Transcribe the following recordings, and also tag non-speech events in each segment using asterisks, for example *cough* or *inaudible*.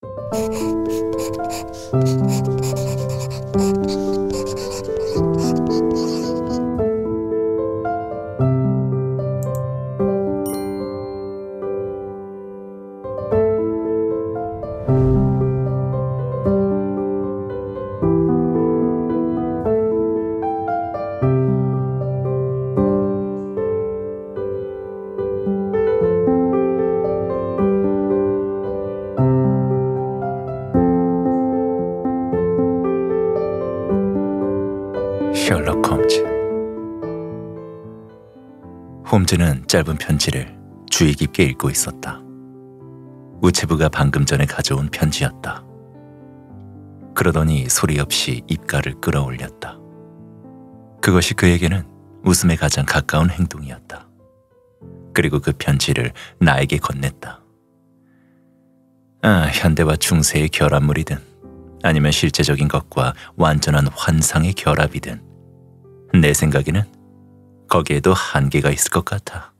フフフフ。 짧은 편지를 주의 깊게 읽고 있었다. 우체부가 방금 전에 가져온 편지였다. 그러더니 소리 없이 입가를 끌어올렸다. 그것이 그에게는 웃음에 가장 가까운 행동이었다. 그리고 그 편지를 나에게 건넸다. 아, 현대와 중세의 결합물이든 아니면 실제적인 것과 완전한 환상의 결합이든 내 생각에는 거기에도 한계가 있을 것 같아.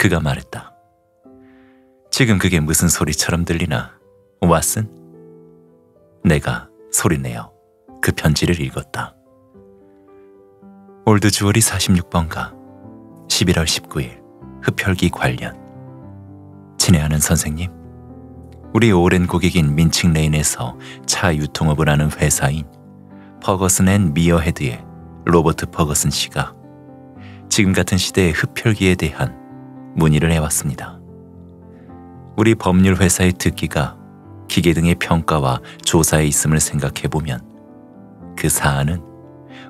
그가 말했다. 지금 그게 무슨 소리처럼 들리나, 왓슨? 내가 소리내어 그 편지를 읽었다. 올드 주얼이 46번가 11월 19일 흡혈기 관련 친애하는 선생님, 우리 오랜 고객인 민칭 레인에서 차 유통업을 하는 회사인 퍼거슨 앤 미어헤드의 로버트 퍼거슨 씨가 지금 같은 시대의 흡혈기에 대한 문의를 해왔습니다. 우리 법률회사의 특기가 기계 등의 평가와 조사에 있음을 생각해 보면 그 사안은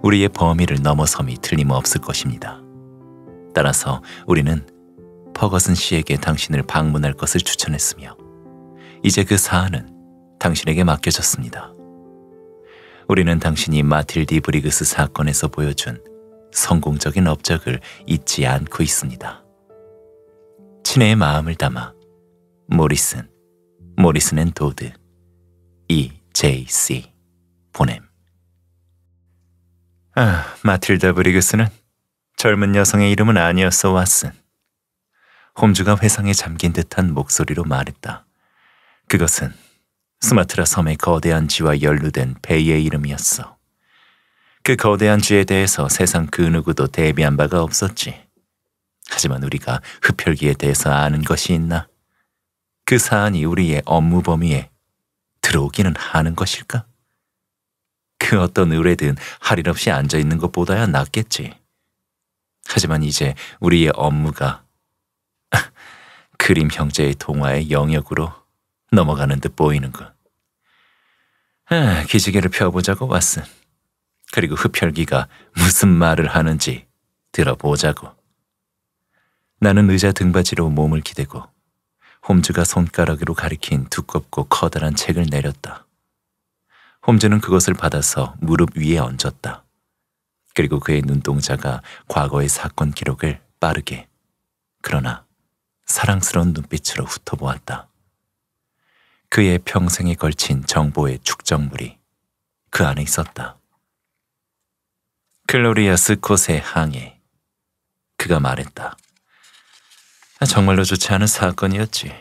우리의 범위를 넘어섬이 틀림없을 것입니다. 따라서 우리는 퍼거슨 씨에게 당신을 방문할 것을 추천했으며 이제 그 사안은 당신에게 맡겨졌습니다. 우리는 당신이 마틸디 브리그스 사건에서 보여준 성공적인 업적을 잊지 않고 있습니다. 친애의 마음을 담아 모리슨, 모리슨 앤 도드, EJC 보냄. 아, 마틸다 브리그스는 젊은 여성의 이름은 아니었어 왓슨. 홈즈가 회상에 잠긴 듯한 목소리로 말했다. 그것은 스마트라 섬의 거대한 쥐와 연루된 베이의 이름이었어. 그 거대한 쥐에 대해서 세상 그 누구도 대비한 바가 없었지. 하지만 우리가 흡혈귀에 대해서 아는 것이 있나? 그 사안이 우리의 업무 범위에 들어오기는 하는 것일까? 그 어떤 의뢰든 할일 없이 앉아있는 것보다야 낫겠지. 하지만 이제 우리의 업무가 *laughs* 그림 형제의 동화의 영역으로 넘어가는 듯 보이는군. 아, 기지개를 펴보자고 왔음. 그리고 흡혈귀가 무슨 말을 하는지 들어보자고. 나는 의자 등받이로 몸을 기대고 홈즈가 손가락으로 가리킨 두껍고 커다란 책을 내렸다. 홈즈는 그것을 받아서 무릎 위에 얹었다. 그리고 그의 눈동자가 과거의 사건 기록을 빠르게 그러나 사랑스러운 눈빛으로 훑어보았다. 그의 평생에 걸친 정보의 축적물이 그 안에 있었다. 클로리아스 콧의 항해. 그가 말했다. 정말로 좋지 않은 사건이었지.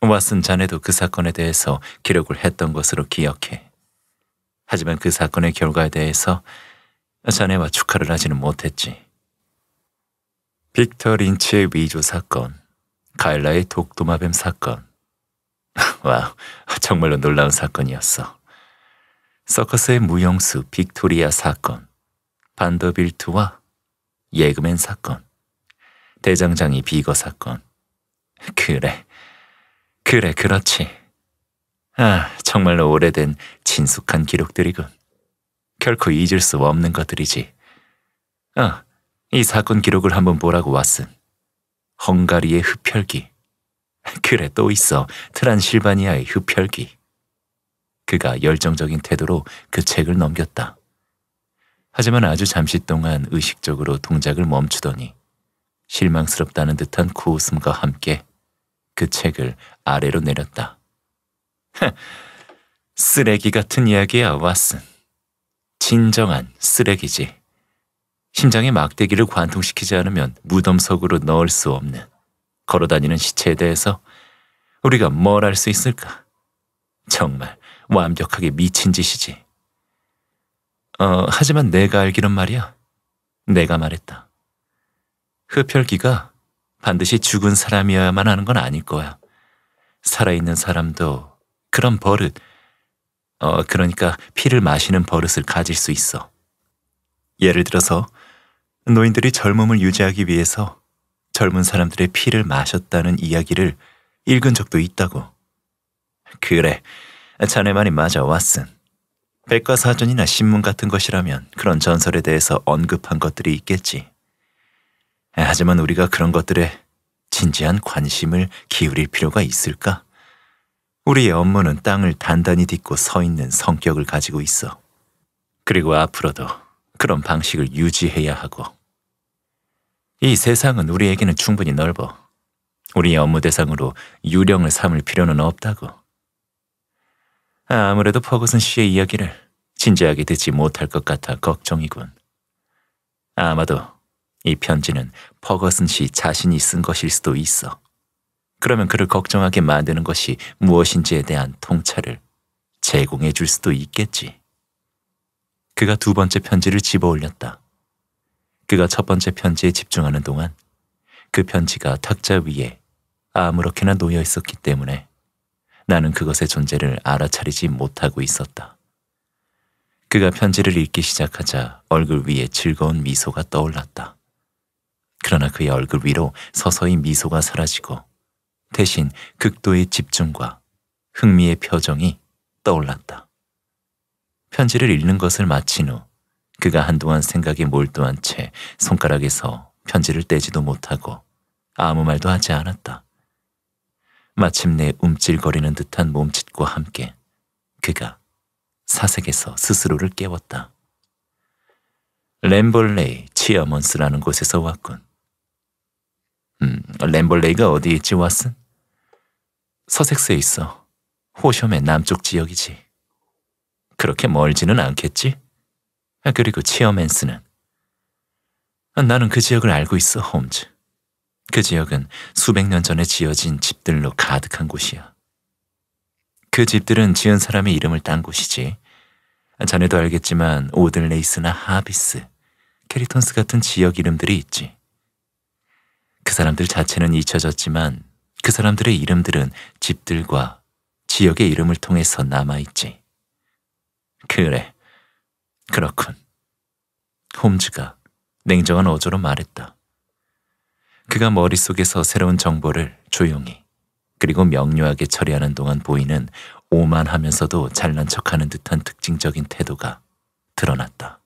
왓슨 자네도 그 사건에 대해서 기록을 했던 것으로 기억해. 하지만 그 사건의 결과에 대해서 자네와 축하를 하지는 못했지. 빅터 린치의 위조 사건, 가일라의 독도마뱀 사건. *laughs* 와 정말로 놀라운 사건이었어. 서커스의 무용수 빅토리아 사건, 반더빌트와 예그맨 사건. 대장장이 비거 사건. 그래, 그래, 그렇지. 아, 정말로 오래된 친숙한 기록들이군. 결코 잊을 수 없는 것들이지. 아, 이 사건 기록을 한번 보라고 왔음. 헝가리의 흡혈귀. 그래, 또 있어. 트란실바니아의 흡혈귀. 그가 열정적인 태도로 그 책을 넘겼다. 하지만 아주 잠시 동안 의식적으로 동작을 멈추더니 실망스럽다는 듯한 코웃음과 함께 그 책을 아래로 내렸다. *laughs* 쓰레기 같은 이야기야, 왓슨. 진정한 쓰레기지. 심장의 막대기를 관통시키지 않으면 무덤 속으로 넣을 수 없는 걸어다니는 시체에 대해서 우리가 뭘 할 수 있을까? 정말 완벽하게 미친 짓이지. 어, 하지만 내가 알기론 말이야. 내가 말했다. 흡혈귀가 그 반드시 죽은 사람이어야만 하는 건 아닐 거야. 살아있는 사람도 그런 버릇, 어, 그러니까 피를 마시는 버릇을 가질 수 있어. 예를 들어서 노인들이 젊음을 유지하기 위해서 젊은 사람들의 피를 마셨다는 이야기를 읽은 적도 있다고. 그래, 자네 말이 맞아, 왓슨. 백과사전이나 신문 같은 것이라면 그런 전설에 대해서 언급한 것들이 있겠지. 예, 하지만 우리가 그런 것들에 진지한 관심을 기울일 필요가 있을까? 우리의 업무는 땅을 단단히 딛고 서 있는 성격을 가지고 있어. 그리고 앞으로도 그런 방식을 유지해야 하고. 이 세상은 우리에게는 충분히 넓어. 우리의 업무 대상으로 유령을 삼을 필요는 없다고. 아무래도 퍼거슨 씨의 이야기를 진지하게 듣지 못할 것 같아 걱정이군. 아마도 이 편지는 퍼거슨 씨 자신이 쓴 것일 수도 있어. 그러면 그를 걱정하게 만드는 것이 무엇인지에 대한 통찰을 제공해 줄 수도 있겠지. 그가 두 번째 편지를 집어 올렸다. 그가 첫 번째 편지에 집중하는 동안 그 편지가 탁자 위에 아무렇게나 놓여 있었기 때문에 나는 그것의 존재를 알아차리지 못하고 있었다. 그가 편지를 읽기 시작하자 얼굴 위에 즐거운 미소가 떠올랐다. 그러나 그의 얼굴 위로 서서히 미소가 사라지고 대신 극도의 집중과 흥미의 표정이 떠올랐다. 편지를 읽는 것을 마친 후 그가 한동안 생각에 몰두한 채 손가락에서 편지를 떼지도 못하고 아무 말도 하지 않았다. 마침내 움찔거리는 듯한 몸짓과 함께 그가 사색에서 스스로를 깨웠다. 램볼레이 치어먼스라는 곳에서 왔군. 음, 램벌레이가 어디 에 있지, 왓슨? 서섹스에 있어. 호셔의 남쪽 지역이지. 그렇게 멀지는 않겠지? 아, 그리고 치어맨스는? 아, 나는 그 지역을 알고 있어, 홈즈. 그 지역은 수백 년 전에 지어진 집들로 가득한 곳이야. 그 집들은 지은 사람의 이름을 딴 곳이지. 아, 자네도 알겠지만 오들레이스나 하비스, 캐리톤스 같은 지역 이름들이 있지. 그 사람들 자체는 잊혀졌지만 그 사람들의 이름들은 집들과 지역의 이름을 통해서 남아있지. 그래, 그렇군. 홈즈가 냉정한 어조로 말했다. 그가 머릿속에서 새로운 정보를 조용히 그리고 명료하게 처리하는 동안 보이는 오만하면서도 잘난 척하는 듯한 특징적인 태도가 드러났다.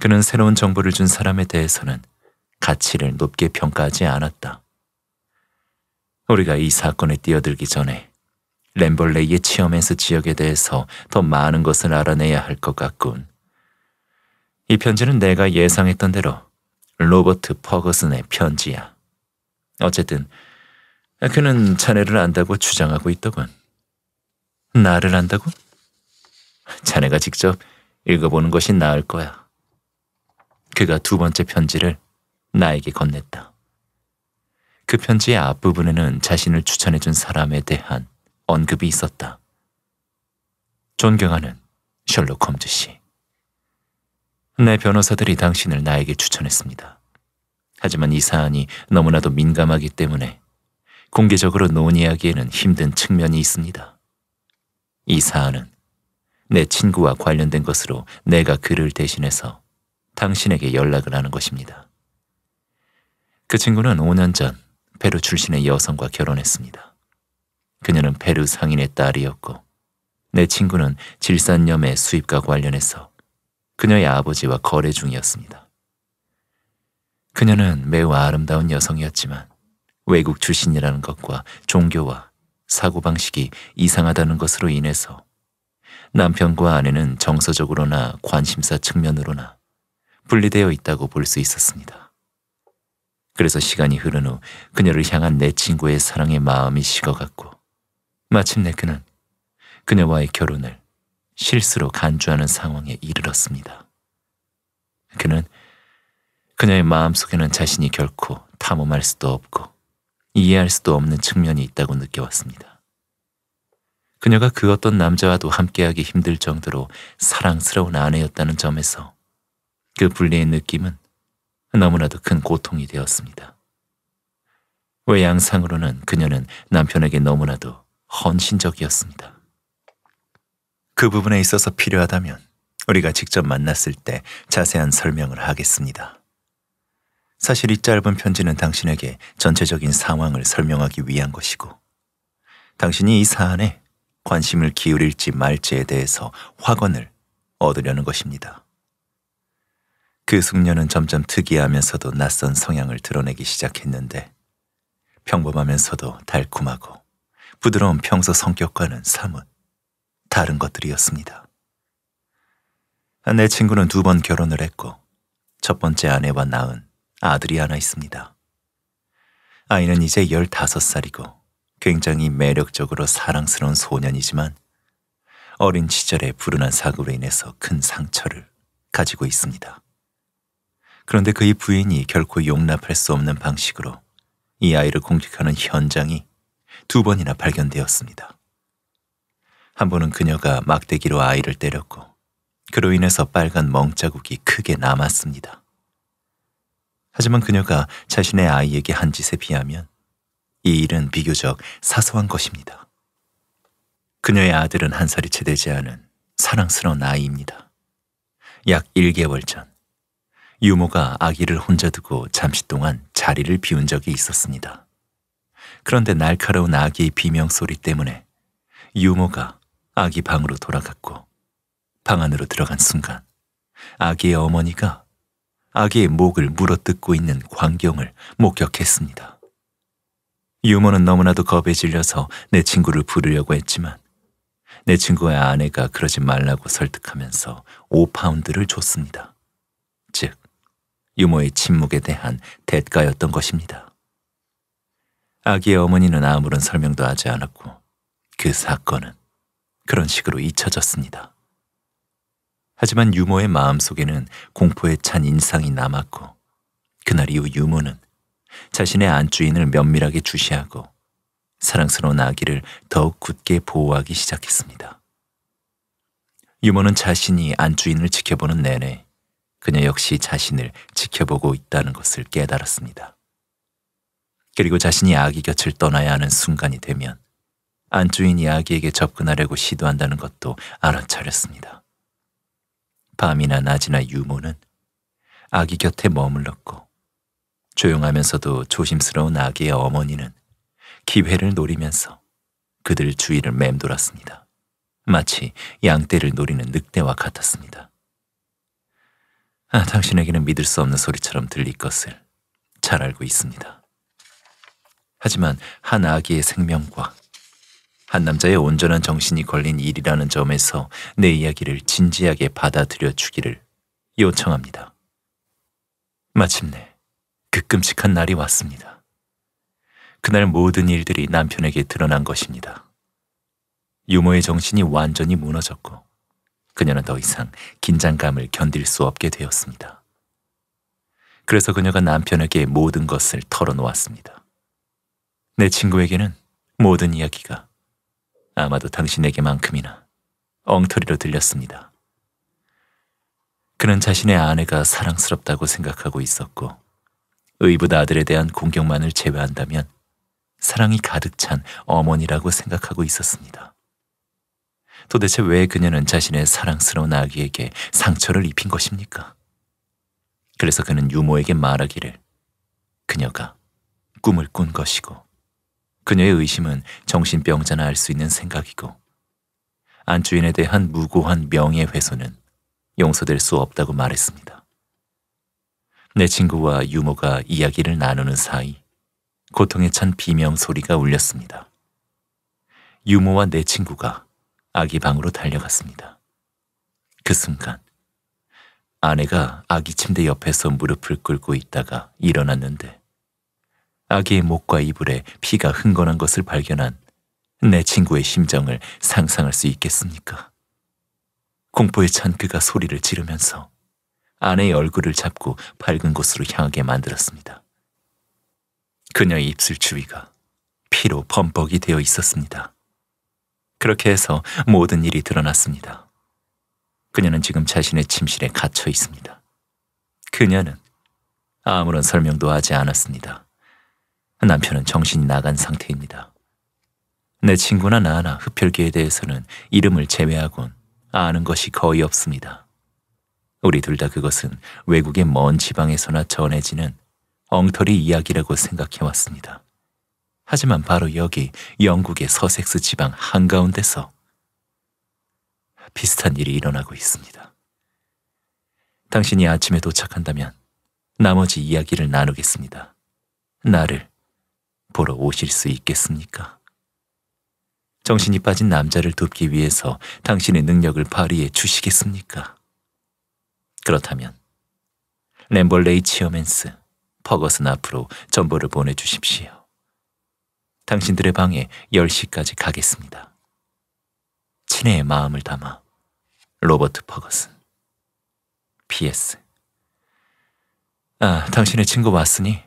그는 새로운 정보를 준 사람에 대해서는 가치를 높게 평가하지 않았다. 우리가 이 사건에 뛰어들기 전에 램벌레이의 치어맨스 지역에 대해서 더 많은 것을 알아내야 할 것 같군. 이 편지는 내가 예상했던 대로 로버트 퍼거슨의 편지야. 어쨌든 그는 자네를 안다고 주장하고 있더군. 나를 안다고? 자네가 직접 읽어보는 것이 나을 거야. 그가 두 번째 편지를 나에게 건넸다. 그 편지의 앞부분에는 자신을 추천해준 사람에 대한 언급이 있었다. 존경하는 셜록 홈즈 씨. 내 변호사들이 당신을 나에게 추천했습니다. 하지만 이 사안이 너무나도 민감하기 때문에 공개적으로 논의하기에는 힘든 측면이 있습니다. 이 사안은 내 친구와 관련된 것으로 내가 그를 대신해서 당신에게 연락을 하는 것입니다. 그 친구는 5년 전 페루 출신의 여성과 결혼했습니다. 그녀는 페루 상인의 딸이었고 내 친구는 질산염의 수입과 관련해서 그녀의 아버지와 거래 중이었습니다. 그녀는 매우 아름다운 여성이었지만 외국 출신이라는 것과 종교와 사고방식이 이상하다는 것으로 인해서 남편과 아내는 정서적으로나 관심사 측면으로나 분리되어 있다고 볼 수 있었습니다. 그래서 시간이 흐른 후 그녀를 향한 내 친구의 사랑의 마음이 식어갔고 마침내 그는 그녀와의 결혼을 실수로 간주하는 상황에 이르렀습니다. 그는 그녀의 마음속에는 자신이 결코 탐험할 수도 없고 이해할 수도 없는 측면이 있다고 느껴왔습니다. 그녀가 그 어떤 남자와도 함께하기 힘들 정도로 사랑스러운 아내였다는 점에서 그 분리의 느낌은 너무나도 큰 고통이 되었습니다. 외양상으로는 그녀는 남편에게 너무나도 헌신적이었습니다. 그 부분에 있어서 필요하다면 우리가 직접 만났을 때 자세한 설명을 하겠습니다. 사실 이 짧은 편지는 당신에게 전체적인 상황을 설명하기 위한 것이고, 당신이 이 사안에 관심을 기울일지 말지에 대해서 확언을 얻으려는 것입니다. 그 숙녀는 점점 특이하면서도 낯선 성향을 드러내기 시작했는데 평범하면서도 달콤하고 부드러운 평소 성격과는 사뭇 다른 것들이었습니다. 내 친구는 두 번 결혼을 했고 첫 번째 아내와 낳은 아들이 하나 있습니다. 아이는 이제 15살이고 굉장히 매력적으로 사랑스러운 소년이지만 어린 시절의 불운한 사고로 인해서 큰 상처를 가지고 있습니다. 그런데 그의 부인이 결코 용납할 수 없는 방식으로 이 아이를 공격하는 현장이 두 번이나 발견되었습니다. 한 번은 그녀가 막대기로 아이를 때렸고 그로 인해서 빨간 멍자국이 크게 남았습니다. 하지만 그녀가 자신의 아이에게 한 짓에 비하면 이 일은 비교적 사소한 것입니다. 그녀의 아들은 한 살이 채 되지 않은 사랑스러운 아이입니다. 약 1개월 전 유모가 아기를 혼자 두고 잠시 동안 자리를 비운 적이 있었습니다. 그런데 날카로운 아기의 비명소리 때문에 유모가 아기 방으로 돌아갔고 방 안으로 들어간 순간 아기의 어머니가 아기의 목을 물어뜯고 있는 광경을 목격했습니다. 유모는 너무나도 겁에 질려서 내 친구를 부르려고 했지만 내 친구의 아내가 그러지 말라고 설득하면서 5파운드를 줬습니다. 유모의 침묵에 대한 대가였던 것입니다. 아기의 어머니는 아무런 설명도 하지 않았고 그 사건은 그런 식으로 잊혀졌습니다. 하지만 유모의 마음속에는 공포에 찬 인상이 남았고 그날 이후 유모는 자신의 안주인을 면밀하게 주시하고 사랑스러운 아기를 더욱 굳게 보호하기 시작했습니다. 유모는 자신이 안주인을 지켜보는 내내 그녀 역시 자신을 지켜보고 있다는 것을 깨달았습니다. 그리고 자신이 아기 곁을 떠나야 하는 순간이 되면 안주인이 아기에게 접근하려고 시도한다는 것도 알아차렸습니다. 밤이나 낮이나 유모는 아기 곁에 머물렀고 조용하면서도 조심스러운 아기의 어머니는 기회를 노리면서 그들 주위를 맴돌았습니다. 마치 양떼를 노리는 늑대와 같았습니다. 아, 당신에게는 믿을 수 없는 소리처럼 들릴 것을 잘 알고 있습니다. 하지만 한 아기의 생명과 한 남자의 온전한 정신이 걸린 일이라는 점에서 내 이야기를 진지하게 받아들여 주기를 요청합니다. 마침내 그 끔찍한 날이 왔습니다. 그날 모든 일들이 남편에게 드러난 것입니다. 유모의 정신이 완전히 무너졌고 그녀는 더 이상 긴장감을 견딜 수 없게 되었습니다. 그래서 그녀가 남편에게 모든 것을 털어놓았습니다. 내 친구에게는 모든 이야기가 아마도 당신에게만큼이나 엉터리로 들렸습니다. 그는 자신의 아내가 사랑스럽다고 생각하고 있었고 의붓 아들에 대한 공격만을 제외한다면 사랑이 가득 찬 어머니라고 생각하고 있었습니다. 도대체 왜 그녀는 자신의 사랑스러운 아기에게 상처를 입힌 것입니까? 그래서 그는 유모에게 말하기를 그녀가 꿈을 꾼 것이고 그녀의 의심은 정신병자나 할 수 있는 생각이고 안주인에 대한 무고한 명예훼손은 용서될 수 없다고 말했습니다. 내 친구와 유모가 이야기를 나누는 사이 고통에 찬 비명 소리가 울렸습니다. 유모와 내 친구가 아기 방으로 달려갔습니다. 그 순간 아내가 아기 침대 옆에서 무릎을 꿇고 있다가 일어났는데 아기의 목과 이불에 피가 흥건한 것을 발견한 내 친구의 심정을 상상할 수 있겠습니까? 공포에찬 그가 소리를 지르면서 아내의 얼굴을 잡고 밝은 곳으로 향하게 만들었습니다. 그녀의 입술 주위가 피로 범벅이 되어 있었습니다. 그렇게 해서 모든 일이 드러났습니다. 그녀는 지금 자신의 침실에 갇혀 있습니다. 그녀는 아무런 설명도 하지 않았습니다. 남편은 정신이 나간 상태입니다. 내 친구나 나나 흡혈귀에 대해서는 이름을 제외하곤 아는 것이 거의 없습니다. 우리 둘 다 그것은 외국의 먼 지방에서나 전해지는 엉터리 이야기라고 생각해왔습니다. 하지만 바로 여기 영국의 서섹스 지방 한가운데서 비슷한 일이 일어나고 있습니다. 당신이 아침에 도착한다면 나머지 이야기를 나누겠습니다. 나를 보러 오실 수 있겠습니까? 정신이 빠진 남자를 돕기 위해서 당신의 능력을 발휘해 주시겠습니까? 그렇다면 램벌레이 치어맨스, 퍼거슨 앞으로 전보를 보내주십시오. 당신들의 방에 10시까지 가겠습니다. 친애의 마음을 담아 로버트 퍼거슨 PS 아, 당신의 친구 왔으니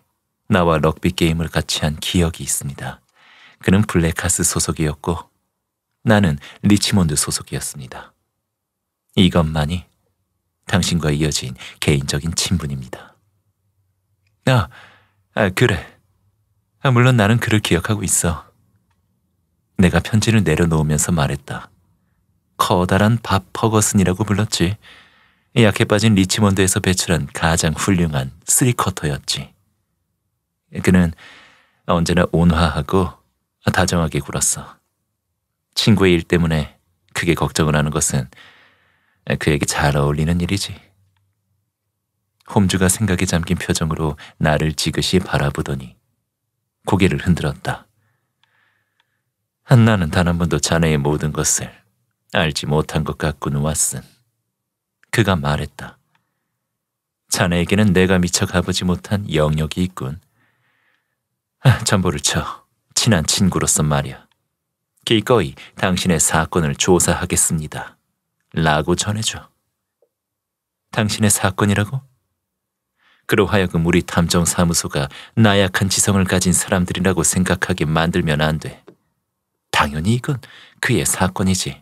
나와 럭비 게임을 같이 한 기억이 있습니다. 그는 블랙하스 소속이었고 나는 리치몬드 소속이었습니다. 이것만이 당신과 이어진 개인적인 친분입니다. 아, 아 그래. 아, 물론 나는 그를 기억하고 있어. 내가 편지를 내려놓으면서 말했다. 커다란 밥 퍼거슨이라고 불렀지. 약해 빠진 리치먼드에서 배출한 가장 훌륭한 쓰리커터였지. 그는 언제나 온화하고 다정하게 굴었어. 친구의 일 때문에 크게 걱정을 하는 것은 그에게 잘 어울리는 일이지. 홈즈가 생각에 잠긴 표정으로 나를 지그시 바라보더니 고개를 흔들었다. 한나는 단 한 번도 자네의 모든 것을 알지 못한 것같누웠슨 그가 말했다. 자네에게는 내가 미처 가보지 못한 영역이 있군. 아, 전부를 쳐. 친한 친구로서 말이야. 기꺼이 당신의 사건을 조사하겠습니다. 라고 전해줘. 당신의 사건이라고? 그로 하여금 우리 탐정사무소가 나약한 지성을 가진 사람들이라고 생각하게 만들면 안 돼. 당연히 이건 그의 사건이지.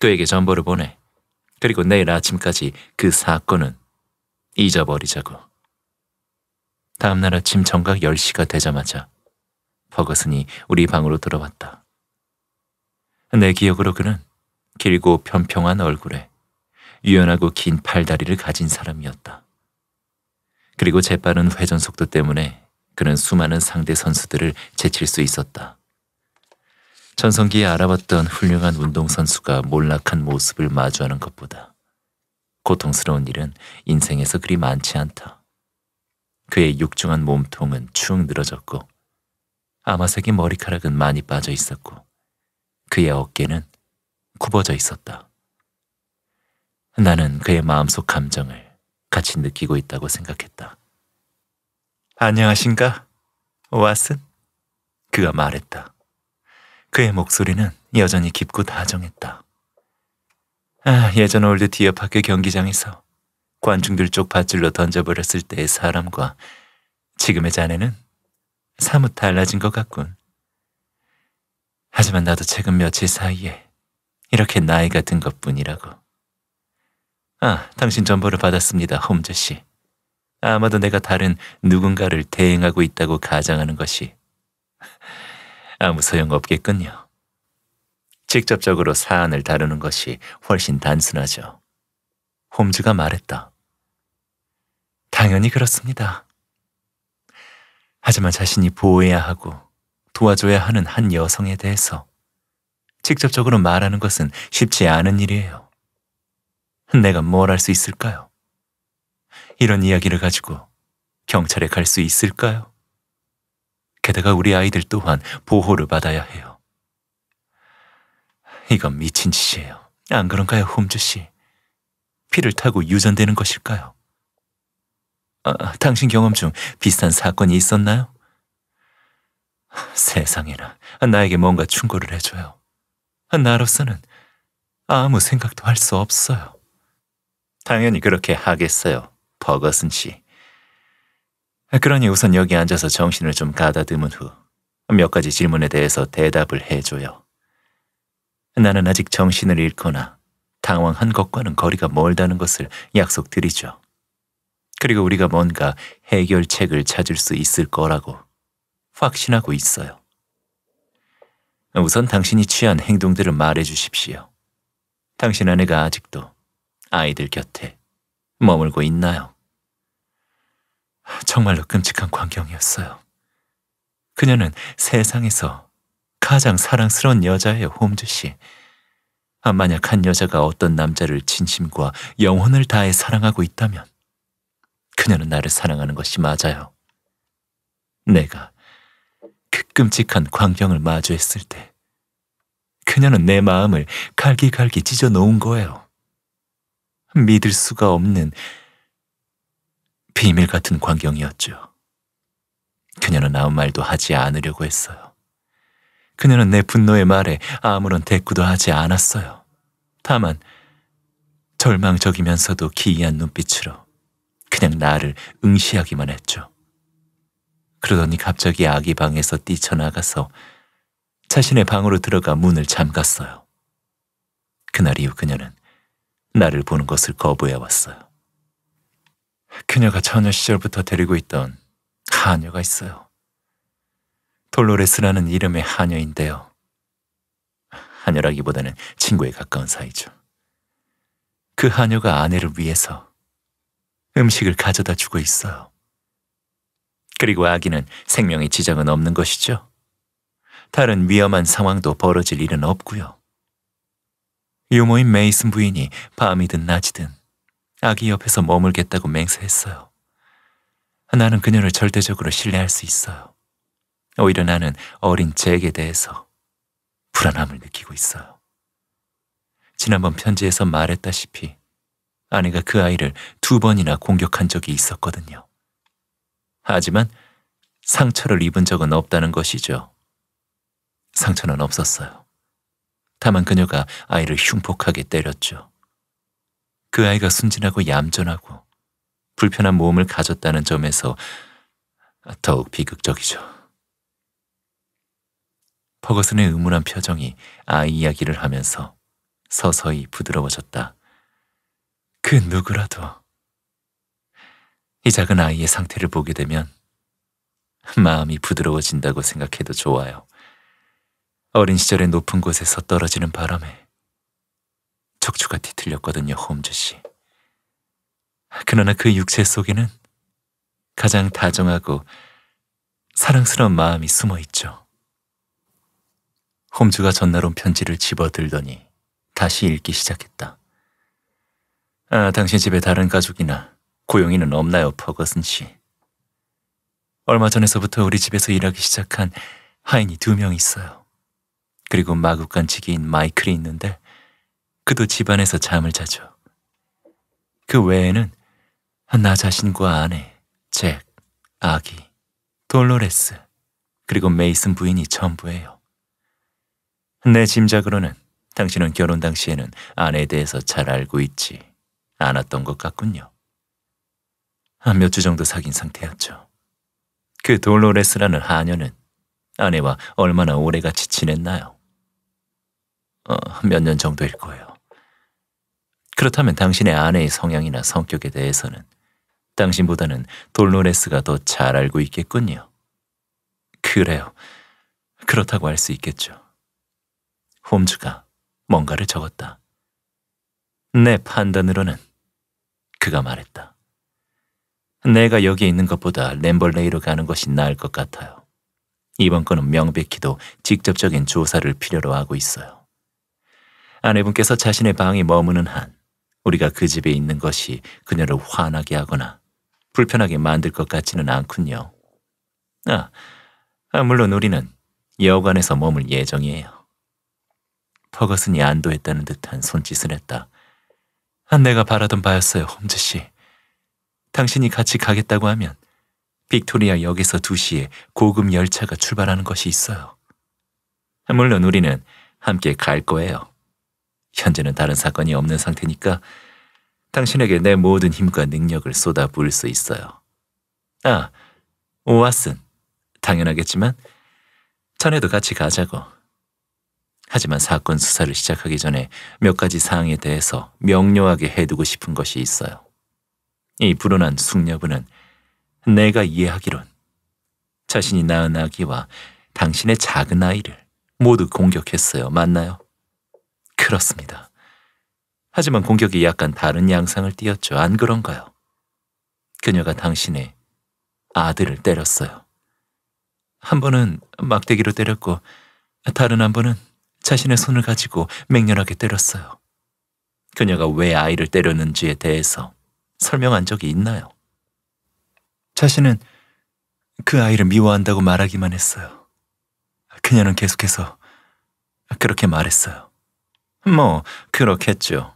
그에게 전보를 보내. 그리고 내일 아침까지 그 사건은 잊어버리자고. 다음날 아침 정각 10시가 되자마자 버거슨이 우리 방으로 들어왔다. 내 기억으로 그는 길고 평평한 얼굴에 유연하고 긴 팔다리를 가진 사람이었다. 그리고 재빠른 회전 속도 때문에 그는 수많은 상대 선수들을 제칠 수 있었다. 전성기에 알아봤던 훌륭한 운동선수가 몰락한 모습을 마주하는 것보다 고통스러운 일은 인생에서 그리 많지 않다. 그의 육중한 몸통은 축 늘어졌고 아마색의 머리카락은 많이 빠져 있었고 그의 어깨는 굽어져 있었다. 나는 그의 마음속 감정을 같이 느끼고 있다고 생각했다. 안녕하신가, 왓슨? 그가 말했다. 그의 목소리는 여전히 깊고 다정했다. 아, 예전 올드 디어파크 경기장에서 관중들 쪽 밧줄로 던져버렸을 때의 사람과 지금의 자네는 사뭇 달라진 것 같군. 하지만 나도 최근 며칠 사이에 이렇게 나이가 든 것뿐이라고. 아, 당신 전보를 받았습니다, 홈즈 씨. 아마도 내가 다른 누군가를 대행하고 있다고 가정하는 것이 아무 소용없겠군요. 직접적으로 사안을 다루는 것이 훨씬 단순하죠. 홈즈가 말했다. 당연히 그렇습니다. 하지만 자신이 보호해야 하고 도와줘야 하는 한 여성에 대해서 직접적으로 말하는 것은 쉽지 않은 일이에요. 내가 뭘 할 수 있을까요? 이런 이야기를 가지고 경찰에 갈 수 있을까요? 게다가 우리 아이들 또한 보호를 받아야 해요. 이건 미친 짓이에요. 안 그런가요, 홈즈 씨? 피를 타고 유전되는 것일까요? 아, 당신 경험 중 비슷한 사건이 있었나요? 세상에나 나에게 뭔가 충고를 해줘요. 나로서는 아무 생각도 할 수 없어요. 당연히 그렇게 하겠어요. 버거슨 씨. 그러니 우선 여기 앉아서 정신을 좀 가다듬은 후 몇 가지 질문에 대해서 대답을 해줘요. 나는 아직 정신을 잃거나 당황한 것과는 거리가 멀다는 것을 약속드리죠. 그리고 우리가 뭔가 해결책을 찾을 수 있을 거라고 확신하고 있어요. 우선 당신이 취한 행동들을 말해 주십시오. 당신 아내가 아직도 아이들 곁에 머물고 있나요? 정말로 끔찍한 광경이었어요. 그녀는 세상에서 가장 사랑스러운 여자예요, 홈즈 씨. 만약 한 여자가 어떤 남자를 진심과 영혼을 다해 사랑하고 있다면 그녀는 나를 사랑하는 것이 맞아요. 내가 그 끔찍한 광경을 마주했을 때 그녀는 내 마음을 갈기갈기 찢어 놓은 거예요. 믿을 수가 없는 비밀 같은 광경이었죠. 그녀는 아무 말도 하지 않으려고 했어요. 그녀는 내 분노의 말에 아무런 대꾸도 하지 않았어요. 다만 절망적이면서도 기이한 눈빛으로 그냥 나를 응시하기만 했죠. 그러더니 갑자기 아기 방에서 뛰쳐나가서 자신의 방으로 들어가 문을 잠갔어요. 그날 이후 그녀는 나를 보는 것을 거부해 왔어요. 그녀가 처녀 시절부터 데리고 있던 하녀가 있어요. 돌로레스라는 이름의 하녀인데요. 하녀라기보다는 친구에 가까운 사이죠. 그 하녀가 아내를 위해서 음식을 가져다 주고 있어요. 그리고 아기는 생명의 지장은 없는 것이죠. 다른 위험한 상황도 벌어질 일은 없고요. 유모인 메이슨 부인이 밤이든 낮이든 아기 옆에서 머물겠다고 맹세했어요. 나는 그녀를 절대적으로 신뢰할 수 있어요. 오히려 나는 어린 잭에 대해서 불안함을 느끼고 있어요. 지난번 편지에서 말했다시피 아내가 그 아이를 두 번이나 공격한 적이 있었거든요. 하지만 상처를 입은 적은 없다는 것이죠. 상처는 없었어요. 다만 그녀가 아이를 흉폭하게 때렸죠. 그 아이가 순진하고 얌전하고 불편한 몸을 가졌다는 점에서 더욱 비극적이죠. 버거슨의 의문한 표정이 아이 이야기를 하면서 서서히 부드러워졌다. 그 누구라도 이 작은 아이의 상태를 보게 되면 마음이 부드러워진다고 생각해도 좋아요. 어린 시절에 높은 곳에서 떨어지는 바람에 척추가 뒤틀렸거든요, 홈즈 씨. 그러나 그 육체 속에는 가장 다정하고 사랑스러운 마음이 숨어 있죠. 홈즈가 전날 온 편지를 집어들더니 다시 읽기 시작했다. 아, 당신 집에 다른 가족이나 고용인은 없나요, 버거슨 씨? 얼마 전에서부터 우리 집에서 일하기 시작한 하인이 두 명 있어요. 그리고 마구간치기인 마이클이 있는데 그도 집안에서 잠을 자죠. 그 외에는 나 자신과 아내, 잭, 아기, 돌로레스, 그리고 메이슨 부인이 전부예요. 내 짐작으로는 당신은 결혼 당시에는 아내에 대해서 잘 알고 있지 않았던 것 같군요. 몇 주 정도 사귄 상태였죠. 그 돌로레스라는 하녀는 아내와 얼마나 오래같이 지냈나요? 어, 몇 년 정도일 거예요. 그렇다면 당신의 아내의 성향이나 성격에 대해서는 당신보다는 돌로레스가 더 잘 알고 있겠군요. 그래요. 그렇다고 할 수 있겠죠. 홈즈가 뭔가를 적었다. 내 판단으로는 그가 말했다. 내가 여기 있는 것보다 램벌레이로 가는 것이 나을 것 같아요. 이번 건은 명백히도 직접적인 조사를 필요로 하고 있어요. 아내분께서 자신의 방에 머무는 한 우리가 그 집에 있는 것이 그녀를 화나게 하거나 불편하게 만들 것 같지는 않군요. 아, 아 물론 우리는 여관에서 머물 예정이에요. 버거슨이 안도했다는 듯한 손짓을 했다. 아, 내가 바라던 바였어요, 홈즈 씨. 당신이 같이 가겠다고 하면 빅토리아 역에서 2시에 고급 열차가 출발하는 것이 있어요. 물론 우리는 함께 갈 거예요. 현재는 다른 사건이 없는 상태니까 당신에게 내 모든 힘과 능력을 쏟아 부을 수 있어요. 아, 오아슨. 당연하겠지만 전에도 같이 가자고. 하지만 사건 수사를 시작하기 전에 몇 가지 사항에 대해서 명료하게 해두고 싶은 것이 있어요. 이 불온한 숙녀분은 내가 이해하기론 자신이 낳은 아기와 당신의 작은 아이를 모두 공격했어요. 맞나요? 그렇습니다. 하지만 공격이 약간 다른 양상을 띄었죠. 안 그런가요? 그녀가 당신의 아들을 때렸어요. 한 번은 막대기로 때렸고 다른 한 번은 자신의 손을 가지고 맹렬하게 때렸어요. 그녀가 왜 아이를 때렸는지에 대해서 설명한 적이 있나요? 자신은 그 아이를 미워한다고 말하기만 했어요. 그녀는 계속해서 그렇게 말했어요. 뭐 그렇겠죠.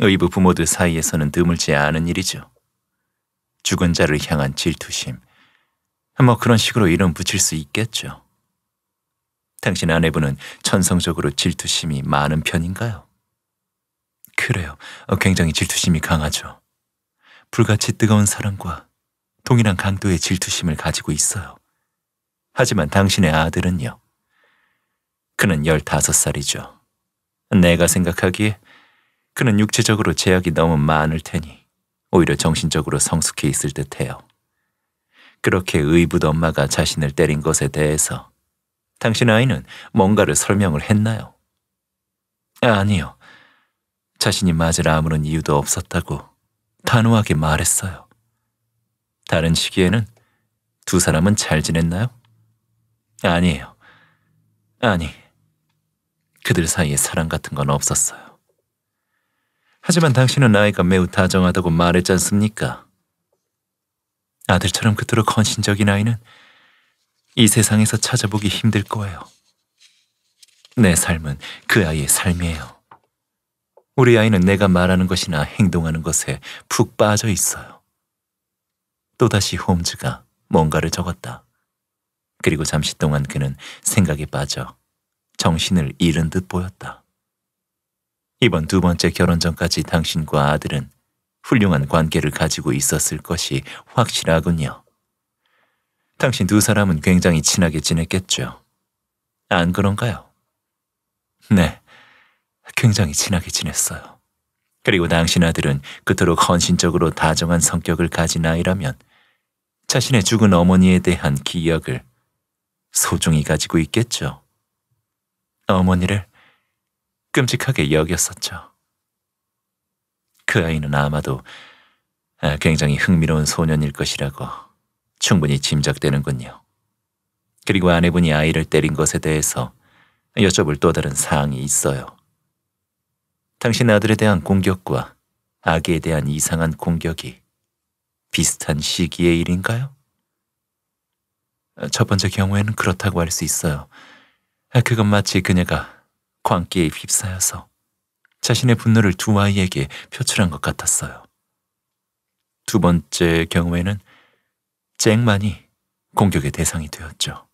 의부 부모들 사이에서는 드물지 않은 일이죠. 죽은 자를 향한 질투심. 뭐 그런 식으로 이름 붙일 수 있겠죠. 당신 아내분은 천성적으로 질투심이 많은 편인가요? 그래요. 어, 굉장히 질투심이 강하죠. 불같이 뜨거운 사랑과 동일한 강도의 질투심을 가지고 있어요. 하지만 당신의 아들은요. 그는 15살이죠. 내가 생각하기에 그는 육체적으로 제약이 너무 많을 테니 오히려 정신적으로 성숙해 있을 듯해요. 그렇게 의붓 엄마가 자신을 때린 것에 대해서 당신 아이는 뭔가를 설명을 했나요? 아, 아니요. 자신이 맞을 아무런 이유도 없었다고 단호하게 말했어요. 다른 시기에는 두 사람은 잘 지냈나요? 아니에요. 아니, 그들 사이에 사랑 같은 건 없었어요. 하지만 당신은 나이가 매우 다정하다고 말했지 않습니까? 아들처럼 그토록 헌신적인 아이는 이 세상에서 찾아보기 힘들 거예요. 내 삶은 그 아이의 삶이에요. 우리 아이는 내가 말하는 것이나 행동하는 것에 푹 빠져 있어요. 또다시 홈즈가 뭔가를 적었다. 그리고 잠시 동안 그는 생각에 빠져 정신을 잃은 듯 보였다. 이번 두 번째 결혼 전까지 당신과 아들은 훌륭한 관계를 가지고 있었을 것이 확실하군요. 당신 두 사람은 굉장히 친하게 지냈겠죠. 안 그런가요? 네, 굉장히 친하게 지냈어요. 그리고 당신 아들은 그토록 헌신적으로 다정한 성격을 가진 아이라면 자신의 죽은 어머니에 대한 기억을 소중히 가지고 있겠죠. 어머니를 끔찍하게 여겼었죠. 그 아이는 아마도 굉장히 흥미로운 소년일 것이라고 충분히 짐작되는군요. 그리고 아내분이 아이를 때린 것에 대해서 여쭤볼 또 다른 사항이 있어요. 당신 아들에 대한 공격과 아기에 대한 이상한 공격이 비슷한 시기의 일인가요? 첫 번째 경우에는 그렇다고 할 수 있어요. 아, 그건 마치 그녀가 광기에 휩싸여서 자신의 분노를 두 아이에게 표출한 것 같았어요. 두 번째 경우에는 잭만이 공격의 대상이 되었죠.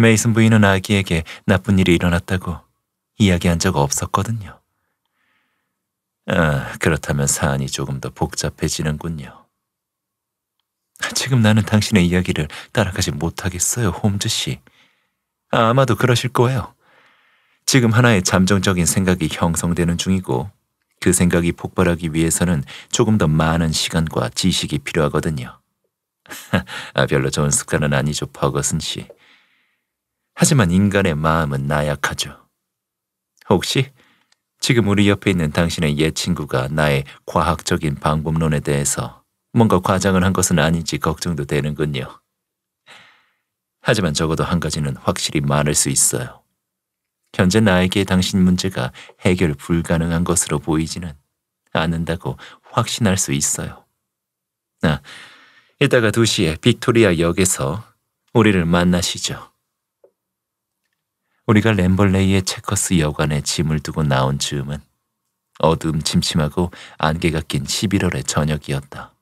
메이슨 부인은 아기에게 나쁜 일이 일어났다고 이야기한 적 없었거든요. 아, 그렇다면 사안이 조금 더 복잡해지는군요. 지금 나는 당신의 이야기를 따라가지 못하겠어요, 홈즈 씨. 아마도 그러실 거예요. 지금 하나의 잠정적인 생각이 형성되는 중이고 그 생각이 폭발하기 위해서는 조금 더 많은 시간과 지식이 필요하거든요. *laughs* 아, 별로 좋은 습관은 아니죠, 버거슨 씨. 하지만 인간의 마음은 나약하죠. 혹시 지금 우리 옆에 있는 당신의 옛 친구가 나의 과학적인 방법론에 대해서 뭔가 과장을 한 것은 아닌지 걱정도 되는군요. 하지만 적어도 한 가지는 확실히 말할 수 있어요. 현재 나에게 당신 문제가 해결 불가능한 것으로 보이지는 않는다고 확신할 수 있어요. 아, 이따가 2시에 빅토리아 역에서 우리를 만나시죠. 우리가 램벌레이의 체커스 여관에 짐을 두고 나온 즈음은 어둠 침침하고 안개가 낀 11월의 저녁이었다.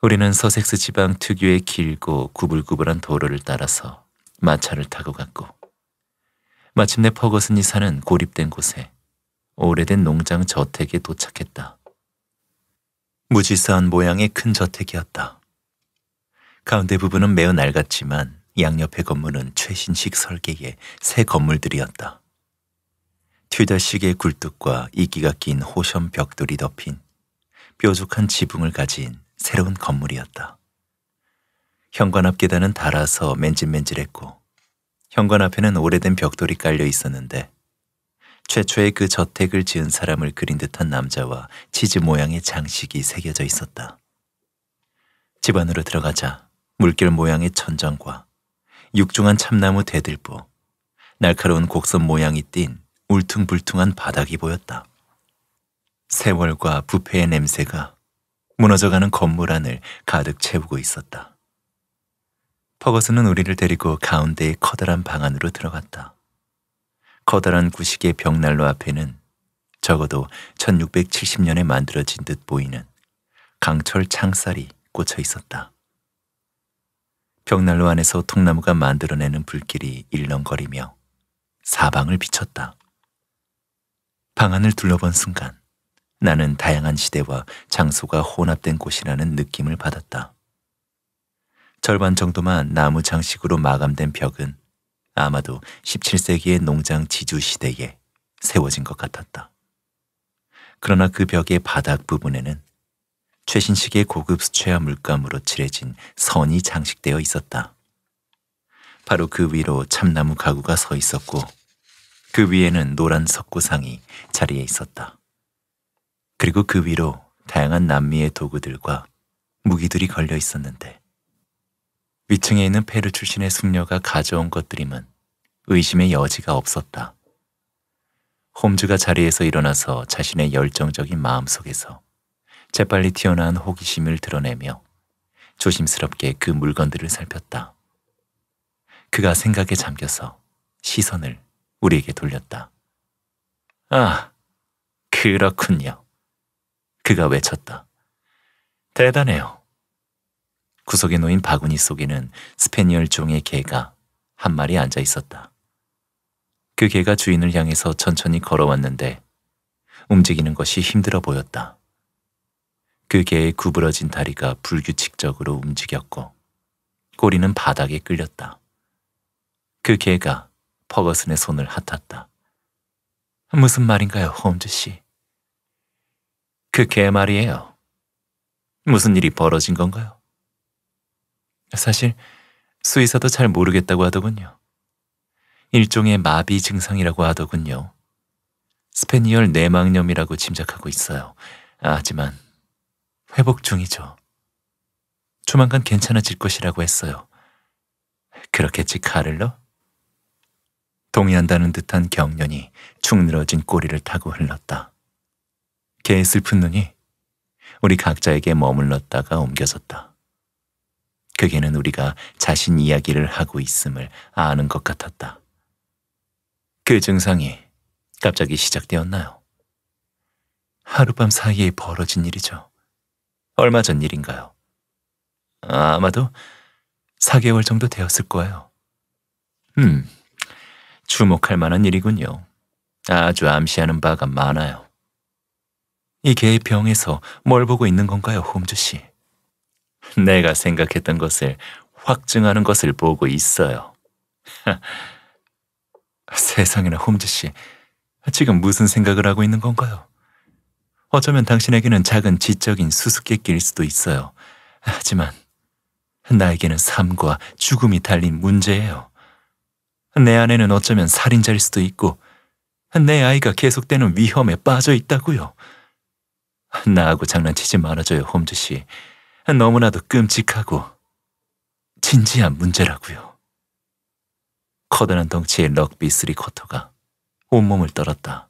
우리는 서섹스 지방 특유의 길고 구불구불한 도로를 따라서 마차를 타고 갔고 마침내 퍼거슨이 사는 고립된 곳에 오래된 농장 저택에 도착했다. 무지사한 모양의 큰 저택이었다. 가운데 부분은 매우 낡았지만 양옆의 건물은 최신식 설계의 새 건물들이었다. 튀다식의 굴뚝과 이끼가 낀 호션 벽돌이 덮인 뾰족한 지붕을 가진 새로운 건물이었다. 현관 앞 계단은 달아서 맨질맨질했고 현관 앞에는 오래된 벽돌이 깔려 있었는데 최초의 그 저택을 지은 사람을 그린 듯한 남자와 치즈 모양의 장식이 새겨져 있었다. 집 안으로 들어가자 물결 모양의 천장과 육중한 참나무 대들보, 날카로운 곡선 모양이 띈 울퉁불퉁한 바닥이 보였다. 세월과 부패의 냄새가 무너져가는 건물 안을 가득 채우고 있었다. 퍼거슨은 우리를 데리고 가운데의 커다란 방 안으로 들어갔다. 커다란 구식의 벽난로 앞에는 적어도 1670년에 만들어진 듯 보이는 강철 창살이 꽂혀 있었다. 벽난로 안에서 통나무가 만들어내는 불길이 일렁거리며 사방을 비쳤다. 방 안을 둘러본 순간 나는 다양한 시대와 장소가 혼합된 곳이라는 느낌을 받았다. 절반 정도만 나무 장식으로 마감된 벽은 아마도 17세기의 농장 지주 시대에 세워진 것 같았다. 그러나 그 벽의 바닥 부분에는 최신식의 고급 수채화 물감으로 칠해진 선이 장식되어 있었다. 바로 그 위로 참나무 가구가 서 있었고 그 위에는 노란 석고상이 자리에 있었다. 그리고 그 위로 다양한 남미의 도구들과 무기들이 걸려 있었는데 위층에 있는 페루 출신의 숙녀가 가져온 것들임은 의심의 여지가 없었다. 홈즈가 자리에서 일어나서 자신의 열정적인 마음속에서 재빨리 튀어나온 호기심을 드러내며 조심스럽게 그 물건들을 살폈다. 그가 생각에 잠겨서 시선을 우리에게 돌렸다. 아, 그렇군요. 그가 외쳤다. 대단해요. 구석에 놓인 바구니 속에는 스페니얼 종의 개가 한 마리 앉아 있었다. 그 개가 주인을 향해서 천천히 걸어왔는데 움직이는 것이 힘들어 보였다. 그 개의 구부러진 다리가 불규칙적으로 움직였고 꼬리는 바닥에 끌렸다. 그 개가 퍼거슨의 손을 핥았다. 무슨 말인가요, 홈즈 씨? 그개 말이에요. 무슨 일이 벌어진 건가요? 사실 수의사도 잘 모르겠다고 하더군요. 일종의 마비 증상이라고 하더군요. 스페니얼 내막염이라고 짐작하고 있어요. 아, 하지만 회복 중이죠. 조만간 괜찮아질 것이라고 했어요. 그렇겠지, 카를러 동의한다는 듯한 경련이 축 늘어진 꼬리를 타고 흘렀다. 개의 슬픈 눈이 우리 각자에게 머물렀다가 옮겨졌다. 그게는 우리가 자신 이야기를 하고 있음을 아는 것 같았다. 그 증상이 갑자기 시작되었나요? 하룻밤 사이에 벌어진 일이죠. 얼마 전 일인가요? 아마도 4개월 정도 되었을 거예요. 음, 주목할 만한 일이군요. 아주 암시하는 바가 많아요. 이 개의 병에서 뭘 보고 있는 건가요, 홈즈 씨? 내가 생각했던 것을 확증하는 것을 보고 있어요. *laughs* 세상에나 홈즈 씨, 지금 무슨 생각을 하고 있는 건가요? 어쩌면 당신에게는 작은 지적인 수수께끼일 수도 있어요. 하지만 나에게는 삶과 죽음이 달린 문제예요. 내 아내는 어쩌면 살인자일 수도 있고 내 아이가 계속되는 위험에 빠져 있다고요. *laughs* 나하고 장난치지 말아줘요, 홈즈 씨. 너무나도 끔찍하고 진지한 문제라고요. 커다란 덩치의 럭비 쓰리 쿼터가 온몸을 떨었다.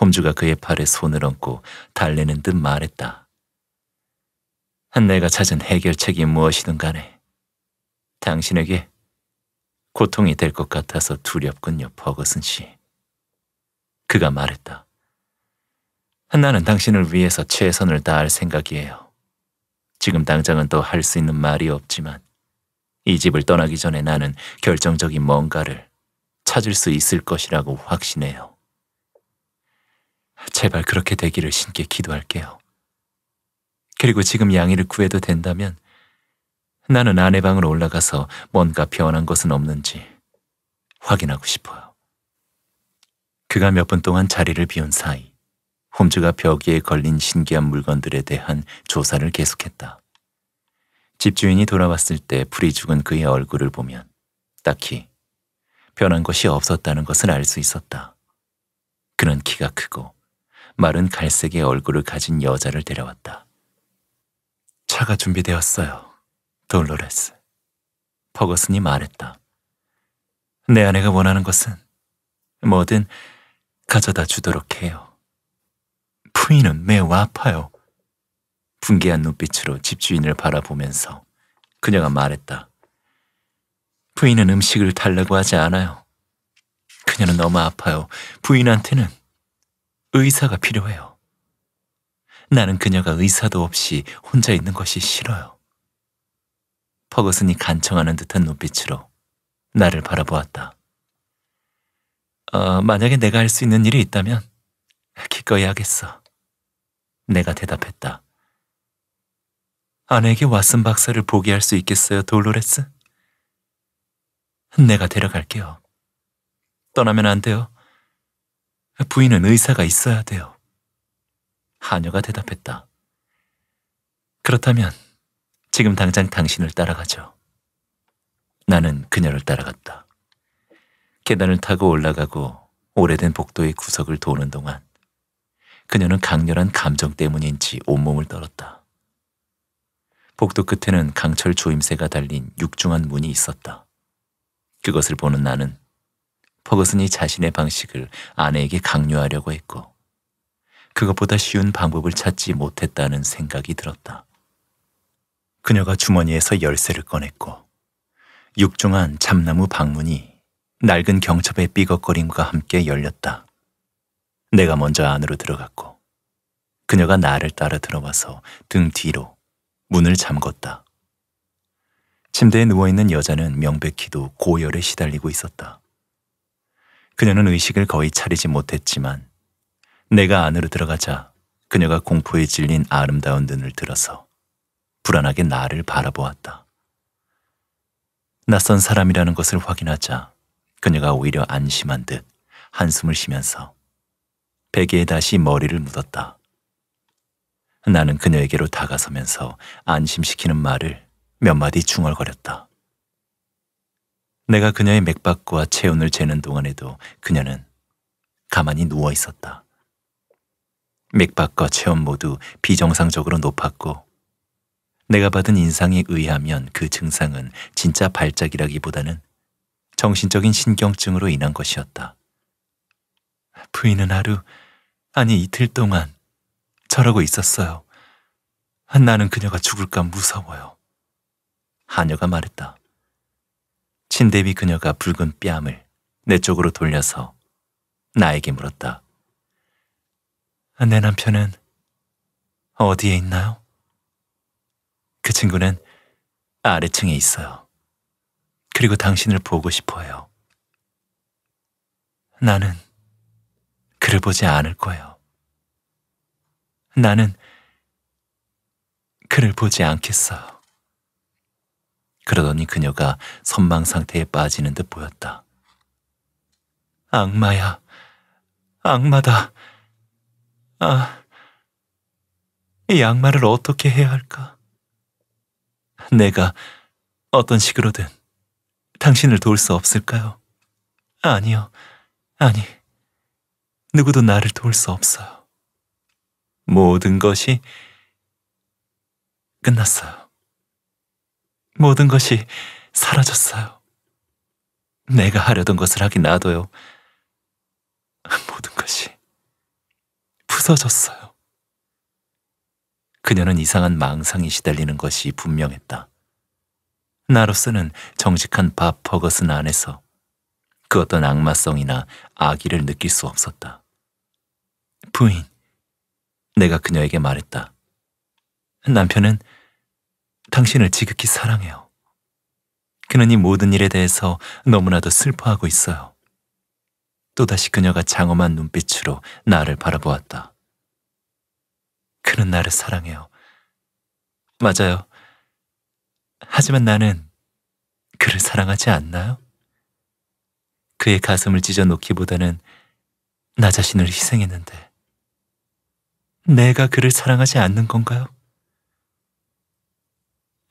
홈즈가 그의 팔에 손을 얹고 달래는 듯 말했다. 내가 찾은 해결책이 무엇이든 간에 당신에게 고통이 될 것 같아서 두렵군요, 버거슨 씨. 그가 말했다. 한나는 당신을 위해서 최선을 다할 생각이에요. 지금 당장은 또 할 수 있는 말이 없지만 이 집을 떠나기 전에 나는 결정적인 뭔가를 찾을 수 있을 것이라고 확신해요. 제발 그렇게 되기를 신께 기도할게요. 그리고 지금 양이를 구해도 된다면 나는 아내 방으로 올라가서 뭔가 변한 것은 없는지 확인하고 싶어요. 그가 몇 분 동안 자리를 비운 사이 홈즈가 벽에 걸린 신기한 물건들에 대한 조사를 계속했다. 집주인이 돌아왔을 때풀이 죽은 그의 얼굴을 보면 딱히 변한 것이 없었다는 것을 알 수 있었다. 그는 키가 크고 마른 갈색의 얼굴을 가진 여자를 데려왔다. 차가 준비되었어요. 돌로레스. 버거슨이 말했다. 내 아내가 원하는 것은 뭐든 가져다 주도록 해요. 부인은 매우 아파요. 분개한 눈빛으로 집주인을 바라보면서 그녀가 말했다. 부인은 음식을 달라고 하지 않아요. 그녀는 너무 아파요. 부인한테는 의사가 필요해요. 나는 그녀가 의사도 없이 혼자 있는 것이 싫어요. 버거슨이 간청하는 듯한 눈빛으로 나를 바라보았다. 어, 만약에 내가 할 수 있는 일이 있다면 기꺼이 하겠어. 내가 대답했다. 아내에게 왓슨 박사를 보게 할 수 있겠어요, 돌로레스? 내가 데려갈게요. 떠나면 안 돼요. 부인은 의사가 있어야 돼요. 하녀가 대답했다. 그렇다면 지금 당장 당신을 따라가죠. 나는 그녀를 따라갔다. 계단을 타고 올라가고 오래된 복도의 구석을 도는 동안 그녀는 강렬한 감정 때문인지 온몸을 떨었다. 복도 끝에는 강철 조임새가 달린 육중한 문이 있었다. 그것을 보는 나는 퍼거슨이 자신의 방식을 아내에게 강요하려고 했고 그것보다 쉬운 방법을 찾지 못했다는 생각이 들었다. 그녀가 주머니에서 열쇠를 꺼냈고 육중한 참나무 방문이 낡은 경첩의 삐걱거림과 함께 열렸다. 내가 먼저 안으로 들어갔고 그녀가 나를 따라 들어와서 등 뒤로 문을 잠궜다. 침대에 누워있는 여자는 명백히도 고열에 시달리고 있었다. 그녀는 의식을 거의 차리지 못했지만 내가 안으로 들어가자 그녀가 공포에 질린 아름다운 눈을 들어서 불안하게 나를 바라보았다. 낯선 사람이라는 것을 확인하자 그녀가 오히려 안심한 듯 한숨을 쉬면서 베개에 다시 머리를 묻었다. 나는 그녀에게로 다가서면서 안심시키는 말을 몇 마디 중얼거렸다. 내가 그녀의 맥박과 체온을 재는 동안에도 그녀는 가만히 누워 있었다. 맥박과 체온 모두 비정상적으로 높았고 내가 받은 인상에 의하면 그 증상은 진짜 발작이라기보다는 정신적인 신경증으로 인한 것이었다. 부인은 하루 아니 이틀 동안 저러고 있었어요. 나는 그녀가 죽을까 무서워요. 하녀가 말했다. 침대 위 그녀가 붉은 뺨을 내 쪽으로 돌려서 나에게 물었다. 내 남편은 어디에 있나요? 그 친구는 아래층에 있어요. 그리고 당신을 보고 싶어요. 나는 그를 보지 않을 거예요. 나는 그를 보지 않겠어요. 그러더니 그녀가 선망 상태에 빠지는 듯 보였다. 악마야, 악마다. 아, 이 악마를 어떻게 해야 할까? 내가 어떤 식으로든 당신을 도울 수 없을까요? 아니요, 아니. 누구도 나를 도울 수 없어요. 모든 것이 끝났어요. 모든 것이 사라졌어요. 내가 하려던 것을 하긴 놔둬요. 모든 것이 부서졌어요. 그녀는 이상한 망상이 시달리는 것이 분명했다. 나로서는 정직한 밥 버거슨 안에서 그 어떤 악마성이나 악의를 느낄 수 없었다. 부인, 내가 그녀에게 말했다. 남편은 당신을 지극히 사랑해요. 그는 이 모든 일에 대해서 너무나도 슬퍼하고 있어요. 또다시 그녀가 장엄한 눈빛으로 나를 바라보았다. 그는 나를 사랑해요. 맞아요. 하지만 나는 그를 사랑하지 않나요? 그의 가슴을 찢어 놓기보다는 나 자신을 희생했는데 내가 그를 사랑하지 않는 건가요?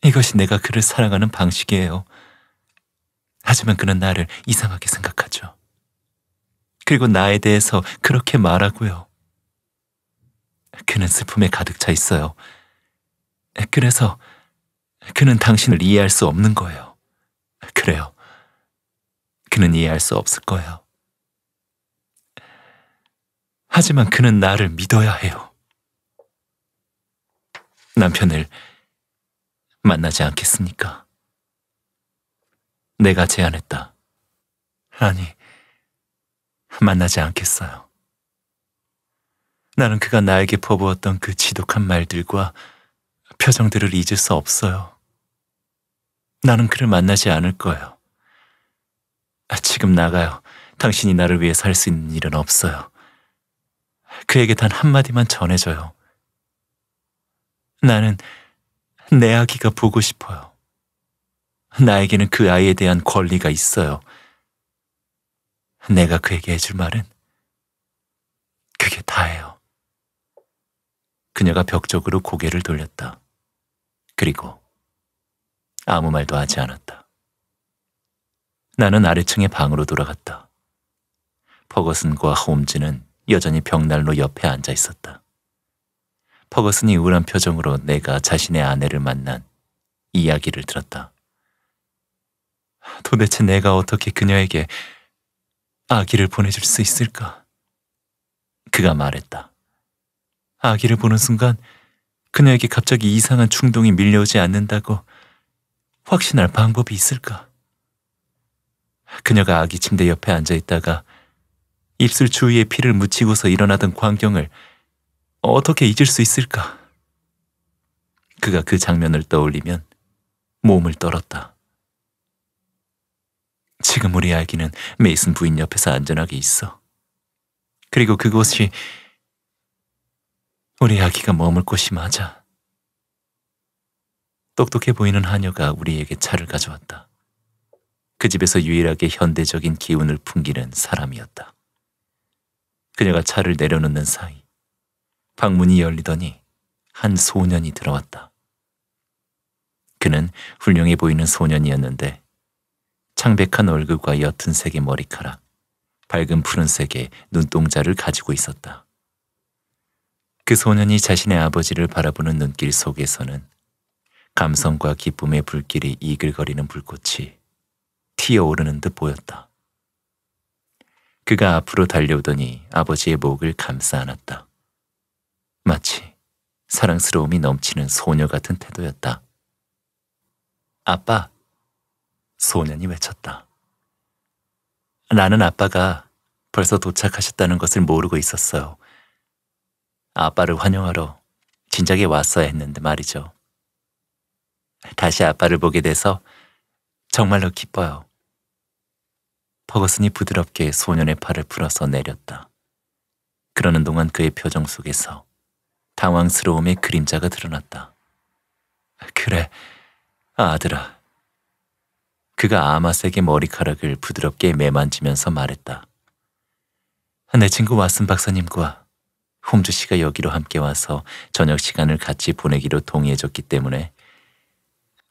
이것이 내가 그를 사랑하는 방식이에요. 하지만 그는 나를 이상하게 생각하죠. 그리고 나에 대해서 그렇게 말하고요. 그는 슬픔에 가득 차 있어요. 그래서 그는 당신을 이해할 수 없는 거예요. 그래요. 그는 이해할 수 없을 거야 하지만 그는 나를 믿어야 해요. 남편을 만나지 않겠습니까? 내가 제안했다. 아니, 만나지 않겠어요. 나는 그가 나에게 퍼부었던 그 지독한 말들과 표정들을 잊을 수 없어요. 나는 그를 만나지 않을 거예요. 아, 지금 나가요. 당신이 나를 위해 살 수 있는 일은 없어요. 그에게 단 한마디만 전해줘요. 나는 내 아기가 보고 싶어요. 나에게는 그 아이에 대한 권리가 있어요. 내가 그에게 해줄 말은 그게 다예요. 그녀가 벽 쪽으로 고개를 돌렸다. 그리고 아무 말도 하지 않았다. 나는 아래층의 방으로 돌아갔다. 퍼거슨과 홈즈는 여전히 벽난로 옆에 앉아 있었다. 퍼거슨이 우울한 표정으로 내가 자신의 아내를 만난 이야기를 들었다. 도대체 내가 어떻게 그녀에게 아기를 보내줄 수 있을까? 그가 말했다. 아기를 보는 순간 그녀에게 갑자기 이상한 충동이 밀려오지 않는다고 확신할 방법이 있을까? 그녀가 아기 침대 옆에 앉아 있다가 입술 주위에 피를 묻히고서 일어나던 광경을 어떻게 잊을 수 있을까? 그가 그 장면을 떠올리면 몸을 떨었다. 지금 우리 아기는 메이슨 부인 옆에서 안전하게 있어. 그리고 그곳이 우리 아기가 머물 곳이 맞아. 똑똑해 보이는 하녀가 우리에게 차를 가져왔다. 그 집에서 유일하게 현대적인 기운을 풍기는 사람이었다. 그녀가 차를 내려놓는 사이 방문이 열리더니 한 소년이 들어왔다. 그는 훌륭해 보이는 소년이었는데 창백한 얼굴과 옅은 색의 머리카락, 밝은 푸른색의 눈동자를 가지고 있었다. 그 소년이 자신의 아버지를 바라보는 눈길 속에서는 감성과 기쁨의 불길이 이글거리는 불꽃이 튀어오르는 듯 보였다. 그가 앞으로 달려오더니 아버지의 목을 감싸 안았다. 마치 사랑스러움이 넘치는 소녀 같은 태도였다. 아빠! 소년이 외쳤다. 나는 아빠가 벌써 도착하셨다는 것을 모르고 있었어요. 아빠를 환영하러 진작에 왔어야 했는데 말이죠. 다시 아빠를 보게 돼서 정말로 기뻐요. 퍼거슨이 부드럽게 소년의 팔을 풀어서 내렸다. 그러는 동안 그의 표정 속에서 당황스러움의 그림자가 드러났다. 그래, 아들아. 그가 아마색의 머리카락을 부드럽게 매만지면서 말했다. 내 친구 왓슨 박사님과 홈즈 씨가 여기로 함께 와서 저녁 시간을 같이 보내기로 동의해줬기 때문에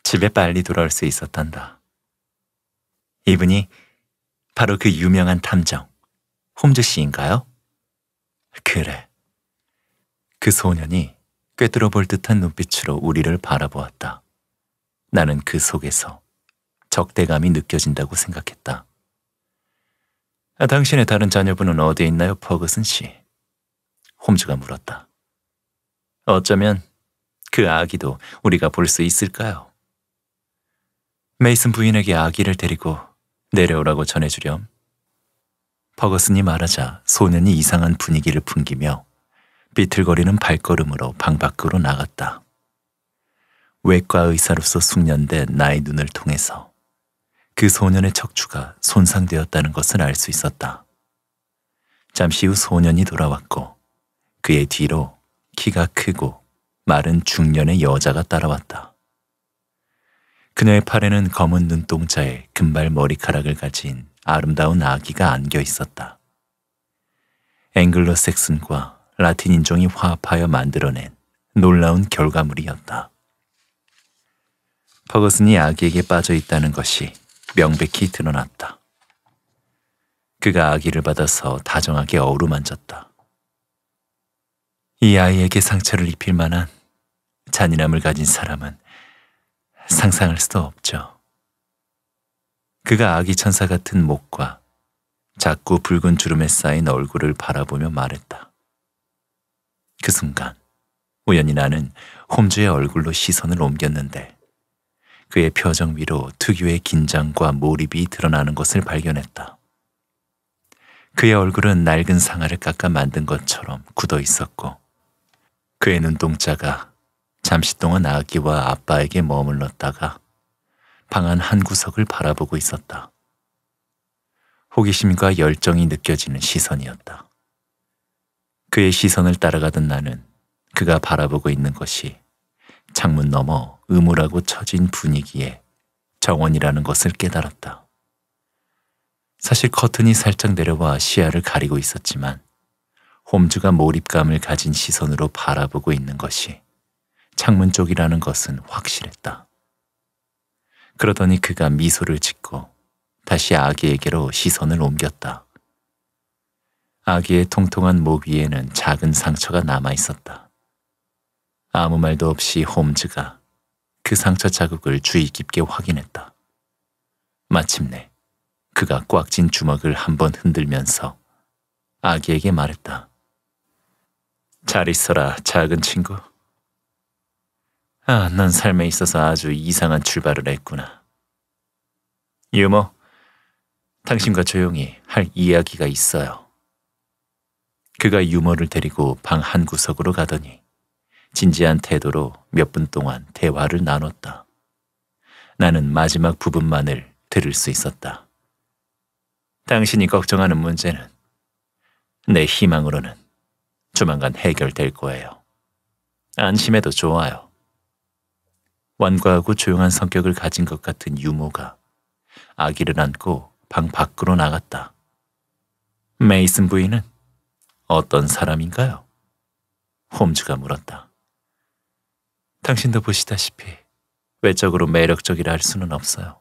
집에 빨리 돌아올 수 있었단다. 이분이 바로 그 유명한 탐정, 홈즈 씨인가요? 그래. 그 소년이 꿰뚫어 볼 듯한 눈빛으로 우리를 바라보았다. 나는 그 속에서 적대감이 느껴진다고 생각했다. 아, 당신의 다른 자녀분은 어디에 있나요, 퍼그슨 씨? 홈즈가 물었다. 어쩌면 그 아기도 우리가 볼 수 있을까요? 메이슨 부인에게 아기를 데리고 내려오라고 전해주렴. 버거슨이 말하자 소년이 이상한 분위기를 풍기며 비틀거리는 발걸음으로 방 밖으로 나갔다. 외과 의사로서 숙련된 나의 눈을 통해서 그 소년의 척추가 손상되었다는 것을 알 수 있었다. 잠시 후 소년이 돌아왔고 그의 뒤로 키가 크고 마른 중년의 여자가 따라왔다. 그녀의 팔에는 검은 눈동자에 금발 머리카락을 가진 아름다운 아기가 안겨 있었다. 앵글러 색슨과 라틴 인종이 화합하여 만들어낸 놀라운 결과물이었다. 퍼거슨이 아기에게 빠져 있다는 것이 명백히 드러났다. 그가 아기를 받아서 다정하게 어루만졌다. 이 아이에게 상처를 입힐 만한 잔인함을 가진 사람은 상상할 수도 없죠. 그가 아기 천사 같은 목과 작고 붉은 주름에 쌓인 얼굴을 바라보며 말했다. 그 순간 우연히 나는 홈즈의 얼굴로 시선을 옮겼는데 그의 표정 위로 특유의 긴장과 몰입이 드러나는 것을 발견했다. 그의 얼굴은 낡은 상아를 깎아 만든 것처럼 굳어 있었고 그의 눈동자가 잠시 동안 아기와 아빠에게 머물렀다가 방 안 한 구석을 바라보고 있었다. 호기심과 열정이 느껴지는 시선이었다. 그의 시선을 따라가던 나는 그가 바라보고 있는 것이 창문 너머 의무라고 처진 분위기에 정원이라는 것을 깨달았다. 사실 커튼이 살짝 내려와 시야를 가리고 있었지만 홈즈가 몰입감을 가진 시선으로 바라보고 있는 것이 창문 쪽이라는 것은 확실했다. 그러더니 그가 미소를 짓고 다시 아기에게로 시선을 옮겼다. 아기의 통통한 목 위에는 작은 상처가 남아 있었다. 아무 말도 없이 홈즈가 그 상처 자국을 주의 깊게 확인했다. 마침내 그가 꽉진 주먹을 한 번 흔들면서 아기에게 말했다. 잘 있어라, 작은 친구. 아, 난 삶에 있어서 아주 이상한 출발을 했구나. 유머, 당신과 조용히 할 이야기가 있어요. 그가 유머를 데리고 방 한 구석으로 가더니 진지한 태도로 몇 분 동안 대화를 나눴다. 나는 마지막 부분만을 들을 수 있었다. 당신이 걱정하는 문제는 내 희망으로는 조만간 해결될 거예요. 안심해도 좋아요. 완과하고 조용한 성격을 가진 것 같은 유모가 아기를 안고 방 밖으로 나갔다. 메이슨 부인은 어떤 사람인가요? 홈즈가 물었다. 당신도 보시다시피 외적으로 매력적이라 할 수는 없어요.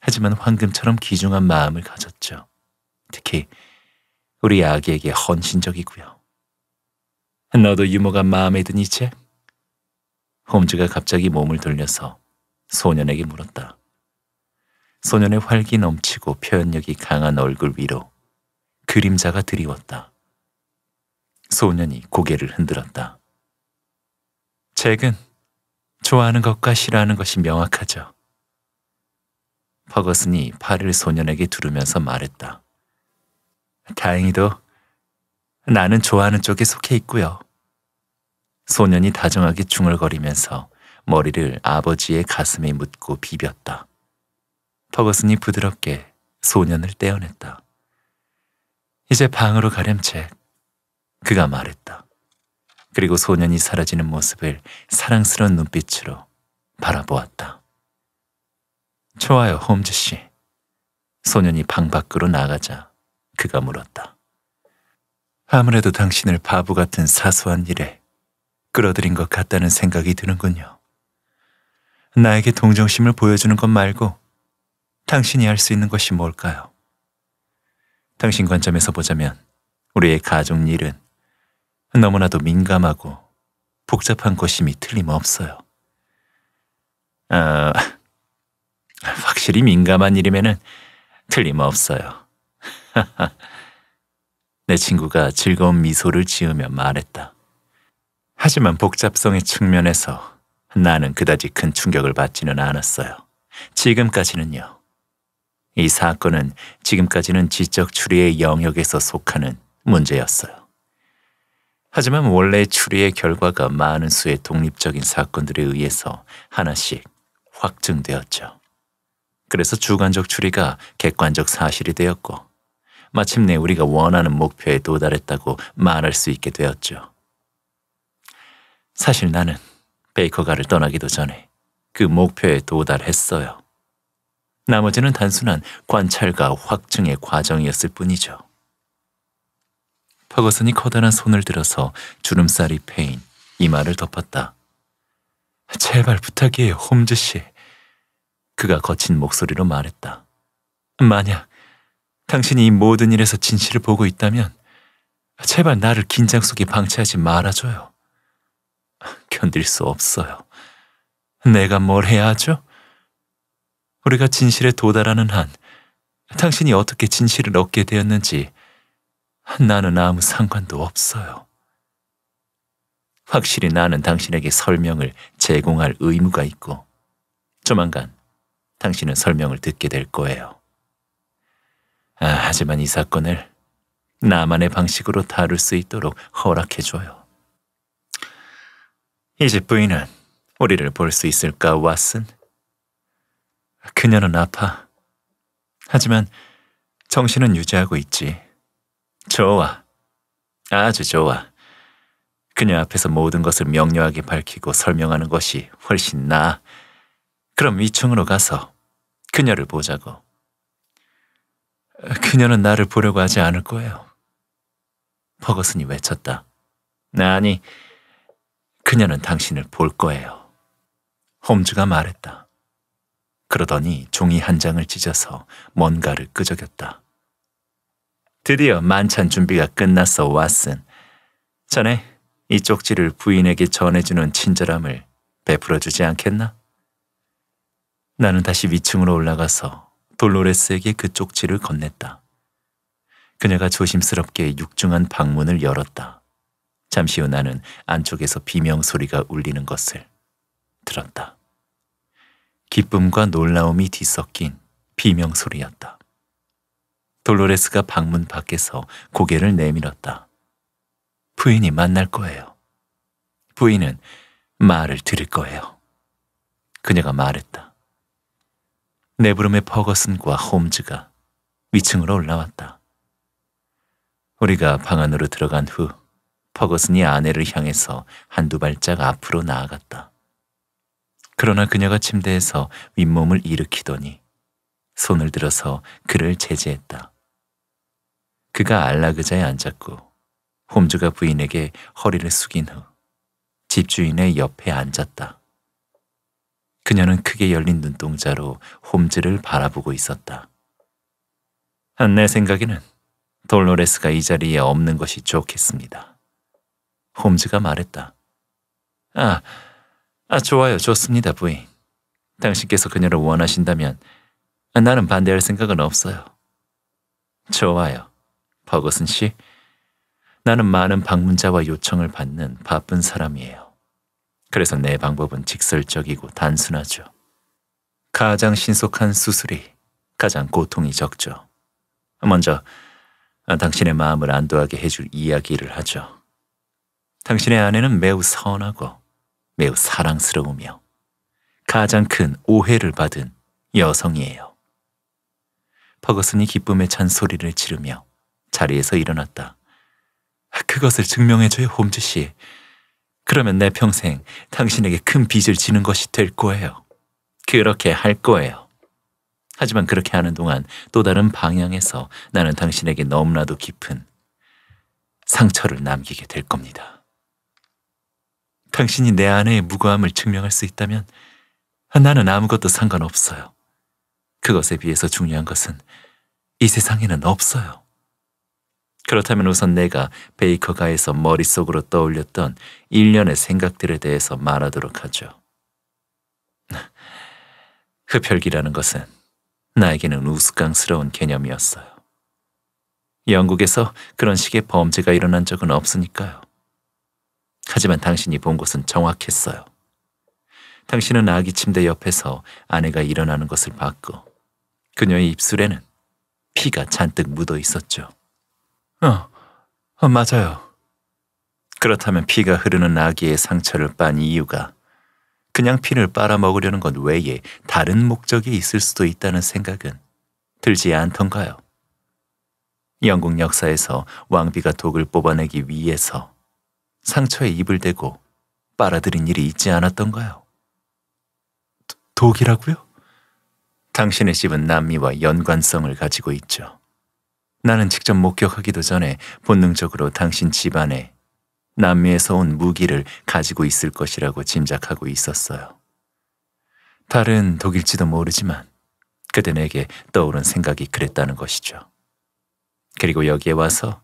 하지만 황금처럼 귀중한 마음을 가졌죠. 특히 우리 아기에게 헌신적이고요. 너도 유머가 마음에 드니 쟤? 홈즈가 갑자기 몸을 돌려서 소년에게 물었다. 소년의 활기 넘치고 표현력이 강한 얼굴 위로 그림자가 드리웠다. 소년이 고개를 흔들었다. 잭은 좋아하는 것과 싫어하는 것이 명확하죠. 퍼거슨이 팔을 소년에게 두르면서 말했다. 다행히도 나는 좋아하는 쪽에 속해 있고요. 소년이 다정하게 중얼거리면서 머리를 아버지의 가슴에 묻고 비볐다. 퍼거슨이 부드럽게 소년을 떼어냈다. 이제 방으로 가렴책. 그가 말했다. 그리고 소년이 사라지는 모습을 사랑스러운 눈빛으로 바라보았다. 좋아요, 홈즈 씨. 소년이 방 밖으로 나가자 그가 물었다. 아무래도 당신을 바보 같은 사소한 일에 끌어들인 것 같다는 생각이 드는군요. 나에게 동정심을 보여주는 것 말고 당신이 할 수 있는 것이 뭘까요? 당신 관점에서 보자면 우리의 가족 일은 너무나도 민감하고 복잡한 것임이 틀림없어요. 아, 확실히 민감한 일임에는 틀림없어요. *laughs* 내 친구가 즐거운 미소를 지으며 말했다. 하지만 복잡성의 측면에서 나는 그다지 큰 충격을 받지는 않았어요. 지금까지는요. 이 사건은 지금까지는 지적 추리의 영역에서 속하는 문제였어요. 하지만 원래 추리의 결과가 많은 수의 독립적인 사건들에 의해서 하나씩 확증되었죠. 그래서 주관적 추리가 객관적 사실이 되었고, 마침내 우리가 원하는 목표에 도달했다고 말할 수 있게 되었죠. 사실 나는 베이커가를 떠나기도 전에 그 목표에 도달했어요. 나머지는 단순한 관찰과 확증의 과정이었을 뿐이죠. 퍼거슨이 커다란 손을 들어서 주름살이 패인 이마를 덮었다. 제발 부탁이에요, 홈즈 씨. 그가 거친 목소리로 말했다. 만약 당신이 이 모든 일에서 진실을 보고 있다면 제발 나를 긴장 속에 방치하지 말아줘요. *laughs* 견딜 수 없어요. 내가 뭘 해야 하죠? 우리가 진실에 도달하는 한 당신이 어떻게 진실을 얻게 되었는지 나는 아무 상관도 없어요. 확실히 나는 당신에게 설명을 제공할 의무가 있고 조만간 당신은 설명을 듣게 될 거예요. 아, 하지만 이 사건을 나만의 방식으로 다룰 수 있도록 허락해줘요. 이집 부인은 우리를 볼 수 있을까, 왓슨? 그녀는 아파. 하지만 정신은 유지하고 있지. 좋아. 아주 좋아. 그녀 앞에서 모든 것을 명료하게 밝히고 설명하는 것이 훨씬 나아. 그럼 위층으로 가서 그녀를 보자고. 그녀는 나를 보려고 하지 않을 거예요. 버거슨이 외쳤다. 아니, 그녀는 당신을 볼 거예요. 홈즈가 말했다. 그러더니 종이 한 장을 찢어서 뭔가를 끄적였다. 드디어 만찬 준비가 끝났어 왓슨. 전에 이 쪽지를 부인에게 전해주는 친절함을 베풀어주지 않겠나? 나는 다시 위층으로 올라가서 돌로레스에게 그 쪽지를 건넸다. 그녀가 조심스럽게 육중한 방문을 열었다. 잠시 후 나는 안쪽에서 비명 소리가 울리는 것을 들었다. 기쁨과 놀라움이 뒤섞인 비명 소리였다. 돌로레스가 방문 밖에서 고개를 내밀었다. 부인이 만날 거예요. 부인은 말을 들을 거예요. 그녀가 말했다. 내부름의 퍼거슨과 홈즈가 위층으로 올라왔다. 우리가 방 안으로 들어간 후 퍼거슨이 아내를 향해서 한두 발짝 앞으로 나아갔다. 그러나 그녀가 침대에서 윗몸을 일으키더니 손을 들어서 그를 제지했다. 그가 안락의자에 앉았고 홈즈가 부인에게 허리를 숙인 후 집주인의 옆에 앉았다. 그녀는 크게 열린 눈동자로 홈즈를 바라보고 있었다. 내 생각에는 돌로레스가 이 자리에 없는 것이 좋겠습니다. 홈즈가 말했다. 아, 아 좋아요. 좋습니다, 부인. 당신께서 그녀를 원하신다면 나는 반대할 생각은 없어요. 좋아요. 버거슨 씨. 나는 많은 방문자와 요청을 받는 바쁜 사람이에요. 그래서 내 방법은 직설적이고 단순하죠. 가장 신속한 수술이 가장 고통이 적죠. 먼저 당신의 마음을 안도하게 해줄 이야기를 하죠. 당신의 아내는 매우 선하고 매우 사랑스러우며 가장 큰 오해를 받은 여성이에요. 퍼거슨이 기쁨에 찬 소리를 지르며 자리에서 일어났다. 그것을 증명해줘요, 홈즈 씨. 그러면 내 평생 당신에게 큰 빚을 지는 것이 될 거예요. 그렇게 할 거예요. 하지만 그렇게 하는 동안 또 다른 방향에서 나는 당신에게 너무나도 깊은 상처를 남기게 될 겁니다. 당신이 내 아내의 무고함을 증명할 수 있다면 나는 아무것도 상관없어요. 그것에 비해서 중요한 것은 이 세상에는 없어요. 그렇다면 우선 내가 베이커가에서 머릿속으로 떠올렸던 일련의 생각들에 대해서 말하도록 하죠. 흡혈귀라는 그 것은 나에게는 우스꽝스러운 개념이었어요. 영국에서 그런 식의 범죄가 일어난 적은 없으니까요. 하지만 당신이 본 것은 정확했어요. 당신은 아기 침대 옆에서 아내가 일어나는 것을 봤고 그녀의 입술에는 피가 잔뜩 묻어 있었죠. 어, 어 맞아요. 그렇다면 피가 흐르는 아기의 상처를 빤 이유가 그냥 피를 빨아먹으려는 것 외에 다른 목적이 있을 수도 있다는 생각은 들지 않던가요? 영국 역사에서 왕비가 독을 뽑아내기 위해서 상처에 입을 대고 빨아들인 일이 있지 않았던가요? 독이라고요? 당신의 집은 남미와 연관성을 가지고 있죠. 나는 직접 목격하기도 전에 본능적으로 당신 집안에 남미에서 온 무기를 가지고 있을 것이라고 짐작하고 있었어요. 다른 독일지도 모르지만 그대 내게 떠오른 생각이 그랬다는 것이죠. 그리고 여기에 와서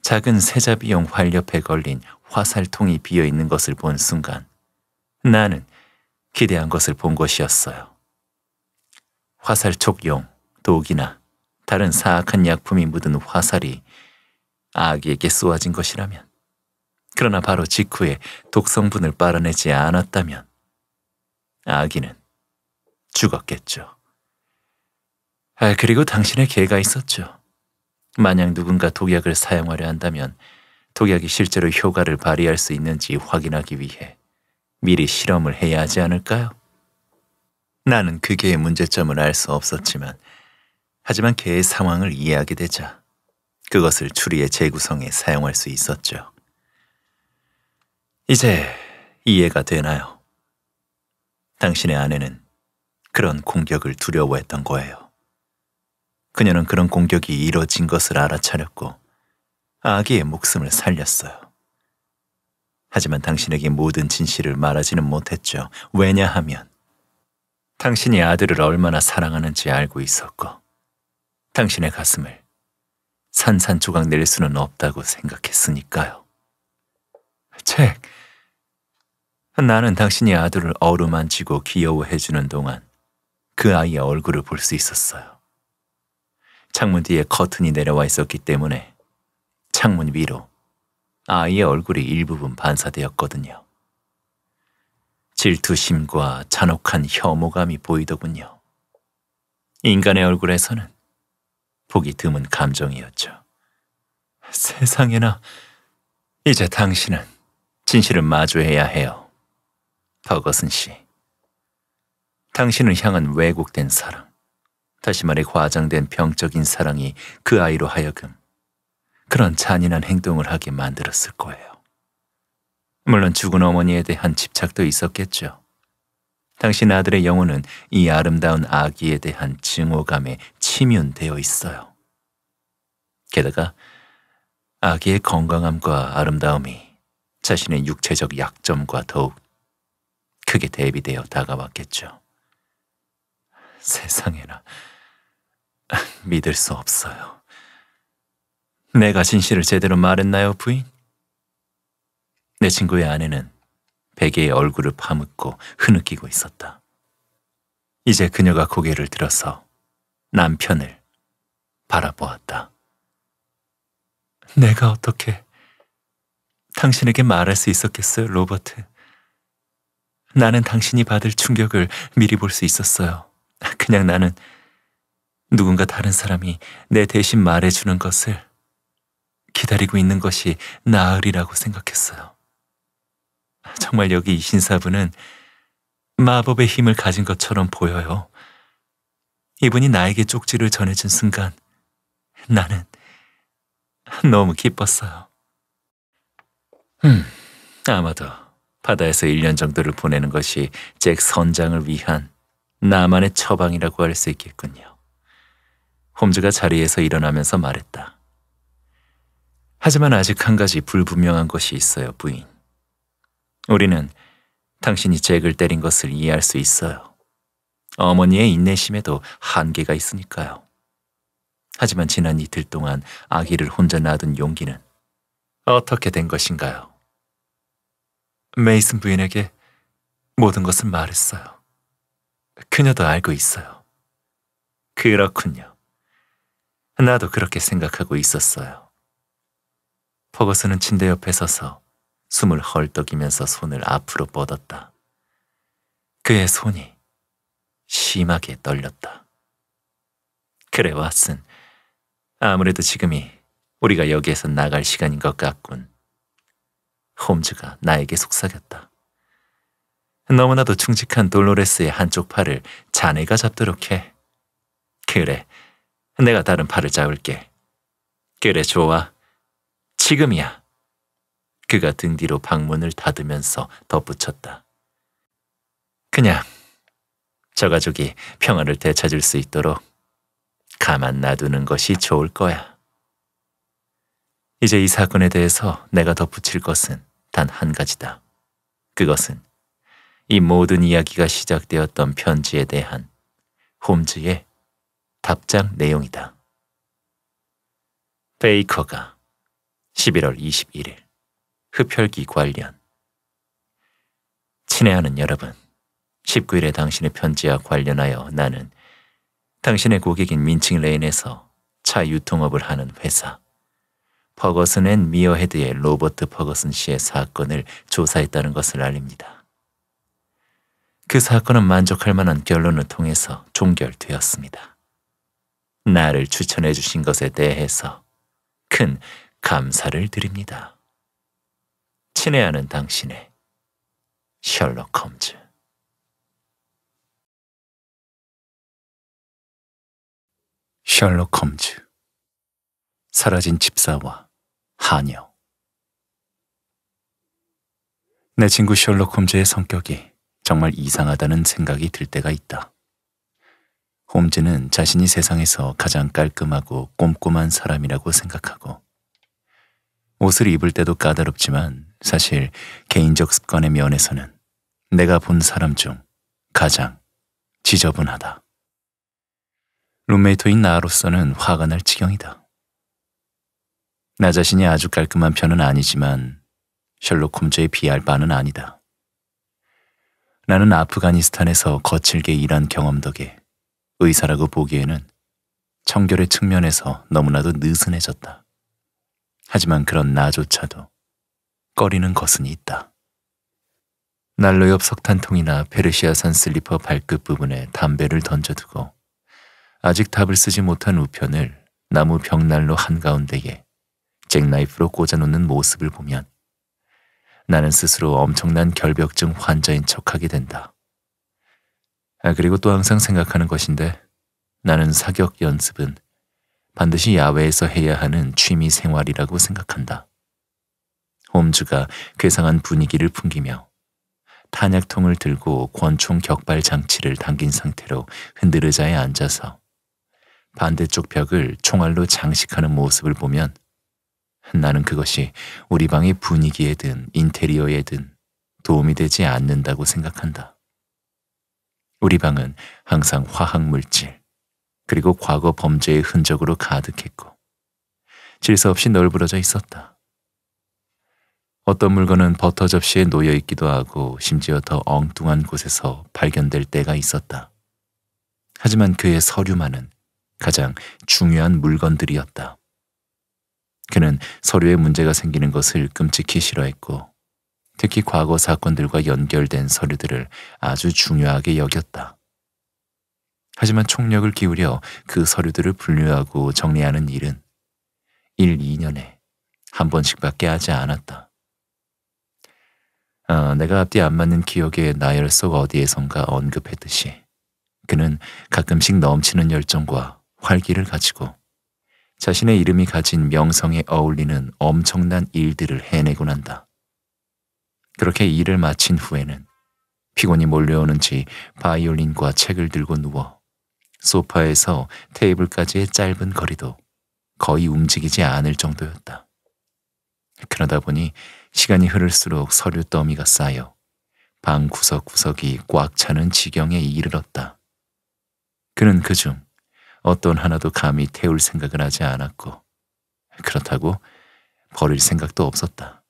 작은 세자비용 활력에 걸린 화살통이 비어 있는 것을 본 순간 나는 기대한 것을 본 것이었어요. 화살촉용, 독이나 다른 사악한 약품이 묻은 화살이 아기에게 쏘아진 것이라면 그러나 바로 직후에 독성분을 빨아내지 않았다면 아기는 죽었겠죠. 아, 그리고 당신의 개가 있었죠. 만약 누군가 독약을 사용하려 한다면 독약이 실제로 효과를 발휘할 수 있는지 확인하기 위해 미리 실험을 해야 하지 않을까요? 나는 그게의 문제점을 알 수 없었지만 하지만 개의 상황을 이해하게 되자 그것을 추리의 재구성에 사용할 수 있었죠. 이제 이해가 되나요? 당신의 아내는 그런 공격을 두려워했던 거예요. 그녀는 그런 공격이 이뤄진 것을 알아차렸고 아기의 목숨을 살렸어요. 하지만 당신에게 모든 진실을 말하지는 못했죠. 왜냐하면 당신이 아들을 얼마나 사랑하는지 알고 있었고 당신의 가슴을 산산조각 낼 수는 없다고 생각했으니까요. 책, 나는 당신이 아들을 어루만지고 귀여워해주는 동안 그 아이의 얼굴을 볼 수 있었어요. 창문 뒤에 커튼이 내려와 있었기 때문에 창문 위로 아이의 얼굴이 일부분 반사되었거든요. 질투심과 잔혹한 혐오감이 보이더군요. 인간의 얼굴에서는 보기 드문 감정이었죠. 세상에나 이제 당신은 진실을 마주해야 해요. 버거슨 씨. 당신을 향한 왜곡된 사랑, 다시 말해 과장된 병적인 사랑이 그 아이로 하여금 그런 잔인한 행동을 하게 만들었을 거예요. 물론 죽은 어머니에 대한 집착도 있었겠죠. 당시나들의 영혼은 이 아름다운 아기에 대한 증오감에 침윤되어 있어요. 게다가 아기의 건강함과 아름다움이 자신의 육체적 약점과 더욱 크게 대비되어 다가왔겠죠. 세상에나 *laughs* 믿을 수 없어요. 내가 진실을 제대로 말했나요, 부인? 내 친구의 아내는 베개에 얼굴을 파묻고 흐느끼고 있었다. 이제 그녀가 고개를 들어서 남편을 바라보았다. 내가 어떻게 당신에게 말할 수 있었겠어요, 로버트? 나는 당신이 받을 충격을 미리 볼 수 있었어요. 그냥 나는 누군가 다른 사람이 내 대신 말해주는 것을 기다리고 있는 것이 나으리라고 생각했어요. 정말 여기 이 신사분은 마법의 힘을 가진 것처럼 보여요. 이분이 나에게 쪽지를 전해준 순간 나는 너무 기뻤어요. 음, 아마도 바다에서 1년 정도를 보내는 것이 잭 선장을 위한 나만의 처방이라고 할 수 있겠군요. 홈즈가 자리에서 일어나면서 말했다. 하지만 아직 한 가지 불분명한 것이 있어요, 부인. 우리는 당신이 잭을 때린 것을 이해할 수 있어요. 어머니의 인내심에도 한계가 있으니까요. 하지만 지난 이틀 동안 아기를 혼자 놔둔 용기는 어떻게 된 것인가요? 메이슨 부인에게 모든 것을 말했어요. 그녀도 알고 있어요. 그렇군요. 나도 그렇게 생각하고 있었어요. 퍼거슨은 침대 옆에 서서 숨을 헐떡이면서 손을 앞으로 뻗었다. 그의 손이 심하게 떨렸다. 그래, 왓슨. 아무래도 지금이 우리가 여기에서 나갈 시간인 것 같군. 홈즈가 나에게 속삭였다. 너무나도 충직한 돌로레스의 한쪽 팔을 자네가 잡도록 해. 그래, 내가 다른 팔을 잡을게. 그래, 좋아. 지금이야. 그가 등 뒤로 방문을 닫으면서 덧붙였다. 그냥 저 가족이 평화를 되찾을 수 있도록 가만 놔두는 것이 좋을 거야. 이제 이 사건에 대해서 내가 덧붙일 것은 단 한 가지다. 그것은 이 모든 이야기가 시작되었던 편지에 대한 홈즈의 답장 내용이다. 베이커가 11월 21일 흡혈귀 관련 친애하는 여러분 19일에 당신의 편지와 관련하여 나는 당신의 고객인 민칭 레인에서 차 유통업을 하는 회사 퍼거슨 앤 미어헤드의 로버트 퍼거슨 씨의 사건을 조사했다는 것을 알립니다. 그 사건은 만족할 만한 결론을 통해서 종결되었습니다. 나를 추천해 주신 것에 대해서 큰 감사를 드립니다. 친애하는 당신의 셜록 홈즈 셜록 홈즈 사라진 집사와 하녀 내 친구 셜록 홈즈의 성격이 정말 이상하다는 생각이 들 때가 있다. 홈즈는 자신이 세상에서 가장 깔끔하고 꼼꼼한 사람이라고 생각하고 옷을 입을 때도 까다롭지만 사실 개인적 습관의 면에서는 내가 본 사람 중 가장 지저분하다. 룸메이트인 나로서는 화가 날 지경이다. 나 자신이 아주 깔끔한 편은 아니지만 셜록 홈즈에 비할 바는 아니다. 나는 아프가니스탄에서 거칠게 일한 경험 덕에 의사라고 보기에는 청결의 측면에서 너무나도 느슨해졌다. 하지만 그런 나조차도 꺼리는 것은 있다. 난로 엽 석탄통이나 페르시아산 슬리퍼 발끝 부분에 담배를 던져두고 아직 답을 쓰지 못한 우편을 나무 벽난로 한가운데에 잭나이프로 꽂아놓는 모습을 보면 나는 스스로 엄청난 결벽증 환자인 척하게 된다. 아, 그리고 또 항상 생각하는 것인데 나는 사격 연습은 반드시 야외에서 해야 하는 취미 생활이라고 생각한다. 홈즈가 괴상한 분위기를 풍기며 탄약통을 들고 권총 격발 장치를 당긴 상태로 흔들의자에 앉아서 반대쪽 벽을 총알로 장식하는 모습을 보면 나는 그것이 우리 방의 분위기에든 인테리어에든 도움이 되지 않는다고 생각한다. 우리 방은 항상 화학물질, 그리고 과거 범죄의 흔적으로 가득했고 질서 없이 널브러져 있었다. 어떤 물건은 버터 접시에 놓여 있기도 하고 심지어 더 엉뚱한 곳에서 발견될 때가 있었다. 하지만 그의 서류만은 가장 중요한 물건들이었다. 그는 서류에 문제가 생기는 것을 끔찍히 싫어했고 특히 과거 사건들과 연결된 서류들을 아주 중요하게 여겼다. 하지만 총력을 기울여 그 서류들을 분류하고 정리하는 일은 1, 2년에 한 번씩밖에 하지 않았다. 아, 내가 앞뒤 안 맞는 기억에 나열 속 어디에선가 언급했듯이 그는 가끔씩 넘치는 열정과 활기를 가지고 자신의 이름이 가진 명성에 어울리는 엄청난 일들을 해내곤 한다. 그렇게 일을 마친 후에는 피곤이 몰려오는지 바이올린과 책을 들고 누워 소파에서 테이블까지의 짧은 거리도 거의 움직이지 않을 정도였다. 그러다 보니 시간이 흐를수록 서류 더미가 쌓여 방 구석구석이 꽉 차는 지경에 이르렀다. 그는 그 중 어떤 하나도 감히 태울 생각을 하지 않았고 그렇다고 버릴 생각도 없었다.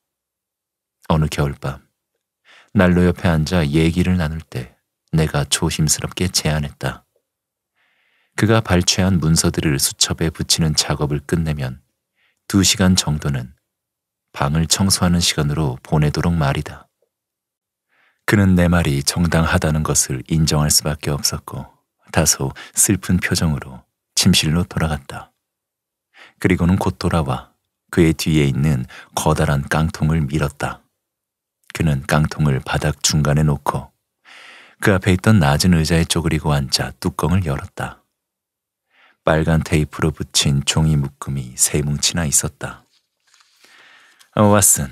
어느 겨울밤 난로 옆에 앉아 얘기를 나눌 때 내가 조심스럽게 제안했다. 그가 발췌한 문서들을 수첩에 붙이는 작업을 끝내면 두 시간 정도는 방을 청소하는 시간으로 보내도록 말이다. 그는 내 말이 정당하다는 것을 인정할 수밖에 없었고 다소 슬픈 표정으로 침실로 돌아갔다. 그리고는 곧 돌아와 그의 뒤에 있는 커다란 깡통을 밀었다. 그는 깡통을 바닥 중간에 놓고 그 앞에 있던 낮은 의자에 쪼그리고 앉아 뚜껑을 열었다. 빨간 테이프로 붙인 종이 묶음이 세 뭉치나 있었다. 어, 왓슨,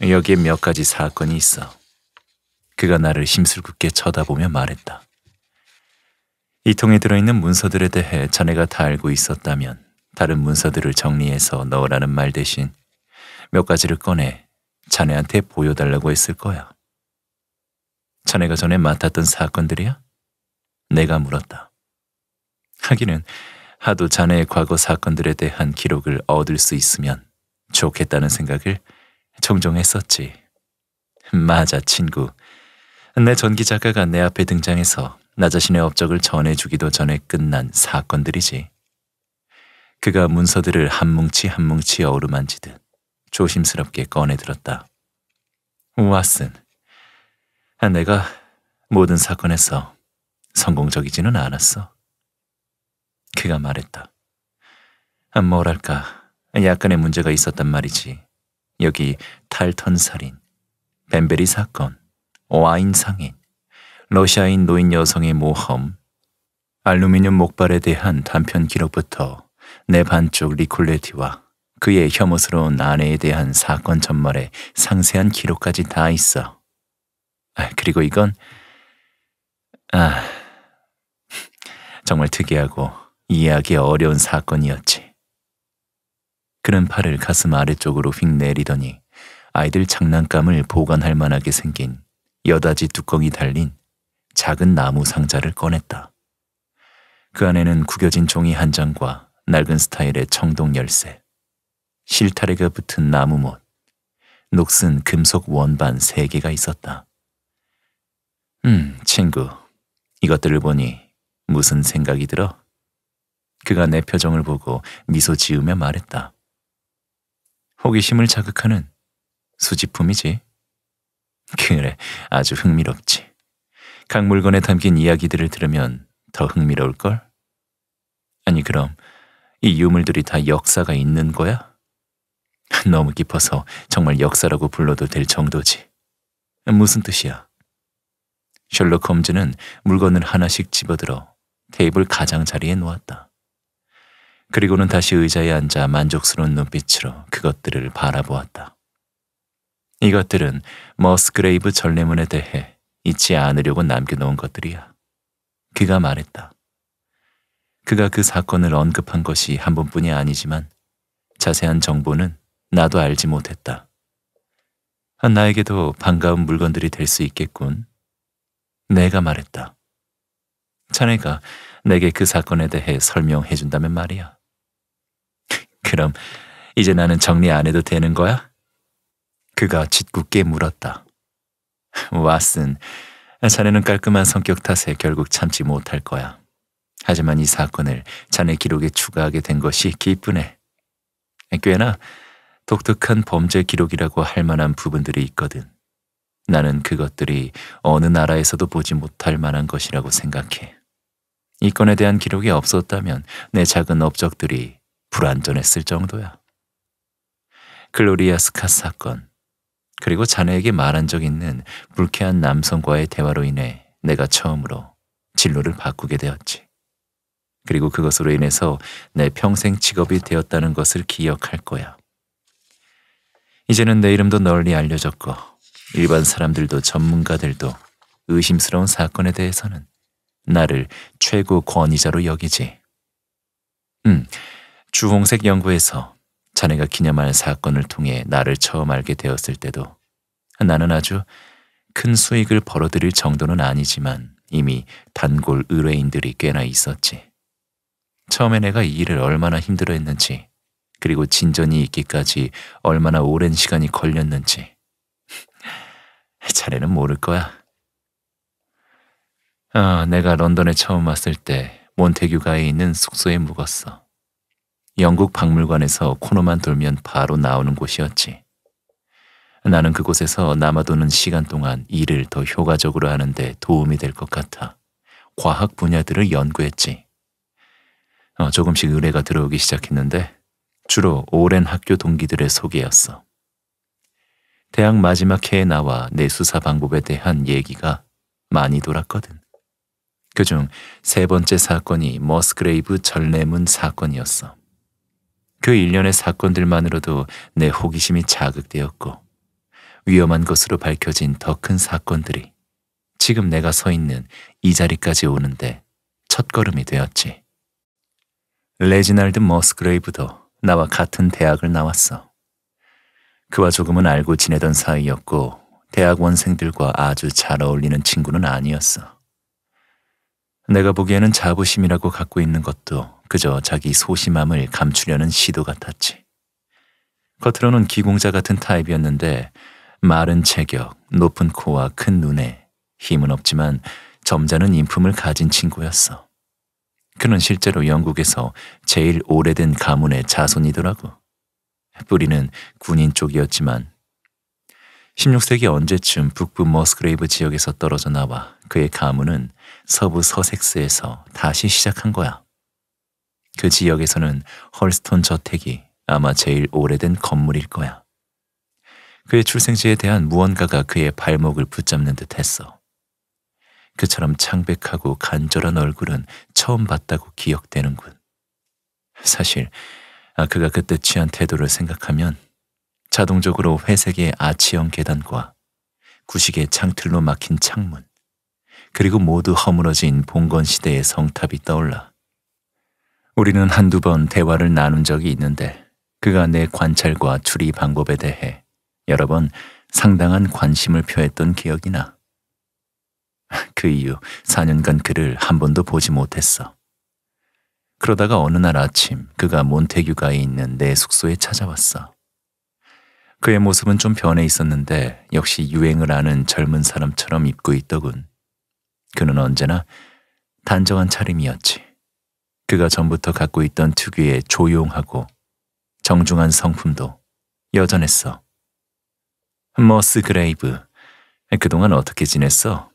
여기에 몇 가지 사건이 있어. 그가 나를 심술궂게 쳐다보며 말했다. 이 통에 들어있는 문서들에 대해 자네가 다 알고 있었다면 다른 문서들을 정리해서 넣으라는 말 대신 몇 가지를 꺼내 자네한테 보여달라고 했을 거야. 자네가 전에 맡았던 사건들이야? 내가 물었다. 하기는 하도 자네의 과거 사건들에 대한 기록을 얻을 수 있으면 좋겠다는 생각을 종종 했었지. 맞아, 친구. 내 전기작가가 내 앞에 등장해서 나 자신의 업적을 전해주기도 전에 끝난 사건들이지. 그가 문서들을 한 뭉치 한 뭉치 어루만지듯 조심스럽게 꺼내들었다. 왓슨, 내가 모든 사건에서 성공적이지는 않았어. 그가 말했다. 뭐랄까 아, 약간의 문제가 있었단 말이지. 여기 탈턴 살인, 벤베리 사건, 와인 상인, 러시아인 노인 여성의 모험, 알루미늄 목발에 대한 단편 기록부터 내 반쪽 리콜레티와 그의 혐오스러운 아내에 대한 사건 전말에 상세한 기록까지 다 있어. 아, 그리고 이건 아 정말 특이하고 이해하기 어려운 사건이었지. 그는 팔을 가슴 아래쪽으로 휙 내리더니 아이들 장난감을 보관할 만하게 생긴 여닫이 뚜껑이 달린 작은 나무 상자를 꺼냈다. 그 안에는 구겨진 종이 한 장과 낡은 스타일의 청동 열쇠, 실타래가 붙은 나무못, 녹슨 금속 원반 세 개가 있었다. 음, 친구, 이것들을 보니 무슨 생각이 들어? 그가 내 표정을 보고 미소 지으며 말했다. 호기심을 자극하는 수집품이지. 그래, 아주 흥미롭지. 각 물건에 담긴 이야기들을 들으면 더 흥미로울걸? 아니, 그럼 이 유물들이 다 역사가 있는 거야? 너무 깊어서 정말 역사라고 불러도 될 정도지. 무슨 뜻이야? 셜록 홈즈는 물건을 하나씩 집어들어 테이블 가장자리에 놓았다. 그리고는 다시 의자에 앉아 만족스러운 눈빛으로 그것들을 바라보았다. 이것들은 머스그레이브 전례문에 대해 잊지 않으려고 남겨놓은 것들이야. 그가 말했다. 그가 그 사건을 언급한 것이 한 번뿐이 아니지만 자세한 정보는 나도 알지 못했다. 나에게도 반가운 물건들이 될 수 있겠군. 내가 말했다. 자네가 내게 그 사건에 대해 설명해 준다면 말이야. 그럼 이제 나는 정리 안 해도 되는 거야? 그가 짓궂게 물었다. 왓슨, 자네는 깔끔한 성격 탓에 결국 참지 못할 거야. 하지만 이 사건을 자네 기록에 추가하게 된 것이 기쁘네. 꽤나 독특한 범죄 기록이라고 할 만한 부분들이 있거든. 나는 그것들이 어느 나라에서도 보지 못할 만한 것이라고 생각해. 이 건에 대한 기록이 없었다면 내 작은 업적들이 불완전했을 정도야. 글로리아스카 사건 그리고 자네에게 말한 적 있는 불쾌한 남성과의 대화로 인해 내가 처음으로 진로를 바꾸게 되었지. 그리고 그것으로 인해서 내 평생 직업이 되었다는 것을 기억할 거야. 이제는 내 이름도 널리 알려졌고 일반 사람들도 전문가들도 의심스러운 사건에 대해서는 나를 최고 권위자로 여기지. 음, 주홍색 연구에서 자네가 기념할 사건을 통해 나를 처음 알게 되었을 때도 나는 아주 큰 수익을 벌어들일 정도는 아니지만 이미 단골 의뢰인들이 꽤나 있었지. 처음에 내가 이 일을 얼마나 힘들어 했는지, 그리고 진전이 있기까지 얼마나 오랜 시간이 걸렸는지. *laughs* 자네는 모를 거야. 아, 내가 런던에 처음 왔을 때 몬테규 가에 있는 숙소에 묵었어. 영국 박물관에서 코너만 돌면 바로 나오는 곳이었지. 나는 그곳에서 남아도는 시간 동안 일을 더 효과적으로 하는데 도움이 될 것 같아 과학 분야들을 연구했지. 어, 조금씩 의뢰가 들어오기 시작했는데 주로 오랜 학교 동기들의 소개였어. 대학 마지막 해에 나와 내 수사 방법에 대한 얘기가 많이 돌았거든. 그 중 세 번째 사건이 머스그레이브 전례문 사건이었어. 그 일련의 사건들만으로도 내 호기심이 자극되었고 위험한 것으로 밝혀진 더 큰 사건들이 지금 내가 서 있는 이 자리까지 오는데 첫걸음이 되었지. 레지날드 머스그레이브도 나와 같은 대학을 나왔어. 그와 조금은 알고 지내던 사이였고 대학 원생들과 아주 잘 어울리는 친구는 아니었어. 내가 보기에는 자부심이라고 갖고 있는 것도 그저 자기 소심함을 감추려는 시도 같았지. 겉으로는 기공자 같은 타입이었는데 마른 체격, 높은 코와 큰 눈에 힘은 없지만 점잖은 인품을 가진 친구였어. 그는 실제로 영국에서 제일 오래된 가문의 자손이더라고. 뿌리는 군인 쪽이었지만 16세기 언제쯤 북부 머스그레이브 지역에서 떨어져 나와 그의 가문은 서부 서섹스에서 다시 시작한 거야. 그 지역에서는 헐스톤 저택이 아마 제일 오래된 건물일 거야. 그의 출생지에 대한 무언가가 그의 발목을 붙잡는 듯 했어. 그처럼 창백하고 간절한 얼굴은 처음 봤다고 기억되는군. 사실 아, 그가 그때 취한 태도를 생각하면 자동적으로 회색의 아치형 계단과 구식의 창틀로 막힌 창문 그리고 모두 허물어진 봉건 시대의 성탑이 떠올라 우리는 한두 번 대화를 나눈 적이 있는데 그가 내 관찰과 추리 방법에 대해 여러 번 상당한 관심을 표했던 기억이 나. 그 이후 4년간 그를 한 번도 보지 못했어. 그러다가 어느 날 아침 그가 몬테규가에 있는 내 숙소에 찾아왔어. 그의 모습은 좀 변해 있었는데 역시 유행을 아는 젊은 사람처럼 입고 있더군. 그는 언제나 단정한 차림이었지. 그가 전부터 갖고 있던 특유의 조용하고 정중한 성품도 여전했어. 머스 그레이브, 그동안 어떻게 지냈어?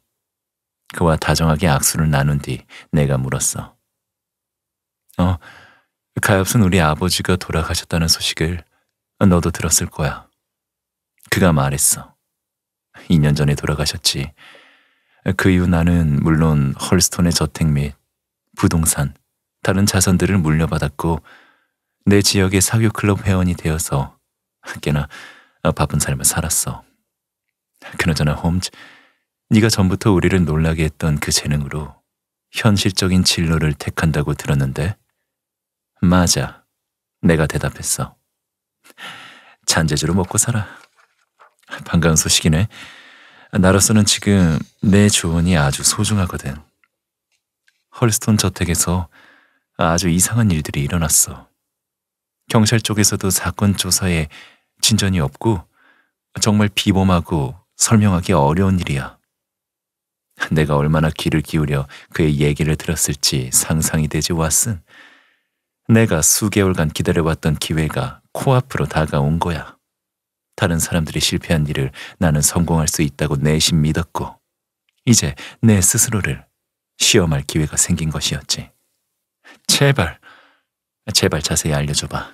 그와 다정하게 악수를 나눈 뒤 내가 물었어. 어, 가엾은 우리 아버지가 돌아가셨다는 소식을 너도 들었을 거야. 그가 말했어. 2년 전에 돌아가셨지. 그 이후 나는 물론 헐스톤의 저택 및 부동산, 다른 자산들을 물려받았고 내 지역의 사교클럽 회원이 되어서 꽤나 어, 바쁜 삶을 살았어. 그나저나 홈즈, 네가 전부터 우리를 놀라게 했던 그 재능으로 현실적인 진로를 택한다고 들었는데 맞아. 내가 대답했어. 잔재주로 먹고 살아. 반가운 소식이네. 나로서는 지금 내 조언이 아주 소중하거든. 헐스톤 저택에서 아, 아주 이상한 일들이 일어났어. 경찰 쪽에서도 사건 조사에 진전이 없고 정말 비범하고 설명하기 어려운 일이야. 내가 얼마나 귀를 기울여 그의 얘기를 들었을지 상상이 되지 왔음 내가 수개월간 기다려왔던 기회가 코앞으로 다가온 거야. 다른 사람들이 실패한 일을 나는 성공할 수 있다고 내심 믿었고, 이제 내 스스로를 시험할 기회가 생긴 것이었지. 제발, 제발 자세히 알려줘봐.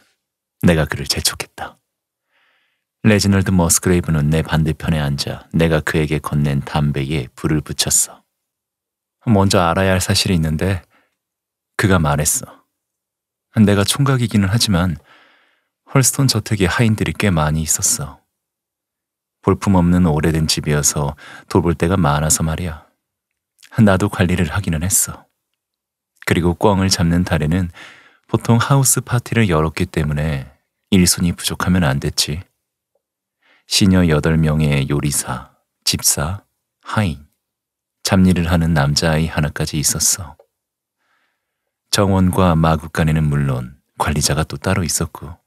내가 그를 재촉했다. 레지널드 머스그레이브는 내 반대편에 앉아 내가 그에게 건넨 담배에 불을 붙였어. 먼저 알아야 할 사실이 있는데 그가 말했어. 내가 총각이기는 하지만 헐스톤 저택에 하인들이 꽤 많이 있었어. 볼품없는 오래된 집이어서 돌볼 데가 많아서 말이야. 나도 관리를 하기는 했어. 그리고 꽝을 잡는 달에는 보통 하우스 파티를 열었기 때문에 일손이 부족하면 안 됐지. 시녀 8명의 요리사, 집사, 하인, 잡일을 하는 남자아이 하나까지 있었어. 정원과 마구간에는 물론 관리자가 또 따로 있었고.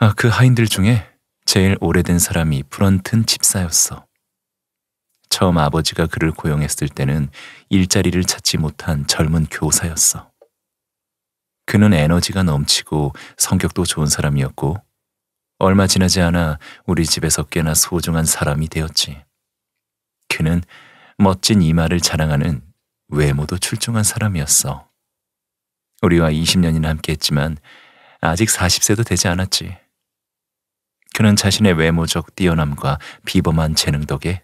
아, 그 하인들 중에 제일 오래된 사람이 프런튼 집사였어. 처음 아버지가 그를 고용했을 때는 일자리를 찾지 못한 젊은 교사였어. 그는 에너지가 넘치고 성격도 좋은 사람이었고 얼마 지나지 않아 우리 집에서 꽤나 소중한 사람이 되었지. 그는 멋진 이마를 자랑하는 외모도 출중한 사람이었어. 우리와 20년이나 함께했지만 아직 40세도 되지 않았지. 그는 자신의 외모적 뛰어남과 비범한 재능 덕에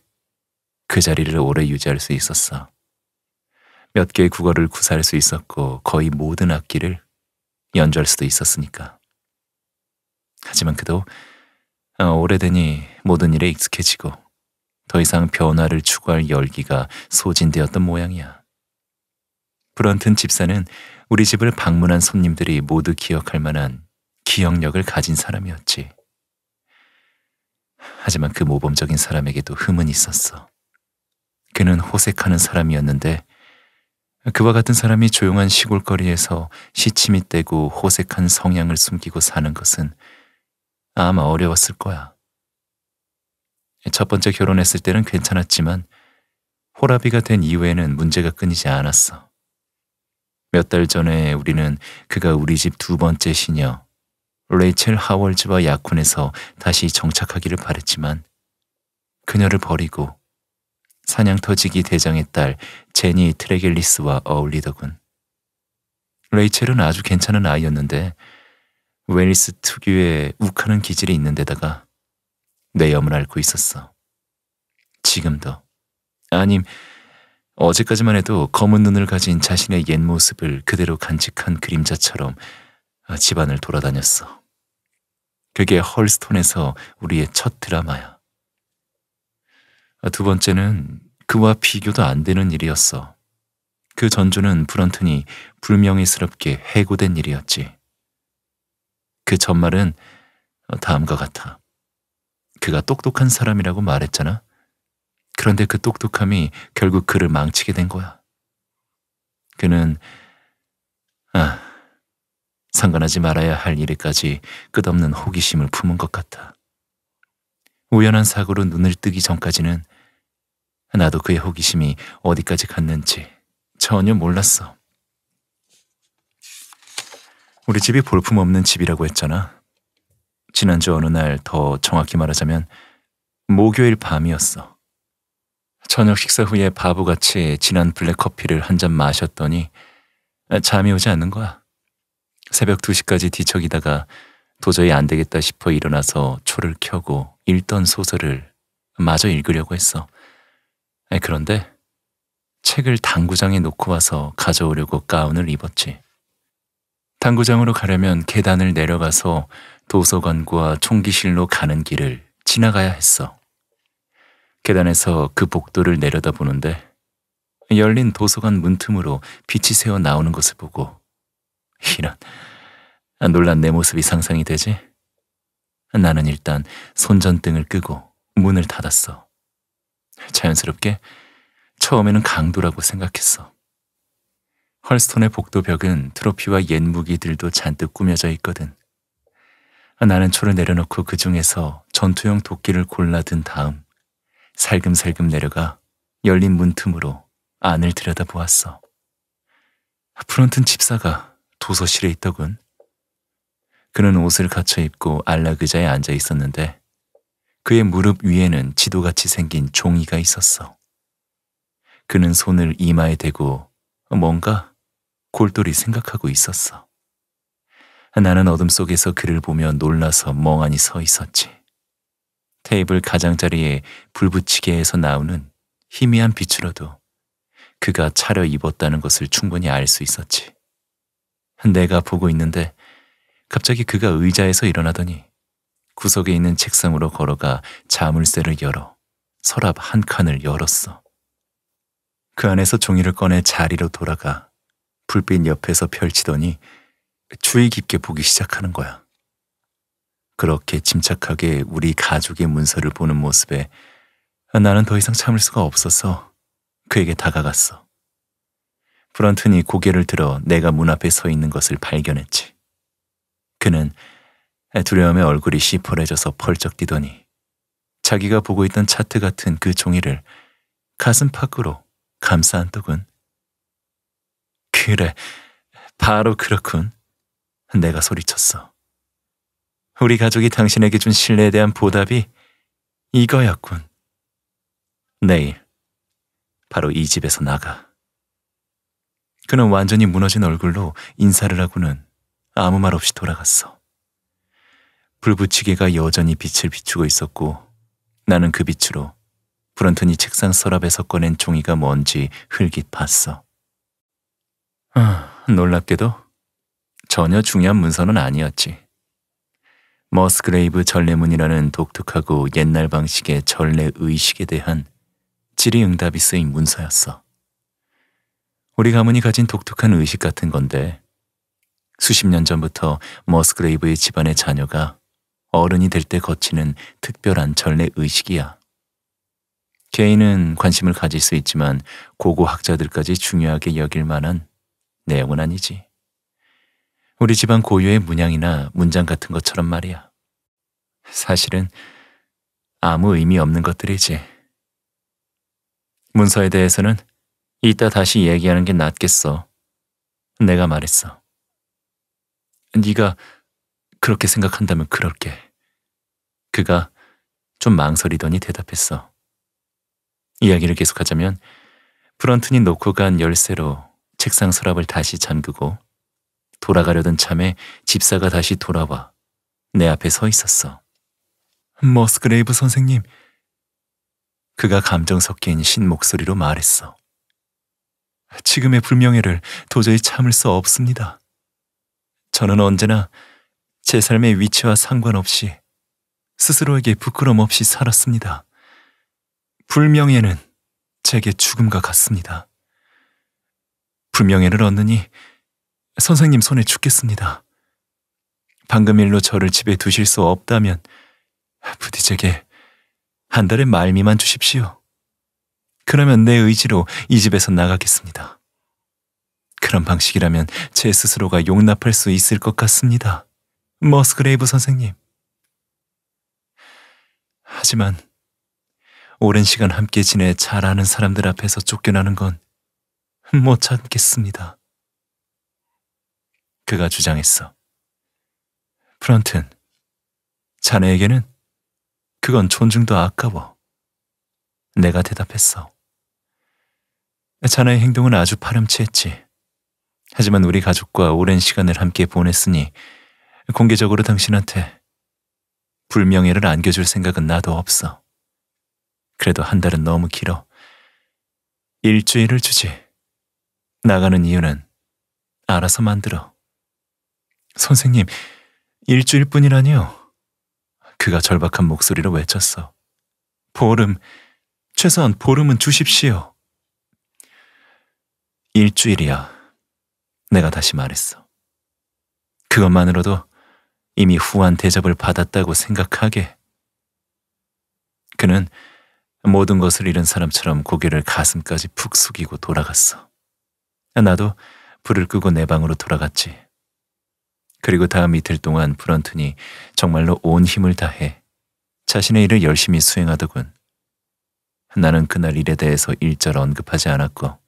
그 자리를 오래 유지할 수 있었어. 몇 개의 국어를 구사할 수 있었고 거의 모든 악기를 연주할 수도 있었으니까. 하지만 그도 어, 오래되니 모든 일에 익숙해지고 더 이상 변화를 추구할 열기가 소진되었던 모양이야. 브런튼 집사는 우리 집을 방문한 손님들이 모두 기억할 만한 기억력을 가진 사람이었지. 하지만 그 모범적인 사람에게도 흠은 있었어. 그는 호색하는 사람이었는데 그와 같은 사람이 조용한 시골거리에서 시침이 떼고 호색한 성향을 숨기고 사는 것은 아마 어려웠을 거야. 첫 번째 결혼했을 때는 괜찮았지만 호라비가 된 이후에는 문제가 끊이지 않았어. 몇 달 전에 우리는 그가 우리 집 두 번째 시녀 레이첼 하월즈와 약혼해서 다시 정착하기를 바랬지만 그녀를 버리고 사냥터지기 대장의 딸 제니 트레길리스와 어울리더군. 레이첼은 아주 괜찮은 아이였는데 웰일스 특유의 욱하는 기질이 있는 데다가 내염을 앓고 있었어. 지금도. 아님 어제까지만 해도 검은 눈을 가진 자신의 옛 모습을 그대로 간직한 그림자처럼 아, 집안을 돌아다녔어. 그게 헐스톤에서 우리의 첫 드라마야. 아, 두 번째는 그와 비교도 안 되는 일이었어. 그 전주는 브런튼이 불명예스럽게 해고된 일이었지. 그 전말은 어, 다음과 같아. 그가 똑똑한 사람이라고 말했잖아. 그런데 그 똑똑함이 결국 그를 망치게 된 거야. 그는 아, 상관하지 말아야 할 일에까지 끝없는 호기심을 품은 것 같아. 우연한 사고로 눈을 뜨기 전까지는 나도 그의 호기심이 어디까지 갔는지 전혀 몰랐어. 우리 집이 볼품없는 집이라고 했잖아. 지난주 어느 날 더 정확히 말하자면 목요일 밤이었어. 저녁 식사 후에 바보같이 진한 블랙커피를 한 잔 마셨더니 잠이 오지 않는 거야. 새벽 2시까지 뒤척이다가 도저히 안 되겠다 싶어 일어나서 초를 켜고 읽던 소설을 마저 읽으려고 했어. 그런데 책을 당구장에 놓고 와서 가져오려고 가운을 입었지. 당구장으로 가려면 계단을 내려가서 도서관과 총기실로 가는 길을 지나가야 했어. 계단에서 그 복도를 내려다보는데 열린 도서관 문틈으로 빛이 새어 나오는 것을 보고 이런 놀란 내 모습이 상상이 되지? 나는 일단 손전등을 끄고 문을 닫았어. 자연스럽게 처음에는 강도라고 생각했어. 헐스톤의 복도 벽은 트로피와 옛 무기들도 잔뜩 꾸며져 있거든. 나는 초를 내려놓고 그 중에서 전투용 도끼를 골라든 다음 살금살금 내려가 열린 문틈으로 안을 들여다보았어. 프런튼 집사가 도서실에 있더군. 그는 옷을 갖춰 입고 안락 의자에 앉아 있었는데 그의 무릎 위에는 지도같이 생긴 종이가 있었어. 그는 손을 이마에 대고 뭔가 골똘히 생각하고 있었어. 나는 어둠 속에서 그를 보며 놀라서 멍하니 서 있었지. 테이블 가장자리에 불 붙이게 해서 나오는 희미한 빛으로도 그가 차려 입었다는 것을 충분히 알 수 있었지. 내가 보고 있는데 갑자기 그가 의자에서 일어나더니 구석에 있는 책상으로 걸어가 자물쇠를 열어 서랍 한 칸을 열었어. 그 안에서 종이를 꺼내 자리로 돌아가 불빛 옆에서 펼치더니 주의 깊게 보기 시작하는 거야. 그렇게 침착하게 우리 가족의 문서를 보는 모습에 나는 더 이상 참을 수가 없어서 그에게 다가갔어. 브런튼이 고개를 들어 내가 문 앞에 서 있는 것을 발견했지. 그는 두려움에 얼굴이 시퍼레져서 펄쩍 뛰더니 자기가 보고 있던 차트 같은 그 종이를 가슴 팍으로 감싸 안더군. 그래, 바로 그렇군. 내가 소리쳤어. 우리 가족이 당신에게 준 신뢰에 대한 보답이 이거였군. 내일, 바로 이 집에서 나가. 그는 완전히 무너진 얼굴로 인사를 하고는 아무 말 없이 돌아갔어. 불붙이개가 여전히 빛을 비추고 있었고 나는 그 빛으로 브런턴이 책상 서랍에서 꺼낸 종이가 뭔지 흘깃 봤어. 아, 놀랍게도 전혀 중요한 문서는 아니었지. 머스그레이브 전례문이라는 독특하고 옛날 방식의 전례 의식에 대한 질의응답이 쓰인 문서였어. 우리 가문이 가진 독특한 의식 같은 건데 수십 년 전부터 머스그레이브의 집안의 자녀가 어른이 될 때 거치는 특별한 전례 의식이야. 개인은 관심을 가질 수 있지만 고고학자들까지 중요하게 여길 만한 내용은 아니지. 우리 집안 고유의 문양이나 문장 같은 것처럼 말이야. 사실은 아무 의미 없는 것들이지. 문서에 대해서는 이따 다시 얘기하는 게 낫겠어. 내가 말했어. 네가 그렇게 생각한다면 그럴게. 그가 좀 망설이더니 대답했어. 이야기를 계속하자면 브런튼이 놓고 간 열쇠로 책상 서랍을 다시 잠그고 돌아가려던 참에 집사가 다시 돌아와 내 앞에 서 있었어. 머스그레이브 선생님. 그가 감정 섞인 신 목소리로 말했어. 지금의 불명예를 도저히 참을 수 없습니다. 저는 언제나 제 삶의 위치와 상관없이 스스로에게 부끄럼 없이 살았습니다. 불명예는 제게 죽음과 같습니다. 불명예를 얻느니 선생님 손에 죽겠습니다. 방금 일로 저를 집에 두실 수 없다면 부디 제게 한 달의 말미만 주십시오. 그러면 내 의지로 이 집에서 나가겠습니다. 그런 방식이라면 제 스스로가 용납할 수 있을 것 같습니다. 머스그레이브 선생님. 하지만 오랜 시간 함께 지내 잘 아는 사람들 앞에서 쫓겨나는 건 못 참겠습니다. 그가 주장했어. 프런튼, 자네에게는 그건 존중도 아까워. 내가 대답했어. 자네의 행동은 아주 파렴치했지. 하지만 우리 가족과 오랜 시간을 함께 보냈으니 공개적으로 당신한테 불명예를 안겨줄 생각은 나도 없어. 그래도 한 달은 너무 길어. 일주일을 주지. 나가는 이유는 알아서 만들어. 선생님, 일주일 뿐이라니요. 그가 절박한 목소리로 외쳤어. 보름, 최소한 보름은 주십시오. 일주일이야. 내가 다시 말했어. 그것만으로도 이미 후한 대접을 받았다고 생각하게. 그는 모든 것을 잃은 사람처럼 고개를 가슴까지 푹 숙이고 돌아갔어. 나도 불을 끄고 내 방으로 돌아갔지. 그리고 다음 이틀 동안 브런튼이 정말로 온 힘을 다해 자신의 일을 열심히 수행하더군. 나는 그날 일에 대해서 일절 언급하지 않았고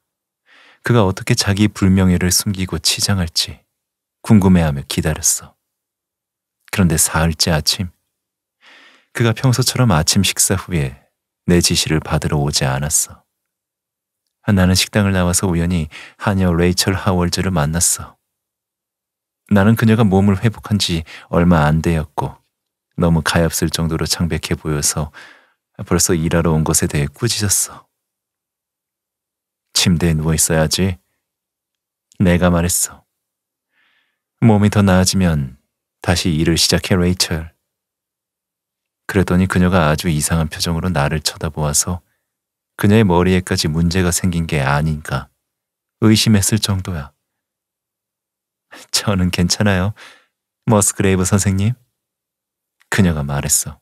그가 어떻게 자기 불명예를 숨기고 치장할지 궁금해하며 기다렸어. 그런데 사흘째 아침 그가 평소처럼 아침 식사 후에 내 지시를 받으러 오지 않았어. 나는 식당을 나와서 우연히 하녀 레이첼 하월즈를 만났어. 나는 그녀가 몸을 회복한 지 얼마 안 되었고 너무 가엾을 정도로 창백해 보여서 벌써 일하러 온 것에 대해 꾸짖었어. 침대에 누워 있어야지. 내가 말했어. 몸이 더 나아지면 다시 일을 시작해 레이첼. 그랬더니 그녀가 아주 이상한 표정으로 나를 쳐다보아서 그녀의 머리에까지 문제가 생긴 게 아닌가 의심했을 정도야. 저는 괜찮아요. 머스그레이브 선생님. 그녀가 말했어.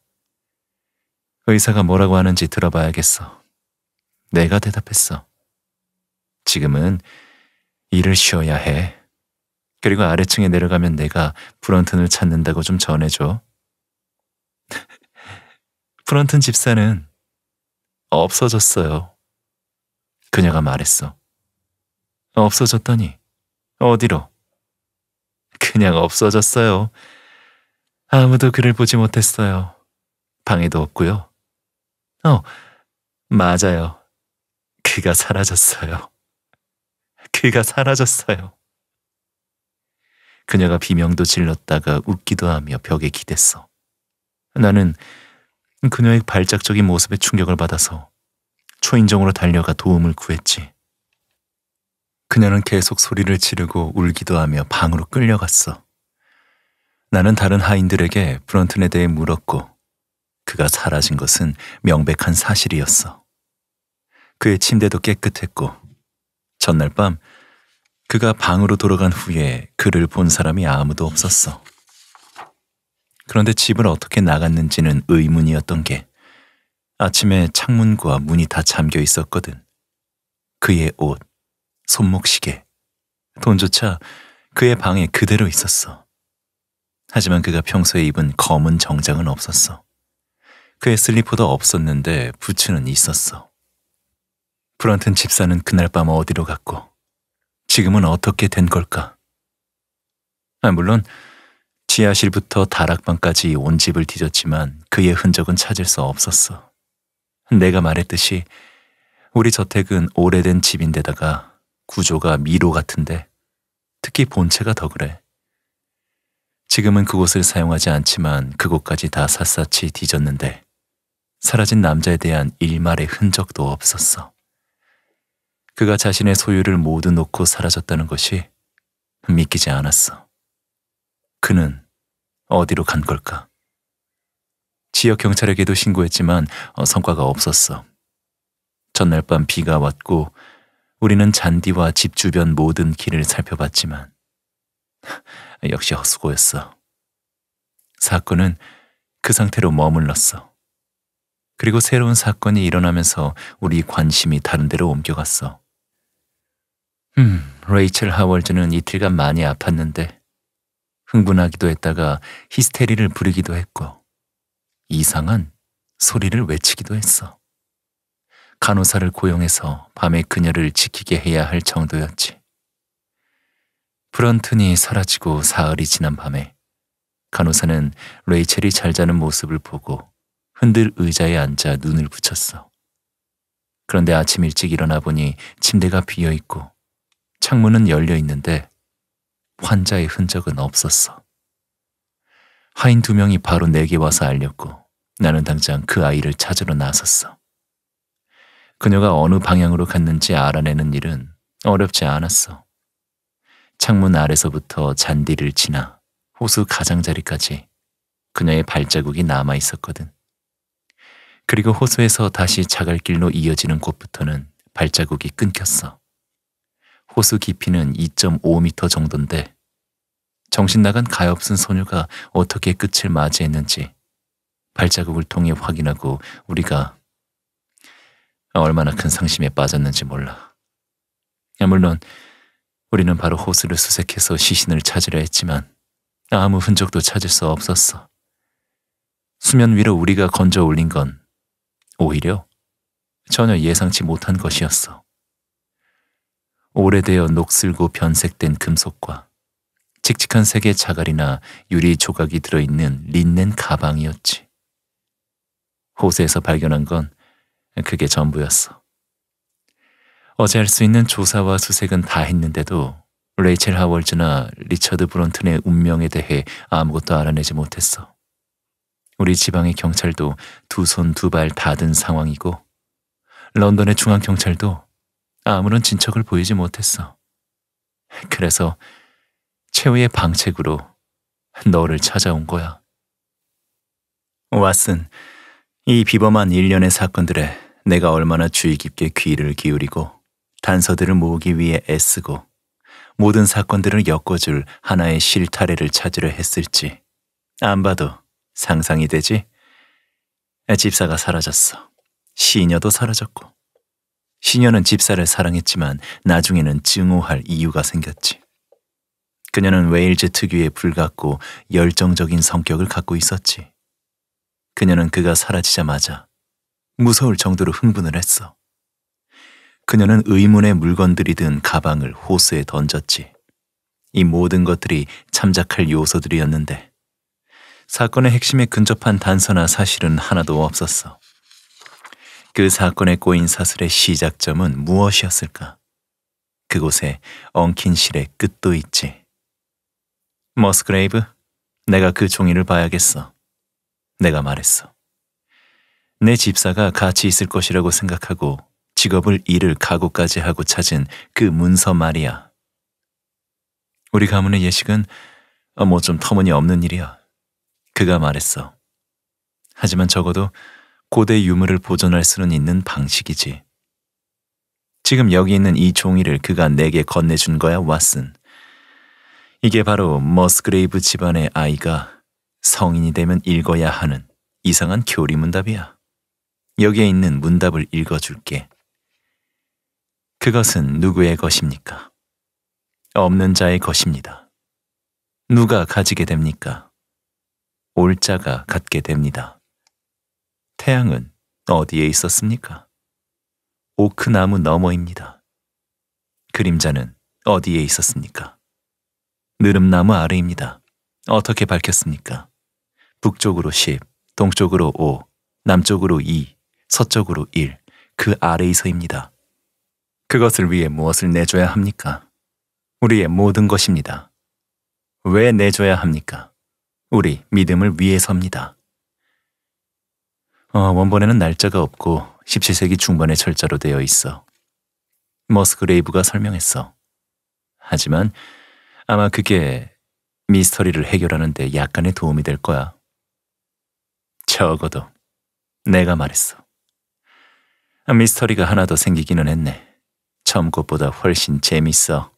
의사가 뭐라고 하는지 들어봐야겠어. 내가 대답했어. 지금은 일을 쉬어야 해. 그리고 아래층에 내려가면 내가 브런튼을 찾는다고 좀 전해줘. 브런튼 *laughs* 집사는 없어졌어요. 그녀가 말했어. 없어졌더니 어디로? 그냥 없어졌어요. 아무도 그를 보지 못했어요. 방에도 없고요. 어, 맞아요. 그가 사라졌어요. *laughs* 그가 사라졌어요. 그녀가 비명도 질렀다가 웃기도 하며 벽에 기댔어. 나는 그녀의 발작적인 모습에 충격을 받아서 초인종으로 달려가 도움을 구했지. 그녀는 계속 소리를 지르고 울기도 하며 방으로 끌려갔어. 나는 다른 하인들에게 브런튼에 대해 물었고 그가 사라진 것은 명백한 사실이었어. 그의 침대도 깨끗했고 전날 밤 그가 방으로 돌아간 후에 그를 본 사람이 아무도 없었어. 그런데 집을 어떻게 나갔는지는 의문이었던 게 아침에 창문과 문이 다 잠겨 있었거든. 그의 옷, 손목시계, 돈조차 그의 방에 그대로 있었어. 하지만 그가 평소에 입은 검은 정장은 없었어. 그의 슬리퍼도 없었는데 부츠는 있었어. 브런튼 집사는 그날 밤 어디로 갔고 지금은 어떻게 된 걸까? 아, 물론 지하실부터 다락방까지 온 집을 뒤졌지만 그의 흔적은 찾을 수 없었어. 내가 말했듯이 우리 저택은 오래된 집인데다가 구조가 미로 같은데 특히 본체가 더 그래. 지금은 그곳을 사용하지 않지만 그곳까지 다 샅샅이 뒤졌는데 사라진 남자에 대한 일말의 흔적도 없었어. 그가 자신의 소유를 모두 놓고 사라졌다는 것이 믿기지 않았어. 그는 어디로 간 걸까? 지역 경찰에게도 신고했지만 어, 성과가 없었어. 전날 밤 비가 왔고 우리는 잔디와 집 주변 모든 길을 살펴봤지만 *laughs* 역시 헛수고였어. 사건은 그 상태로 머물렀어. 그리고 새로운 사건이 일어나면서 우리 관심이 다른 데로 옮겨갔어. 음, 레이첼 하월즈는 이틀간 많이 아팠는데 흥분하기도 했다가 히스테리를 부리기도 했고 이상한 소리를 외치기도 했어. 간호사를 고용해서 밤에 그녀를 지키게 해야 할 정도였지. 브런튼이 사라지고 사흘이 지난 밤에 간호사는 레이첼이 잘 자는 모습을 보고 흔들 의자에 앉아 눈을 붙였어. 그런데 아침 일찍 일어나 보니 침대가 비어 있고 창문은 열려 있는데 환자의 흔적은 없었어. 하인 두 명이 바로 내게 와서 알렸고 나는 당장 그 아이를 찾으러 나섰어. 그녀가 어느 방향으로 갔는지 알아내는 일은 어렵지 않았어. 창문 아래서부터 잔디를 지나 호수 가장자리까지 그녀의 발자국이 남아 있었거든. 그리고 호수에서 다시 자갈길로 이어지는 곳부터는 발자국이 끊겼어. 호수 깊이는 2 5미터 정도인데 정신 나간 가엾은 소녀가 어떻게 끝을 맞이했는지 발자국을 통해 확인하고 우리가 얼마나 큰 상심에 빠졌는지 몰라. 아, 물론 우리는 바로 호수를 수색해서 시신을 찾으려 했지만 아무 흔적도 찾을 수 없었어. 수면 위로 우리가 건져 올린 건 오히려 전혀 예상치 못한 것이었어. 오래되어 녹슬고 변색된 금속과 칙칙한 색의 자갈이나 유리 조각이 들어있는 린넨 가방이었지. 호세에서 발견한 건 그게 전부였어. 어제 할 수 있는 조사와 수색은 다 했는데도 레이첼 하월즈나 리처드 브론튼의 운명에 대해 아무것도 알아내지 못했어. 우리 지방의 경찰도 두 손 두 발 닫은 상황이고 런던의 중앙경찰도 아무런 진척을 보이지 못했어. 그래서 최후의 방책으로 너를 찾아온 거야. 왓슨, 이 비범한 일련의 사건들에 내가 얼마나 주의 깊게 귀를 기울이고 단서들을 모으기 위해 애쓰고 모든 사건들을 엮어줄 하나의 실타래를 찾으려 했을지 안 봐도 상상이 되지? 집사가 사라졌어. 시녀도 사라졌고 시녀는 집사를 사랑했지만 나중에는 증오할 이유가 생겼지. 그녀는 웨일즈 특유의 불같고 열정적인 성격을 갖고 있었지. 그녀는 그가 사라지자마자 무서울 정도로 흥분을 했어. 그녀는 의문의 물건들이 든 가방을 호스에 던졌지. 이 모든 것들이 참작할 요소들이었는데 사건의 핵심에 근접한 단서나 사실은 하나도 없었어. 그 사건에 꼬인 사슬의 시작점은 무엇이었을까? 그곳에 엉킨 실의 끝도 있지. 머스그레이브, 내가 그 종이를 봐야겠어. 내가 말했어. 내 집사가 같이 있을 것이라고 생각하고 직업을 잃을 각오까지 하고 찾은 그 문서 말이야. 우리 가문의 예식은 어, 뭐좀 터무니없는 일이야. 그가 말했어. 하지만 적어도 고대 유물을 보존할 수는 있는 방식이지. 지금 여기 있는 이 종이를 그가 내게 건네준 거야, 왓슨. 이게 바로 머스그레이브 집안의 아이가 성인이 되면 읽어야 하는 이상한 교리 문답이야. 여기에 있는 문답을 읽어줄게. 그것은 누구의 것입니까? 없는 자의 것입니다. 누가 가지게 됩니까? 올 자가 갖게 됩니다. 태양은 어디에 있었습니까? 오크나무 너머입니다. 그림자는 어디에 있었습니까? 느름나무 아래입니다. 어떻게 밝혔습니까? 북쪽으로 10, 동쪽으로 5, 남쪽으로 2, 서쪽으로 1, 그 아래에서입니다. 그것을 위해 무엇을 내줘야 합니까? 우리의 모든 것입니다. 왜 내줘야 합니까? 우리 믿음을 위해서입니다. 어, 원본에는 날짜가 없고 17세기 중반의 철자로 되어 있어. 머스그레이브가 설명했어. 하지만 아마 그게 미스터리를 해결하는데 약간의 도움이 될 거야. 적어도 내가 말했어. 아, 미스터리가 하나 더 생기기는 했네. 처음 것보다 훨씬 재밌어.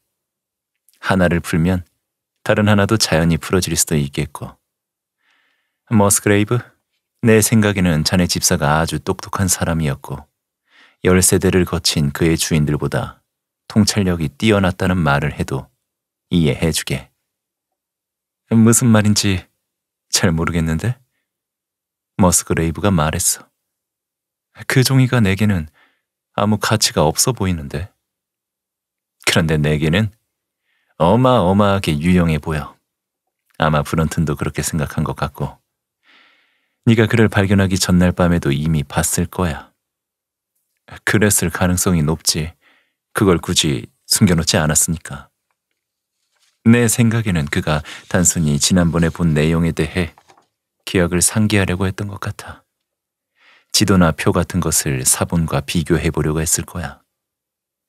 하나를 풀면 다른 하나도 자연히 풀어질 수도 있겠고. 머스그레이브? 내 생각에는 자네 집사가 아주 똑똑한 사람이었고 열 세대를 거친 그의 주인들보다 통찰력이 뛰어났다는 말을 해도 이해해 주게. 무슨 말인지 잘 모르겠는데? 머스그레이브가 말했어. 그 종이가 내게는 아무 가치가 없어 보이는데. 그런데 내게는 어마어마하게 유용해 보여. 아마 브런튼도 그렇게 생각한 것 같고. 네가 그를 발견하기 전날 밤에도 이미 봤을 거야. 그랬을 가능성이 높지. 그걸 굳이 숨겨놓지 않았으니까. 내 생각에는 그가 단순히 지난번에 본 내용에 대해 기억을 상기하려고 했던 것 같아. 지도나 표 같은 것을 사본과 비교해 보려고 했을 거야.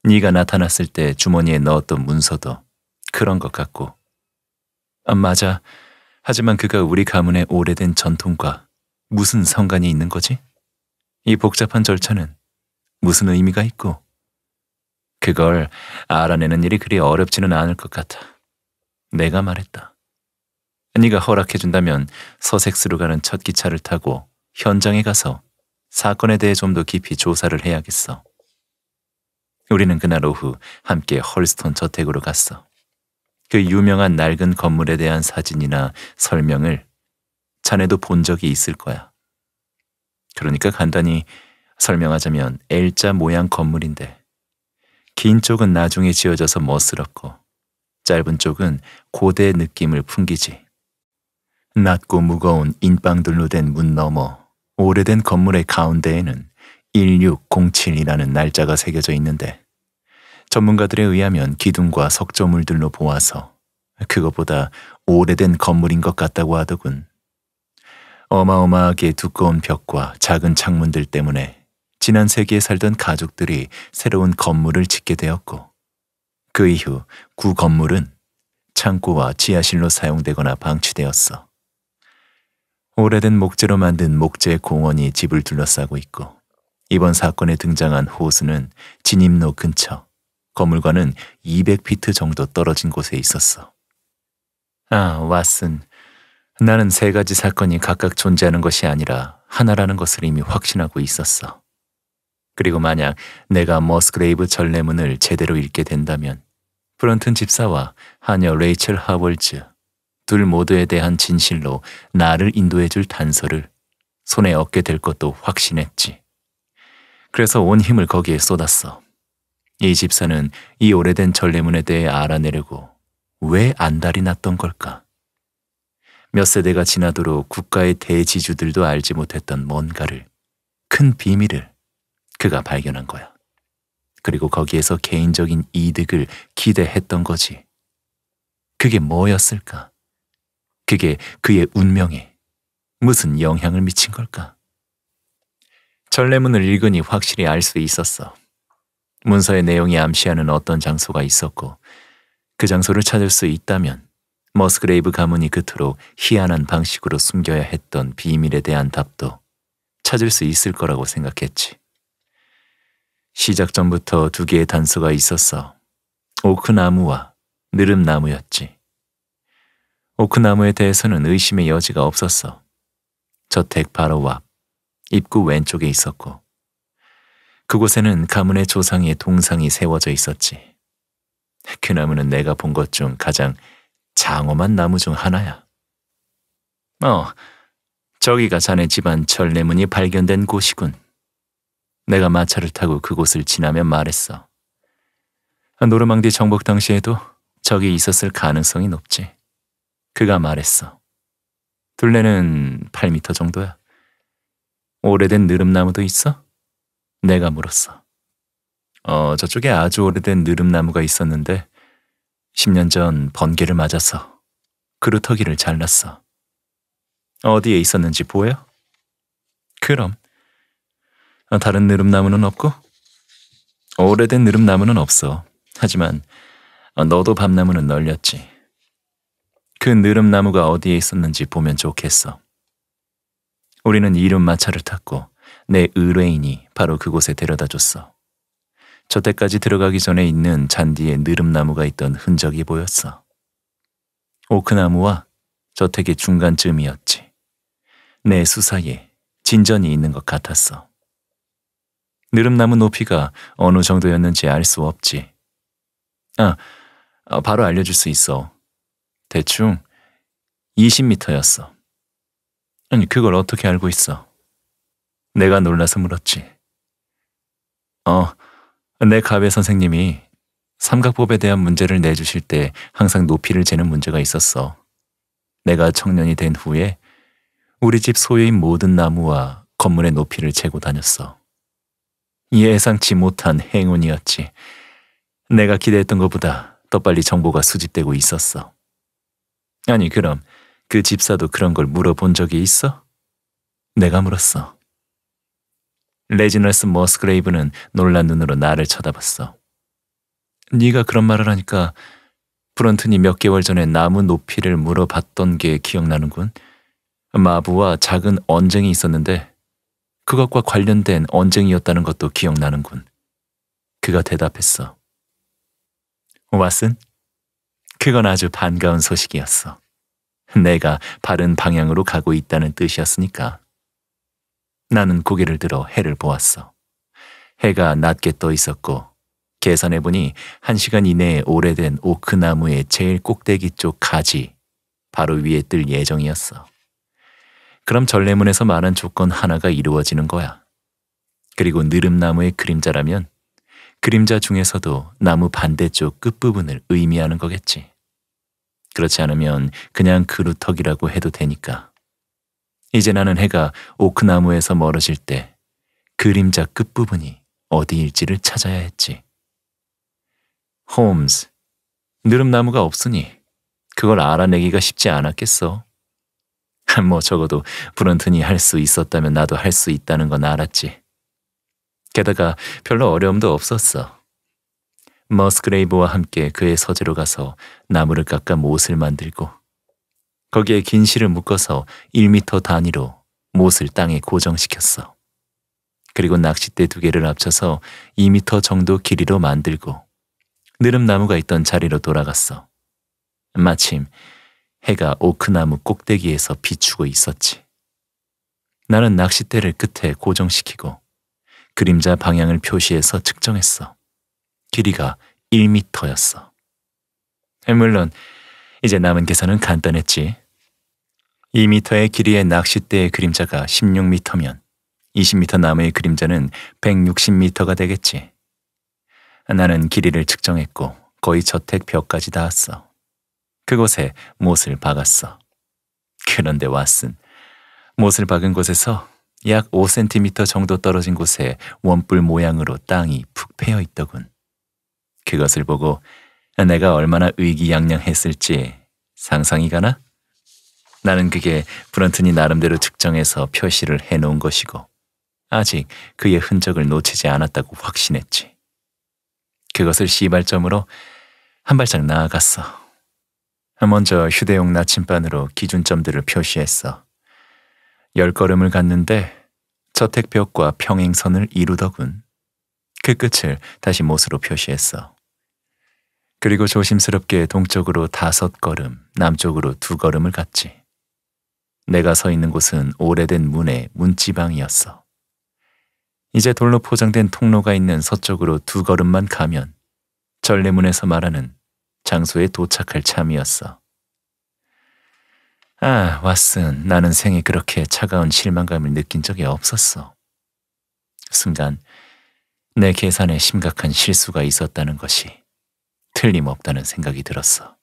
네가 나타났을 때 주머니에 넣었던 문서도 그런 것 같고. 아, 맞아. 하지만 그가 우리 가문의 오래된 전통과 무슨 상관이 있는 거지? 이 복잡한 절차는 무슨 의미가 있고 그걸 알아내는 일이 그리 어렵지는 않을 것 같아. 내가 말했다. 네가 허락해준다면 서색스로 가는 첫 기차를 타고 현장에 가서 사건에 대해 좀 더 깊이 조사를 해야겠어. 우리는 그날 오후 함께 헐스톤 저택으로 갔어. 그 유명한 낡은 건물에 대한 사진이나 설명을 자네도 본 적이 있을 거야. 그러니까 간단히 설명하자면 L자 모양 건물인데 긴 쪽은 나중에 지어져서 멋스럽고 짧은 쪽은 고대 느낌을 풍기지. 낮고 무거운 인방들로 된 문 너머 오래된 건물의 가운데에는 1607이라는 날짜가 새겨져 있는데 전문가들에 의하면 기둥과 석조물들로 보아서 그것보다 오래된 건물인 것 같다고 하더군. 어마어마하게 두꺼운 벽과 작은 창문들 때문에 지난 세기에 살던 가족들이 새로운 건물을 짓게 되었고 그 이후 구 건물은 창고와 지하실로 사용되거나 방치되었어. 오래된 목재로 만든 목재 공원이 집을 둘러싸고 있고 이번 사건에 등장한 호수는 진입로 근처 건물과는 200피트 정도 떨어진 곳에 있었어. 아, 왓슨. 나는 세 가지 사건이 각각 존재하는 것이 아니라 하나라는 것을 이미 확신하고 있었어. 그리고 만약 내가 머스그레이브 전례문을 제대로 읽게 된다면 브런튼 집사와 하녀 레이첼 하월즈 둘 모두에 대한 진실로 나를 인도해 줄 단서를 손에 얻게 될 것도 확신했지. 그래서 온 힘을 거기에 쏟았어. 이 집사는 이 오래된 전례문에 대해 알아내려고 왜 안달이 났던 걸까? 몇 세대가 지나도록 국가의 대지주들도 알지 못했던 뭔가를, 큰 비밀을 그가 발견한 거야. 그리고 거기에서 개인적인 이득을 기대했던 거지. 그게 뭐였을까? 그게 그의 운명에 무슨 영향을 미친 걸까? 전례문을 읽으니 확실히 알 수 있었어. 문서의 내용이 암시하는 어떤 장소가 있었고 그 장소를 찾을 수 있다면 머스그레이브 가문이 그토록 희한한 방식으로 숨겨야 했던 비밀에 대한 답도 찾을 수 있을 거라고 생각했지. 시작 전부터 두 개의 단서가 있었어. 오크나무와 느릅나무였지. 오크나무에 대해서는 의심의 여지가 없었어. 저택 바로 앞, 입구 왼쪽에 있었고, 그곳에는 가문의 조상의 동상이 세워져 있었지. 그 나무는 내가 본 것 중 가장 장엄한 나무 중 하나야. 어, 저기가 자네 집안 철내문이 발견된 곳이군. 내가 마차를 타고 그곳을 지나면 말했어. 노르망디 정복 당시에도 저기 있었을 가능성이 높지. 그가 말했어. 둘레는 8미터 정도야. 오래된 느릅나무도 있어? 내가 물었어. 어, 저쪽에 아주 오래된 느릅나무가 있었는데 10년 전 번개를 맞아서 그루터기를 잘랐어. 어디에 있었는지 보여? 그럼. 아, 다른 느릅나무는 없고? 오래된 느릅나무는 없어. 하지만 아, 너도 밤나무는 널렸지. 그 느릅나무가 어디에 있었는지 보면 좋겠어. 우리는 이름 마차를 탔고 내 의뢰인이 바로 그곳에 데려다 줬어. 저택까지 들어가기 전에 있는 잔디에 느릅나무가 있던 흔적이 보였어. 오크나무와 저택의 중간쯤이었지. 내 수사에 진전이 있는 것 같았어. 느릅나무 높이가 어느 정도였는지 알 수 없지. 아, 어, 바로 알려줄 수 있어. 대충 20미터였어. 아니, 그걸 어떻게 알고 있어? 내가 놀라서 물었지. 어, 내가베 네, 선생님이 삼각법에 대한 문제를 내주실 때 항상 높이를 재는 문제가 있었어. 내가 청년이 된 후에 우리 집 소유인 모든 나무와 건물의 높이를 재고 다녔어. 예상치 못한 행운이었지. 내가 기대했던 것보다 더 빨리 정보가 수집되고 있었어. 아니, 그럼 그 집사도 그런 걸 물어본 적이 있어? 내가 물었어. 레지너스 머스그레이브는 놀란 눈으로 나를 쳐다봤어. 네가 그런 말을 하니까 브런튼이 몇 개월 전에 나무 높이를 물어봤던 게 기억나는군. 마부와 작은 언쟁이 있었는데 그것과 관련된 언쟁이었다는 것도 기억나는군. 그가 대답했어. 왓슨? 그건 아주 반가운 소식이었어. 내가 바른 방향으로 가고 있다는 뜻이었으니까. 나는 고개를 들어 해를 보았어. 해가 낮게 떠 있었고 계산해보니 한시간 이내에 오래된 오크나무의 제일 꼭대기 쪽 가지 바로 위에 뜰 예정이었어. 그럼 전래문에서 말한 조건 하나가 이루어지는 거야. 그리고 느릅나무의 그림자라면 그림자 중에서도 나무 반대쪽 끝부분을 의미하는 거겠지. 그렇지 않으면 그냥 그루터기라고 해도 되니까. 이제 나는 해가 오크나무에서 멀어질 때 그림자 끝부분이 어디일지를 찾아야 했지. 홈스, 느릅나무가 없으니 그걸 알아내기가 쉽지 않았겠어. *laughs* 뭐 적어도 브런튼이 할 수 있었다면 나도 할 수 있다는 건 알았지. 게다가 별로 어려움도 없었어. 머스그레이브와 함께 그의 서재로 가서 나무를 깎아 못을 만들고 거기에 긴 실을 묶어서 1미터 단위로 못을 땅에 고정시켰어. 그리고 낚싯대 두 개를 합쳐서 2미터 정도 길이로 만들고 느릅나무가 있던 자리로 돌아갔어. 마침 해가 오크나무 꼭대기에서 비추고 있었지. 나는 낚싯대를 끝에 고정시키고 그림자 방향을 표시해서 측정했어. 길이가 1미터였어 물론 이제 남은 계산은 간단했지. 2미터의 길이의 낚싯대의 그림자가 16미터면 20미터 나무의 그림자는 160미터가 되겠지. 나는 길이를 측정했고 거의 저택 벽까지 닿았어. 그곳에 못을 박았어. 그런데 왓슨, 못을 박은 곳에서 약 5cm 정도 떨어진 곳에 원뿔 모양으로 땅이 푹 패여 있더군. 그것을 보고 내가 얼마나 의기양양했을지 상상이 가나? 나는 그게 브런튼이 나름대로 측정해서 표시를 해놓은 것이고 아직 그의 흔적을 놓치지 않았다고 확신했지. 그것을 시발점으로 한 발짝 나아갔어. 먼저 휴대용 나침반으로 기준점들을 표시했어. 열 걸음을 갔는데 저택벽과 평행선을 이루더군. 그 끝을 다시 못으로 표시했어. 그리고 조심스럽게 동쪽으로 다섯 걸음, 남쪽으로 두 걸음을 갔지. 내가 서 있는 곳은 오래된 문의 문지방이었어. 이제 돌로 포장된 통로가 있는 서쪽으로 두 걸음만 가면 전래문에서 말하는 장소에 도착할 참이었어. 아, 왓슨, 나는 생에 그렇게 차가운 실망감을 느낀 적이 없었어. 순간 내 계산에 심각한 실수가 있었다는 것이 틀림없다는 생각이 들었어.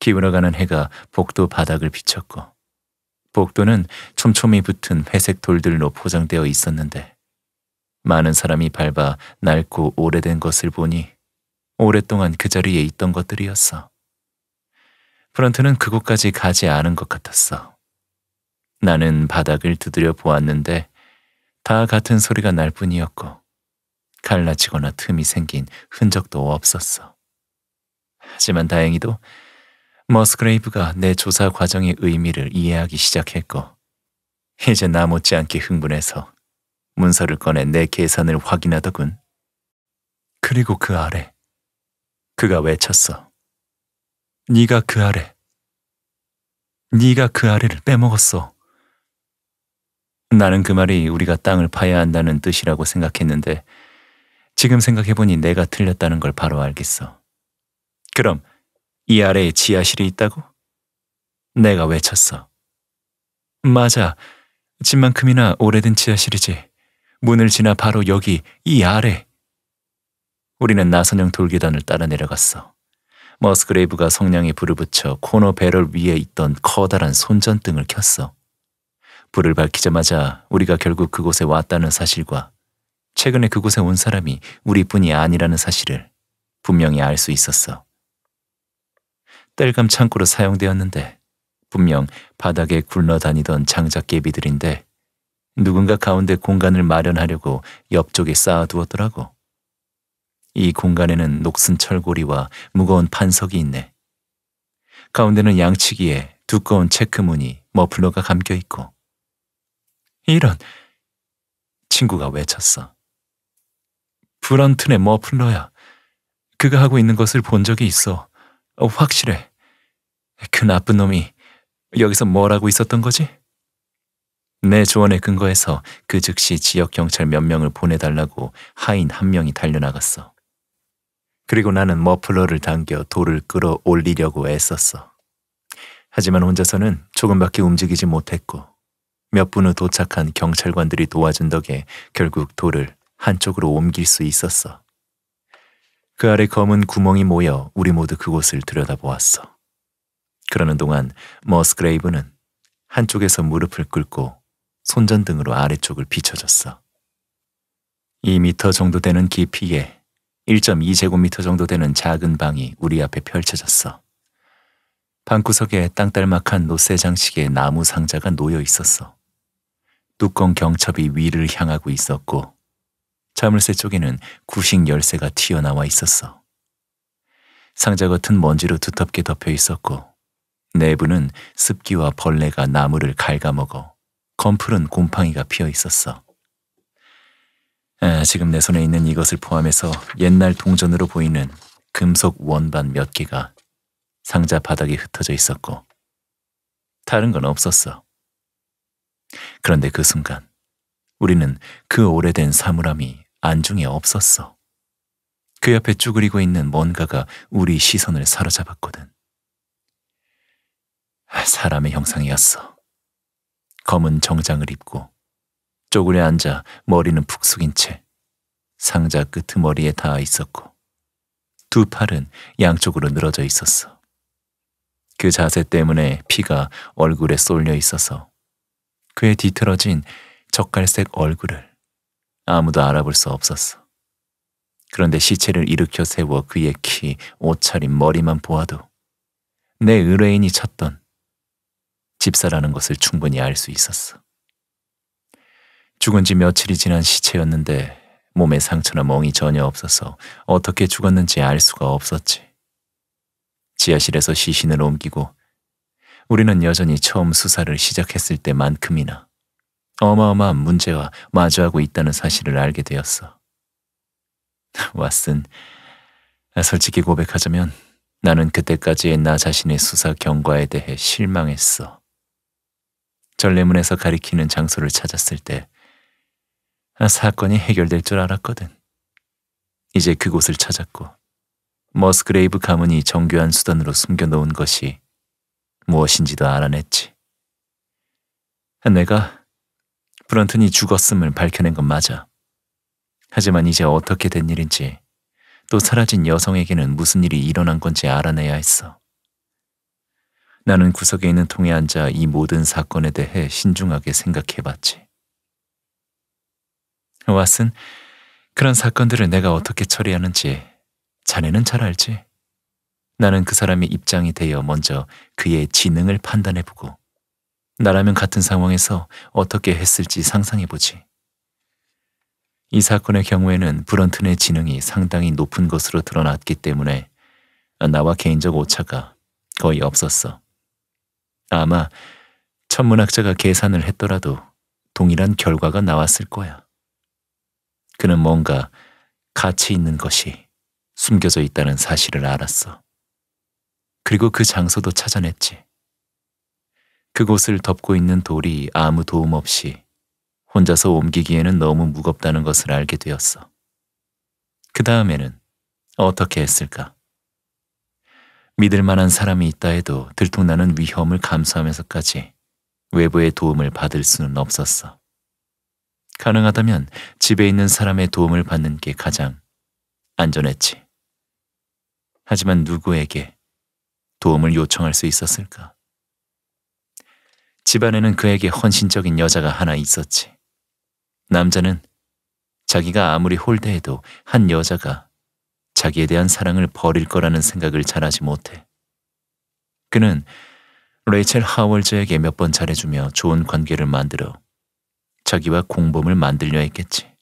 기울어가는 해가 복도 바닥을 비쳤고 복도는 촘촘히 붙은 회색 돌들로 포장되어 있었는데 많은 사람이 밟아 낡고 오래된 것을 보니 오랫동안 그 자리에 있던 것들이었어. 프런트는 그곳까지 가지 않은 것 같았어. 나는 바닥을 두드려 보았는데 다 같은 소리가 날 뿐이었고 갈라지거나 틈이 생긴 흔적도 없었어. 하지만 다행히도 머스그레이브가 내 조사 과정의 의미를 이해하기 시작했고 이제 나 못지않게 흥분해서 문서를 꺼내 내 계산을 확인하더군. 그리고 그 아래 그가 외쳤어. 네가 그 아래 네가 그 아래를 빼먹었어. 나는 그 말이 우리가 땅을 파야 한다는 뜻이라고 생각했는데 지금 생각해보니 내가 틀렸다는 걸 바로 알겠어. 그럼 이 아래에 지하실이 있다고? 내가 외쳤어. 맞아. 집만큼이나 오래된 지하실이지. 문을 지나 바로 여기, 이 아래. 우리는 나선형 돌계단을 따라 내려갔어. 머스그레이브가 성냥에 불을 붙여 코너 배럴 위에 있던 커다란 손전등을 켰어. 불을 밝히자마자 우리가 결국 그곳에 왔다는 사실과 최근에 그곳에 온 사람이 우리뿐이 아니라는 사실을 분명히 알 수 있었어. 딸감 창고로 사용되었는데 분명 바닥에 굴러다니던 장작개비들인데 누군가 가운데 공간을 마련하려고 옆쪽에 쌓아두었더라고. 이 공간에는 녹슨 철고리와 무거운 판석이 있네. 가운데는 양치기에 두꺼운 체크무늬, 머플러가 감겨 있고. 이런 친구가 외쳤어. 브런튼의 머플러야. 그가 하고 있는 것을 본 적이 있어. 어, 확실해. 그 나쁜 놈이 여기서 뭘 하고 있었던 거지? 내 조언에 근거해서 그 즉시 지역 경찰 몇 명을 보내달라고 하인 한 명이 달려나갔어. 그리고 나는 머플러를 당겨 돌을 끌어올리려고 애썼어. 하지만 혼자서는 조금밖에 움직이지 못했고 몇 분 후 도착한 경찰관들이 도와준 덕에 결국 돌을 한쪽으로 옮길 수 있었어. 그 아래 검은 구멍이 모여 우리 모두 그곳을 들여다보았어. 그러는 동안 머스그레이브는 한쪽에서 무릎을 꿇고 손전등으로 아래쪽을 비춰줬어. 2미터 정도 되는 깊이에 1.2제곱미터 정도 되는 작은 방이 우리 앞에 펼쳐졌어. 방구석에 땅딸막한 노쇠 장식의 나무 상자가 놓여 있었어. 뚜껑 경첩이 위를 향하고 있었고 자물쇠 쪽에는 구식 열쇠가 튀어나와 있었어. 상자 겉은 먼지로 두텁게 덮여 있었고 내부는 습기와 벌레가 나무를 갉아먹어 검푸른 곰팡이가 피어 있었어. 아, 지금 내 손에 있는 이것을 포함해서 옛날 동전으로 보이는 금속 원반 몇 개가 상자 바닥에 흩어져 있었고 다른 건 없었어. 그런데 그 순간 우리는 그 오래된 사물함이 안중에 없었어. 그 옆에 쭈그리고 있는 뭔가가 우리 시선을 사로잡았거든. 아, 사람의 형상이었어. 검은 정장을 입고 쪼그려 앉아 머리는 푹 숙인 채 상자 끄트머리에 닿아 있었고 두 팔은 양쪽으로 늘어져 있었어. 그 자세 때문에 피가 얼굴에 쏠려 있어서 그의 뒤틀어진 적갈색 얼굴을 아무도 알아볼 수 없었어. 그런데 시체를 일으켜 세워 그의 키, 옷차림, 머리만 보아도 내 의뢰인이 찾던 집사라는 것을 충분히 알 수 있었어. 죽은 지 며칠이 지난 시체였는데 몸에 상처나 멍이 전혀 없어서 어떻게 죽었는지 알 수가 없었지. 지하실에서 시신을 옮기고 우리는 여전히 처음 수사를 시작했을 때만큼이나 어마어마한 문제와 마주하고 있다는 사실을 알게 되었어. *laughs* 왓슨, 솔직히 고백하자면 나는 그때까지의 나 자신의 수사 경과에 대해 실망했어. 전래문에서 가리키는 장소를 찾았을 때 아, 사건이 해결될 줄 알았거든. 이제 그곳을 찾았고 머스그레이브 가문이 정교한 수단으로 숨겨놓은 것이 무엇인지도 알아냈지. 내가 브런튼이 죽었음을 밝혀낸 건 맞아. 하지만 이제 어떻게 된 일인지 또 사라진 여성에게는 무슨 일이 일어난 건지 알아내야 했어. 나는 구석에 있는 통에 앉아 이 모든 사건에 대해 신중하게 생각해봤지. 왓슨, 그런 사건들을 내가 어떻게 처리하는지 자네는 잘 알지. 나는 그 사람의 입장이 되어 먼저 그의 지능을 판단해보고 나라면 같은 상황에서 어떻게 했을지 상상해보지. 이 사건의 경우에는 브런튼의 지능이 상당히 높은 것으로 드러났기 때문에 나와 개인적 오차가 거의 없었어. 아마 천문학자가 계산을 했더라도 동일한 결과가 나왔을 거야. 그는 뭔가 가치 있는 것이 숨겨져 있다는 사실을 알았어. 그리고 그 장소도 찾아냈지. 그곳을 덮고 있는 돌이 아무 도움 없이 혼자서 옮기기에는 너무 무겁다는 것을 알게 되었어. 그 다음에는 어떻게 했을까? 믿을 만한 사람이 있다 해도 들통나는 위험을 감수하면서까지 외부의 도움을 받을 수는 없었어. 가능하다면 집에 있는 사람의 도움을 받는 게 가장 안전했지. 하지만 누구에게 도움을 요청할 수 있었을까? 집안에는 그에게 헌신적인 여자가 하나 있었지. 남자는 자기가 아무리 홀대해도 한 여자가 자기에 대한 사랑을 버릴 거라는 생각을 잘하지 못해. 그는 레이첼 하월즈에게 몇 번 잘해주며 좋은 관계를 만들어 자기와 공범을 만들려 했겠지.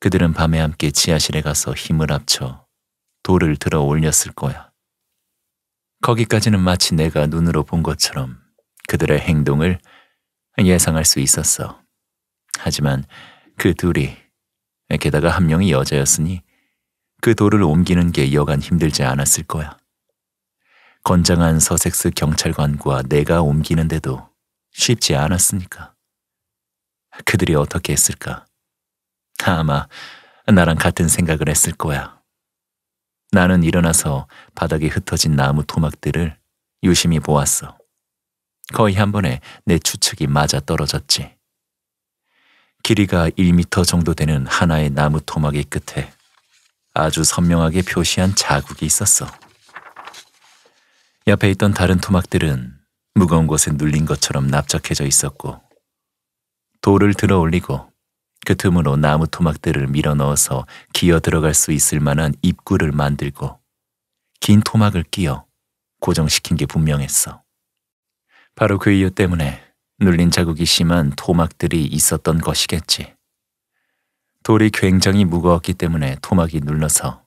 그들은 밤에 함께 지하실에 가서 힘을 합쳐 돌을 들어 올렸을 거야. 거기까지는 마치 내가 눈으로 본 것처럼 그들의 행동을 예상할 수 있었어. 하지만 그 둘이, 게다가 한 명이 여자였으니 그 돌을 옮기는 게 여간 힘들지 않았을 거야. 건장한 서섹스 경찰관과 내가 옮기는데도 쉽지 않았으니까. 그들이 어떻게 했을까? 아마 나랑 같은 생각을 했을 거야. 나는 일어나서 바닥에 흩어진 나무 토막들을 유심히 보았어. 거의 한 번에 내 추측이 맞아 떨어졌지. 길이가 1미터 정도 되는 하나의 나무 토막의 끝에 아주 선명하게 표시한 자국이 있었어. 옆에 있던 다른 토막들은 무거운 곳에 눌린 것처럼 납작해져 있었고 돌을 들어 올리고 그 틈으로 나무 토막들을 밀어 넣어서 기어 들어갈 수 있을 만한 입구를 만들고 긴 토막을 끼어 고정시킨 게 분명했어. 바로 그 이유 때문에 눌린 자국이 심한 토막들이 있었던 것이겠지. 돌이 굉장히 무거웠기 때문에 토막이 눌러서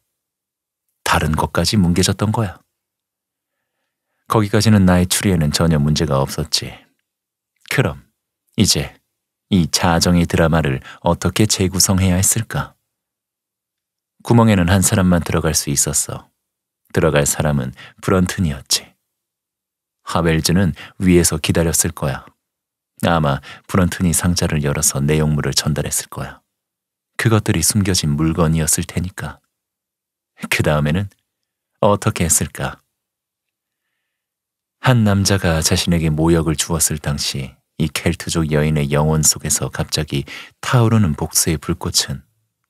다른 것까지 뭉개졌던 거야. 거기까지는 나의 추리에는 전혀 문제가 없었지. 그럼 이제 이 자정의 드라마를 어떻게 재구성해야 했을까? 구멍에는 한 사람만 들어갈 수 있었어. 들어갈 사람은 브런튼이었지. 하벨즈는 위에서 기다렸을 거야. 아마 브런튼이 상자를 열어서 내용물을 전달했을 거야. 그것들이 숨겨진 물건이었을 테니까. 그 다음에는 어떻게 했을까? 한 남자가 자신에게 모욕을 주었을 당시 이 켈트족 여인의 영혼 속에서 갑자기 타오르는 복수의 불꽃은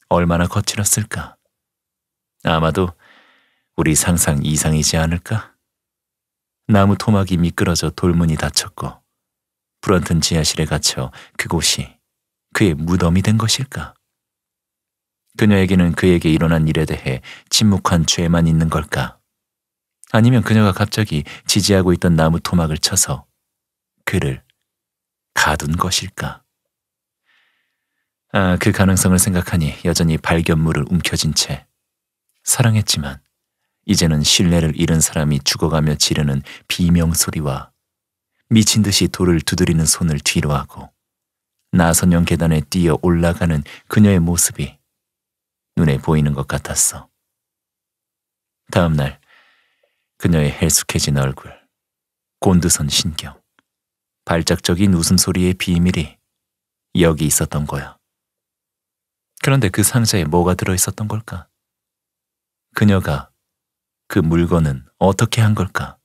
얼마나 거칠었을까? 아마도 우리 상상 이상이지 않을까? 나무 토막이 미끄러져 돌문이 닫혔고 브런튼 지하실에 갇혀 그곳이 그의 무덤이 된 것일까? 그녀에게는 그에게 일어난 일에 대해 침묵한 죄만 있는 걸까? 아니면 그녀가 갑자기 지지하고 있던 나무 토막을 쳐서 그를 가둔 것일까? 아, 그 가능성을 생각하니 여전히 발견물을 움켜쥔 채 사랑했지만 이제는 신뢰를 잃은 사람이 죽어가며 지르는 비명소리와 미친 듯이 돌을 두드리는 손을 뒤로 하고 나선형 계단에 뛰어 올라가는 그녀의 모습이 눈에 보이는 것 같았어. 다음 날 그녀의 헬숙해진 얼굴, 곤두선 신경, 발작적인 웃음소리의 비밀이 여기 있었던 거야. 그런데 그 상자에 뭐가 들어있었던 걸까? 그녀가 그 물건은 어떻게 한 걸까?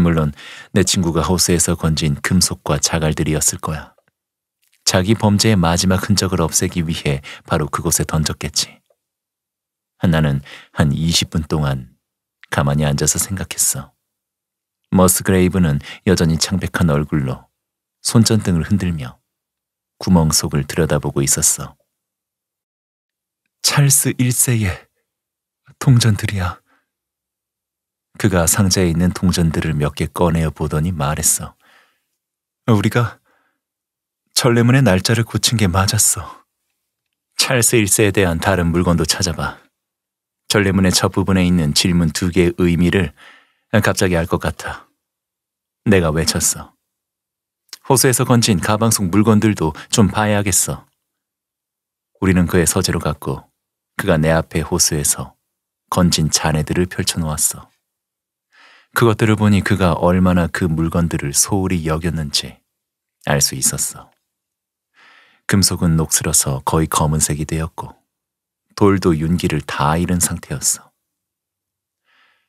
물론 내 친구가 호수에서 건진 금속과 자갈들이었을 거야. 자기 범죄의 마지막 흔적을 없애기 위해 바로 그곳에 던졌겠지. 나는 한 20분 동안 가만히 앉아서 생각했어. 머스그레이브는 여전히 창백한 얼굴로 손전등을 흔들며 구멍 속을 들여다보고 있었어. 찰스 1세의 동전들이야. 그가 상자에 있는 동전들을 몇 개 꺼내어 보더니 말했어. 우리가 전례문의 날짜를 고친 게 맞았어. 찰스 1세에 대한 다른 물건도 찾아봐. 전례문의 첫 부분에 있는 질문 두 개의 의미를 갑자기 알 것 같아. 내가 외쳤어. 호수에서 건진 가방 속 물건들도 좀 봐야겠어. 우리는 그의 서재로 갔고 그가 내 앞에 호수에서 건진 잔해들을 펼쳐놓았어. 그것들을 보니 그가 얼마나 그 물건들을 소홀히 여겼는지 알 수 있었어. 금속은 녹슬어서 거의 검은색이 되었고 돌도 윤기를 다 잃은 상태였어.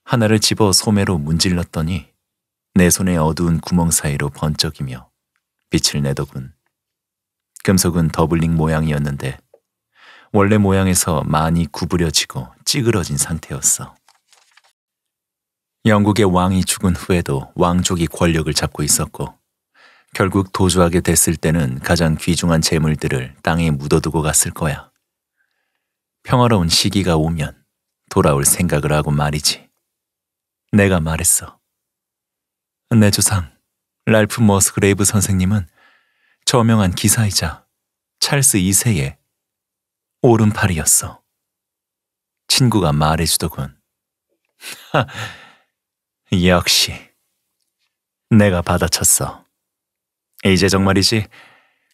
하나를 집어 소매로 문질렀더니 내 손의 어두운 구멍 사이로 번쩍이며 빛을 내더군. 금속은 더블링 모양이었는데 원래 모양에서 많이 구부려지고 찌그러진 상태였어. 영국의 왕이 죽은 후에도 왕족이 권력을 잡고 있었고 결국 도주하게 됐을 때는 가장 귀중한 재물들을 땅에 묻어두고 갔을 거야. 평화로운 시기가 오면 돌아올 생각을 하고 말이지. 내가 말했어. 내 조상, 랄프 머스그레이브 선생님은 저명한 기사이자 찰스 2세의 오른팔이었어. 친구가 말해주더군. *laughs* 하! 역시 내가 받아쳤어. 이제 정말이지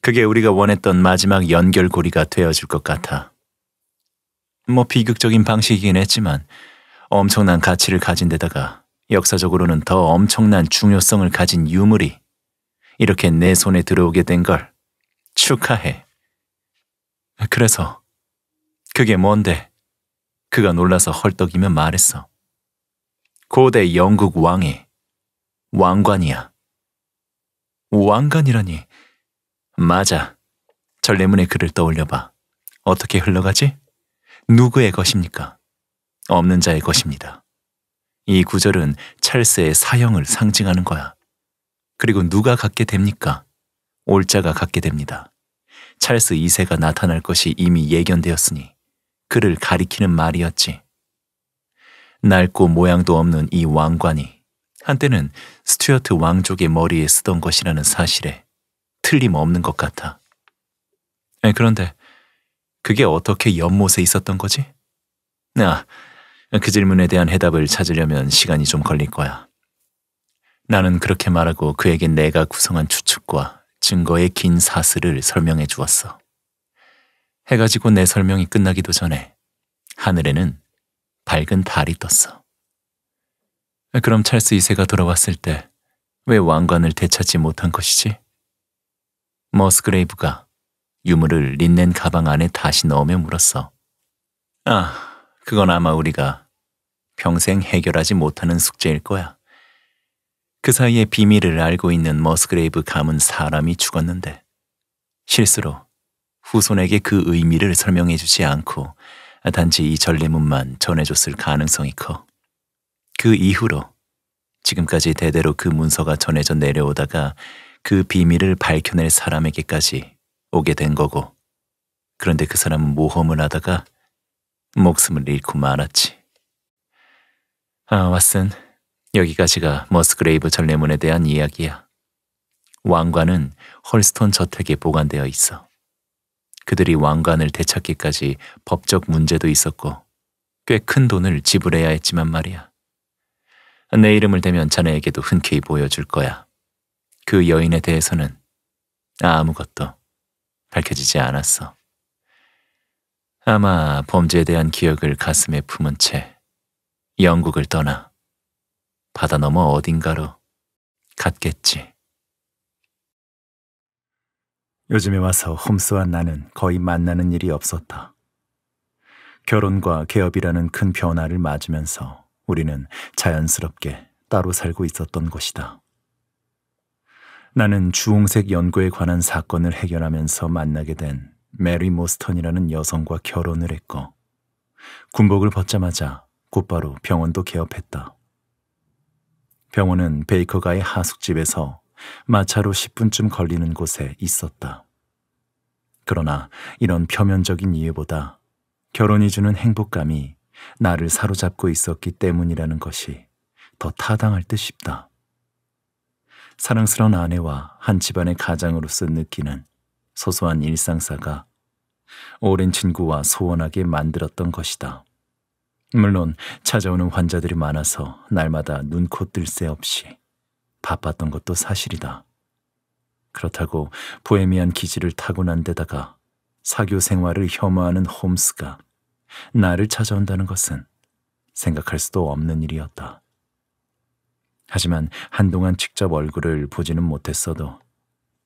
그게 우리가 원했던 마지막 연결고리가 되어줄 것 같아. 뭐 비극적인 방식이긴 했지만 엄청난 가치를 가진 데다가 역사적으로는 더 엄청난 중요성을 가진 유물이 이렇게 내 손에 들어오게 된 걸 축하해. 그래서 그게 뭔데? 그가 놀라서 헐떡이며 말했어. 고대 영국 왕의 왕관이야. 왕관이라니. 맞아. 전래문의 글을 떠올려봐. 어떻게 흘러가지? 누구의 것입니까? 없는 자의 것입니다. 이 구절은 찰스의 사형을 상징하는 거야. 그리고 누가 갖게 됩니까? 올자가 갖게 됩니다. 찰스 2세가 나타날 것이 이미 예견되었으니 그를 가리키는 말이었지. 낡고 모양도 없는 이 왕관이 한때는 스튜어트 왕족의 머리에 쓰던 것이라는 사실에 틀림없는 것 같아. 그런데 그게 어떻게 연못에 있었던 거지? 아, 그 질문에 대한 해답을 찾으려면 시간이 좀 걸릴 거야. 나는 그렇게 말하고 그에게 내가 구성한 추측과 증거의 긴 사슬을 설명해 주었어. 해가 지고 내 설명이 끝나기도 전에 하늘에는 밝은 달이 떴어. 그럼 찰스 2세가 돌아왔을 때 왜 왕관을 되찾지 못한 것이지? 머스그레이브가 유물을 린넨 가방 안에 다시 넣으며 물었어. 아, 그건 아마 우리가 평생 해결하지 못하는 숙제일 거야. 그 사이에 비밀을 알고 있는 머스그레이브 감은 사람이 죽었는데 실수로 후손에게 그 의미를 설명해주지 않고 단지 이전례문만 전해줬을 가능성이 커. 그 이후로 지금까지 대대로 그 문서가 전해져 내려오다가 그 비밀을 밝혀낼 사람에게까지 오게 된 거고 그런데 그 사람은 모험을 하다가 목숨을 잃고 말았지. 아, 왓슨. 여기까지가 머스그레이브 전례문에 대한 이야기야. 왕관은 헐스톤 저택에 보관되어 있어. 그들이 왕관을 되찾기까지 법적 문제도 있었고 꽤 큰 돈을 지불해야 했지만 말이야. 내 이름을 대면 자네에게도 흔쾌히 보여줄 거야. 그 여인에 대해서는 아무것도 밝혀지지 않았어. 아마 범죄에 대한 기억을 가슴에 품은 채 영국을 떠나 바다 넘어 어딘가로 갔겠지. 요즘에 와서 홈스와 나는 거의 만나는 일이 없었다. 결혼과 개업이라는 큰 변화를 맞으면서 우리는 자연스럽게 따로 살고 있었던 것이다. 나는 주홍색 연구에 관한 사건을 해결하면서 만나게 된 메리 모스턴이라는 여성과 결혼을 했고 군복을 벗자마자 곧바로 병원도 개업했다. 병원은 베이커가의 하숙집에서 마차로 10분쯤 걸리는 곳에 있었다. 그러나 이런 표면적인 이유보다 결혼이 주는 행복감이 나를 사로잡고 있었기 때문이라는 것이 더 타당할 듯 싶다. 사랑스런 아내와 한 집안의 가장으로서 느끼는 소소한 일상사가 오랜 친구와 소원하게 만들었던 것이다. 물론 찾아오는 환자들이 많아서 날마다 눈코 뜰 새 없이 바빴던 것도 사실이다. 그렇다고 보헤미안 기질을 타고난 데다가 사교 생활을 혐오하는 홈스가 나를 찾아온다는 것은 생각할 수도 없는 일이었다. 하지만 한동안 직접 얼굴을 보지는 못했어도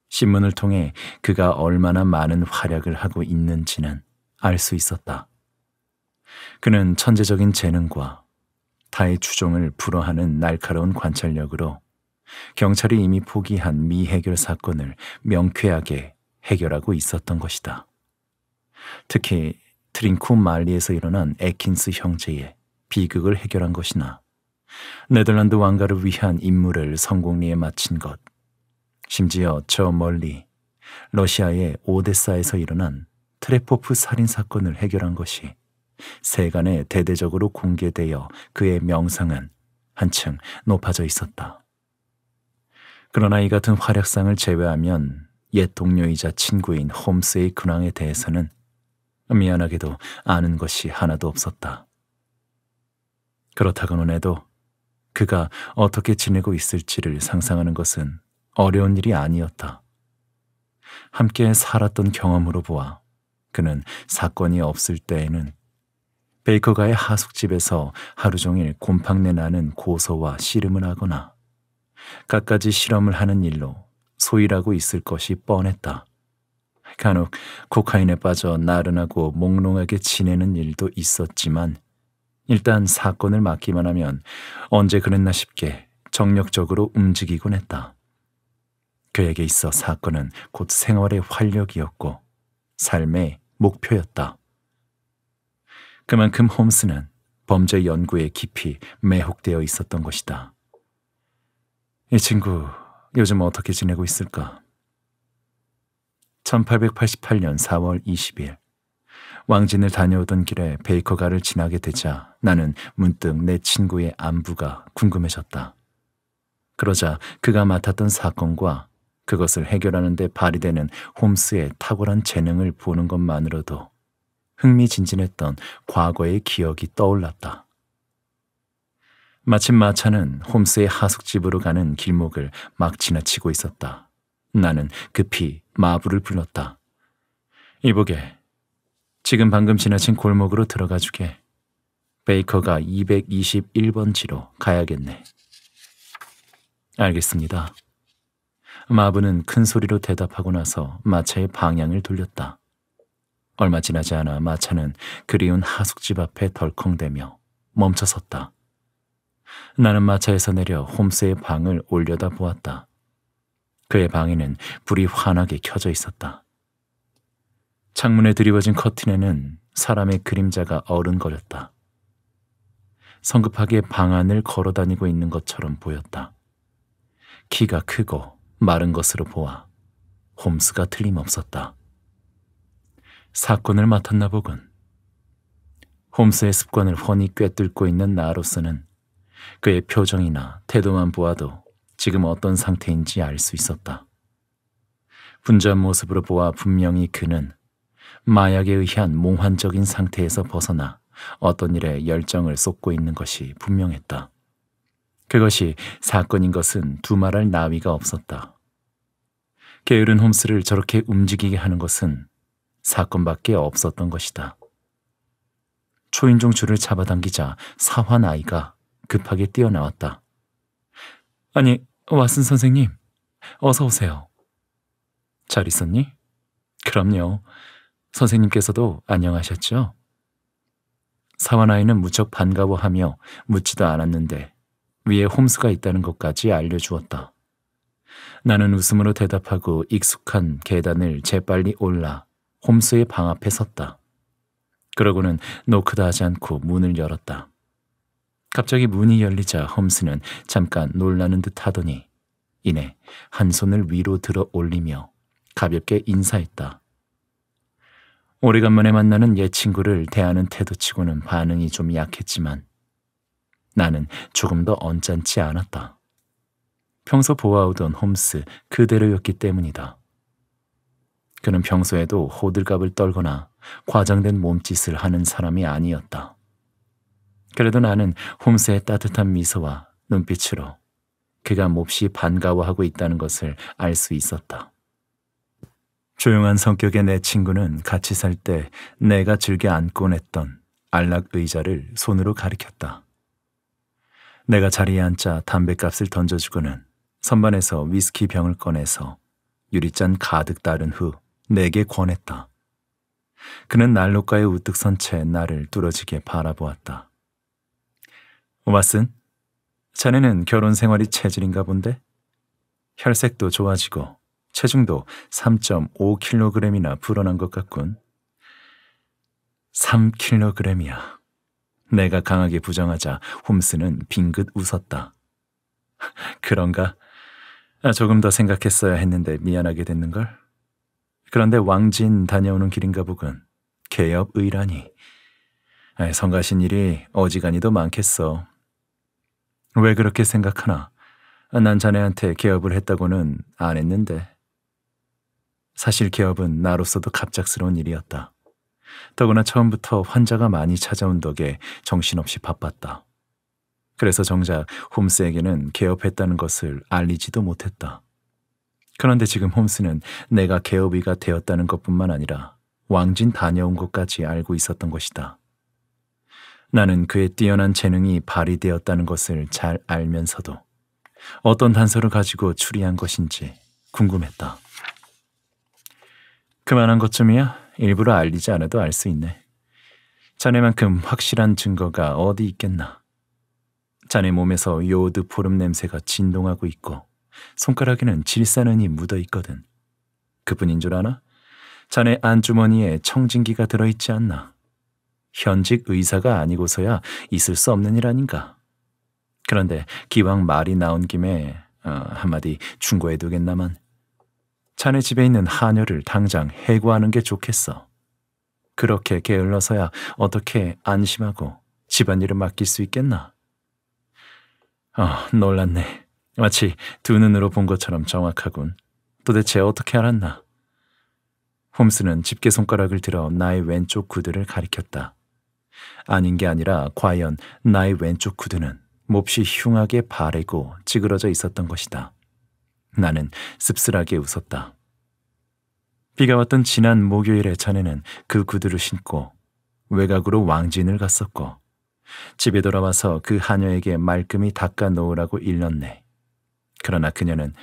신문을 통해 그가 얼마나 많은 활약을 하고 있는지는 알 수 있었다. 그는 천재적인 재능과 타의 추종을 불허하는 날카로운 관찰력으로 경찰이 이미 포기한 미해결 사건을 명쾌하게 해결하고 있었던 것이다. 특히 트링코 말리에서 일어난 에킨스 형제의 비극을 해결한 것이나 네덜란드 왕가를 위한 임무를 성공리에 마친 것, 심지어 저 멀리 러시아의 오데사에서 일어난 트레포프 살인 사건을 해결한 것이 세간에 대대적으로 공개되어 그의 명성은 한층 높아져 있었다. 그러나 이 같은 활약상을 제외하면 옛 동료이자 친구인 홈스의 근황에 대해서는 미안하게도 아는 것이 하나도 없었다. 그렇다고는 해도 그가 어떻게 지내고 있을지를 상상하는 것은 어려운 일이 아니었다. 함께 살았던 경험으로 보아 그는 사건이 없을 때에는 베이커가의 하숙집에서 하루 종일 곰팡내 나는 고소와 씨름을 하거나 갖가지 실험을 하는 일로 소일하고 있을 것이 뻔했다. 간혹 코카인에 빠져 나른하고 몽롱하게 지내는 일도 있었지만 일단 사건을 맡기만 하면 언제 그랬나 싶게 정력적으로 움직이곤 했다. 그에게 있어 사건은 곧 생활의 활력이었고 삶의 목표였다. 그만큼 홈스는 범죄 연구에 깊이 매혹되어 있었던 것이다. 이 친구 요즘 어떻게 지내고 있을까? 1888년 4월 20일 왕진을 다녀오던 길에 베이커가를 지나게 되자 나는 문득 내 친구의 안부가 궁금해졌다. 그러자 그가 맡았던 사건과 그것을 해결하는 데 발휘되는 홈스의 탁월한 재능을 보는 것만으로도 흥미진진했던 과거의 기억이 떠올랐다. 마침 마차는 홈스의 하숙집으로 가는 길목을 막 지나치고 있었다. 나는 급히 마부를 불렀다. 이보게, 지금 방금 지나친 골목으로 들어가 주게. 베이커가 221번지로 가야겠네. 알겠습니다. 마부는 큰 소리로 대답하고 나서 마차의 방향을 돌렸다. 얼마 지나지 않아 마차는 그리운 하숙집 앞에 덜컹대며 멈춰섰다. 나는 마차에서 내려 홈스의 방을 올려다 보았다. 그의 방에는 불이 환하게 켜져 있었다. 창문에 드리워진 커튼에는 사람의 그림자가 어른거렸다. 성급하게 방 안을 걸어 다니고 있는 것처럼 보였다. 키가 크고 마른 것으로 보아 홈스가 틀림없었다. 사건을 맡았나 보군. 홈스의 습관을 훤히 꿰뚫고 있는 나로서는 그의 표정이나 태도만 보아도 지금 어떤 상태인지 알 수 있었다. 분전 모습으로 보아 분명히 그는 마약에 의한 몽환적인 상태에서 벗어나 어떤 일에 열정을 쏟고 있는 것이 분명했다. 그것이 사건인 것은 두말할 나위가 없었다. 게으른 홈스를 저렇게 움직이게 하는 것은 사건밖에 없었던 것이다. 초인종 줄을 잡아당기자 사환 아이가 급하게 뛰어나왔다. 아니, 왓슨 선생님, 어서 오세요. 잘 있었니? 그럼요. 선생님께서도 안녕하셨죠? 사와나이는 무척 반가워하며 묻지도 않았는데 위에 홈스가 있다는 것까지 알려주었다. 나는 웃음으로 대답하고 익숙한 계단을 재빨리 올라 홈스의 방 앞에 섰다. 그러고는 노크다 하지 않고 문을 열었다. 갑자기 문이 열리자 험스는 잠깐 놀라는 듯 하더니 이내 한 손을 위로 들어 올리며 가볍게 인사했다. 오래간만에 만나는 옛 친구를 대하는 태도치고는 반응이 좀 약했지만 나는 조금 더 언짢지 않았다. 평소 보아오던 홈스 그대로였기 때문이다. 그는 평소에도 호들갑을 떨거나 과장된 몸짓을 하는 사람이 아니었다. 그래도 나는 홈스의 따뜻한 미소와 눈빛으로 그가 몹시 반가워하고 있다는 것을 알 수 있었다. 조용한 성격의 내 친구는 같이 살 때 내가 즐겨 안곤 했던 안락 의자를 손으로 가리켰다. 내가 자리에 앉자 담뱃값을 던져주고는 선반에서 위스키 병을 꺼내서 유리잔 가득 따른 후 내게 권했다. 그는 난로가에 우뚝 선 채 나를 뚫어지게 바라보았다. 왓슨, 자네는 결혼 생활이 체질인가 본데? 혈색도 좋아지고 체중도 3.5kg이나 불어난 것 같군. 3kg이야. 내가 강하게 부정하자 홈스는 빙긋 웃었다. *laughs* 그런가? 아, 조금 더 생각했어야 했는데 미안하게 됐는걸? 그런데 왕진 다녀오는 길인가 보군. 개업 의라니. 아, 성가신 일이 어지간히도 많겠어. 왜 그렇게 생각하나? 난 자네한테 개업을 했다고는 안 했는데. 사실 개업은 나로서도 갑작스러운 일이었다. 더구나 처음부터 환자가 많이 찾아온 덕에 정신없이 바빴다. 그래서 정작 홈스에게는 개업했다는 것을 알리지도 못했다. 그런데 지금 홈스는 내가 개업이가 되었다는 것뿐만 아니라 왕진 다녀온 것까지 알고 있었던 것이다. 나는 그의 뛰어난 재능이 발휘되었다는 것을 잘 알면서도 어떤 단서를 가지고 추리한 것인지 궁금했다. 그만한 것쯤이야 일부러 알리지 않아도 알 수 있네. 자네만큼 확실한 증거가 어디 있겠나. 자네 몸에서 요오드 포름 냄새가 진동하고 있고 손가락에는 질산은이 묻어 있거든. 그뿐인 줄 아나? 자네 안주머니에 청진기가 들어있지 않나? 현직 의사가 아니고서야 있을 수 없는 일 아닌가. 그런데 기왕 말이 나온 김에 어, 한마디 충고해 두겠나만 자네 집에 있는 하녀를 당장 해고하는 게 좋겠어. 그렇게 게을러서야 어떻게 안심하고 집안일을 맡길 수 있겠나? 아, 어, 놀랐네. 마치 두 눈으로 본 것처럼 정확하군. 도대체 어떻게 알았나? 홈스는 집게 손가락을 들어 나의 왼쪽 구두를 가리켰다. 아닌 게 아니라 과연 나의 왼쪽 구두는 몹시 흉하게 바래고 찌그러져 있었던 것이다. 나는 씁쓸하게 웃었다. 비가 왔던 지난 목요일의 자네는 그 구두를 신고 외곽으로 왕진을 갔었고 집에 돌아와서 그 하녀에게 말끔히 닦아 놓으라고 일렀네. 그러나 그녀는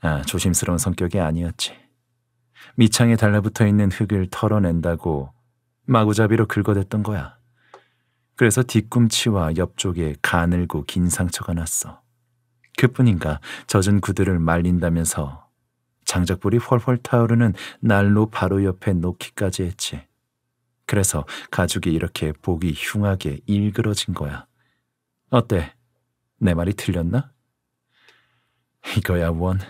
아, 조심스러운 성격이 아니었지. 밑창에 달라붙어 있는 흙을 털어낸다고 마구잡이로 긁어댔던 거야. 그래서 뒤꿈치와 옆쪽에 가늘고 긴 상처가 났어. 그뿐인가 젖은 구두를 말린다면서 장작불이 훨훨 타오르는 난로 바로 옆에 놓기까지 했지. 그래서 가죽이 이렇게 보기 흉하게 일그러진 거야. 어때? 내 말이 틀렸나? 이거야 원.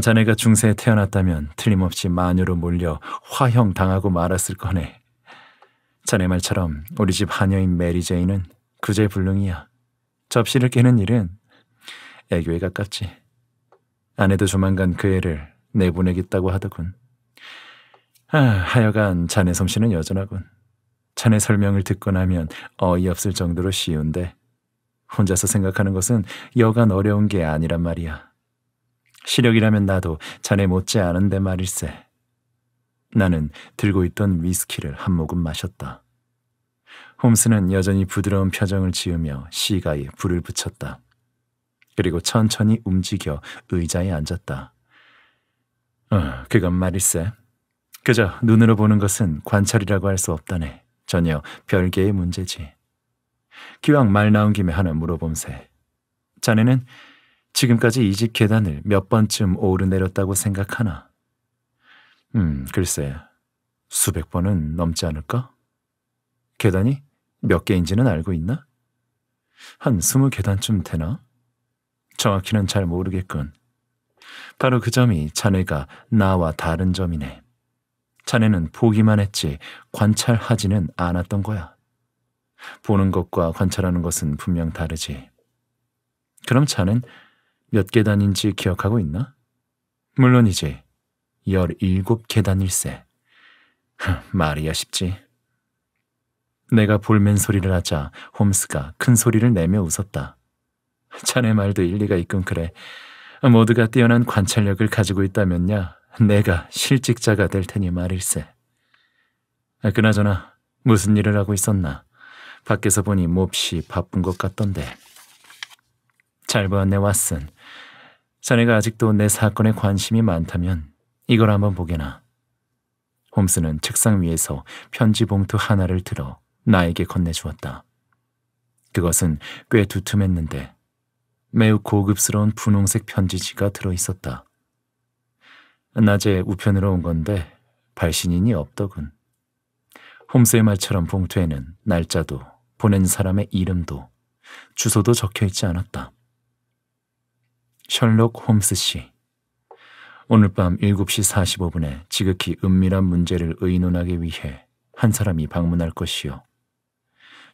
자네가 중세에 태어났다면 틀림없이 마녀로 몰려 화형 당하고 말았을 거네. 자네 말처럼 우리 집 하녀인 메리 제인은 구제불능이야. 접시를 깨는 일은 애교에 가깝지. 아내도 조만간 그 애를 내보내겠다고 하더군. 아, 하여간 자네 솜씨는 여전하군. 자네 설명을 듣고 나면 어이없을 정도로 쉬운데 혼자서 생각하는 것은 여간 어려운 게 아니란 말이야. 시력이라면 나도 자네 못지 않은데 말일세. 나는 들고 있던 위스키를 한 모금 마셨다. 홈스는 여전히 부드러운 표정을 지으며 시가에 불을 붙였다. 그리고 천천히 움직여 의자에 앉았다. 어, 그건 말일세. 그저 눈으로 보는 것은 관찰이라고 할 수 없다네. 전혀 별개의 문제지. 기왕 말 나온 김에 하나 물어봄세. 자네는 지금까지 이 집 계단을 몇 번쯤 오르내렸다고 생각하나? 음, 글쎄. 수백 번은 넘지 않을까? 계단이 몇 개인지는 알고 있나? 한 스무 계단쯤 되나? 정확히는 잘 모르겠군. 바로 그 점이 자네가 나와 다른 점이네. 자네는 보기만 했지 관찰하지는 않았던 거야. 보는 것과 관찰하는 것은 분명 다르지. 그럼 자넨 몇 계단인지 기억하고 있나? 물론이지. 열일곱 계단일세. 말이야 쉽지. 내가 볼멘 소리를 하자 홈스가 큰 소리를 내며 웃었다. 자네 말도 일리가 있군 그래. 모두가 뛰어난 관찰력을 가지고 있다면야 내가 실직자가 될 테니 말일세. 아, 그나저나 무슨 일을 하고 있었나? 밖에서 보니 몹시 바쁜 것 같던데. 잘 보았네 왓슨. 자네가 아직도 내 사건에 관심이 많다면 이걸 한번 보게나. 홈스는 책상 위에서 편지 봉투 하나를 들어 나에게 건네주었다. 그것은 꽤 두툼했는데 매우 고급스러운 분홍색 편지지가 들어있었다. 낮에 우편으로 온 건데 발신인이 없더군. 홈스의 말처럼 봉투에는 날짜도 보낸 사람의 이름도 주소도 적혀 있지 않았다. 셜록 홈스 씨. 오늘 밤 7시 45분에 지극히 은밀한 문제를 의논하기 위해 한 사람이 방문할 것이요.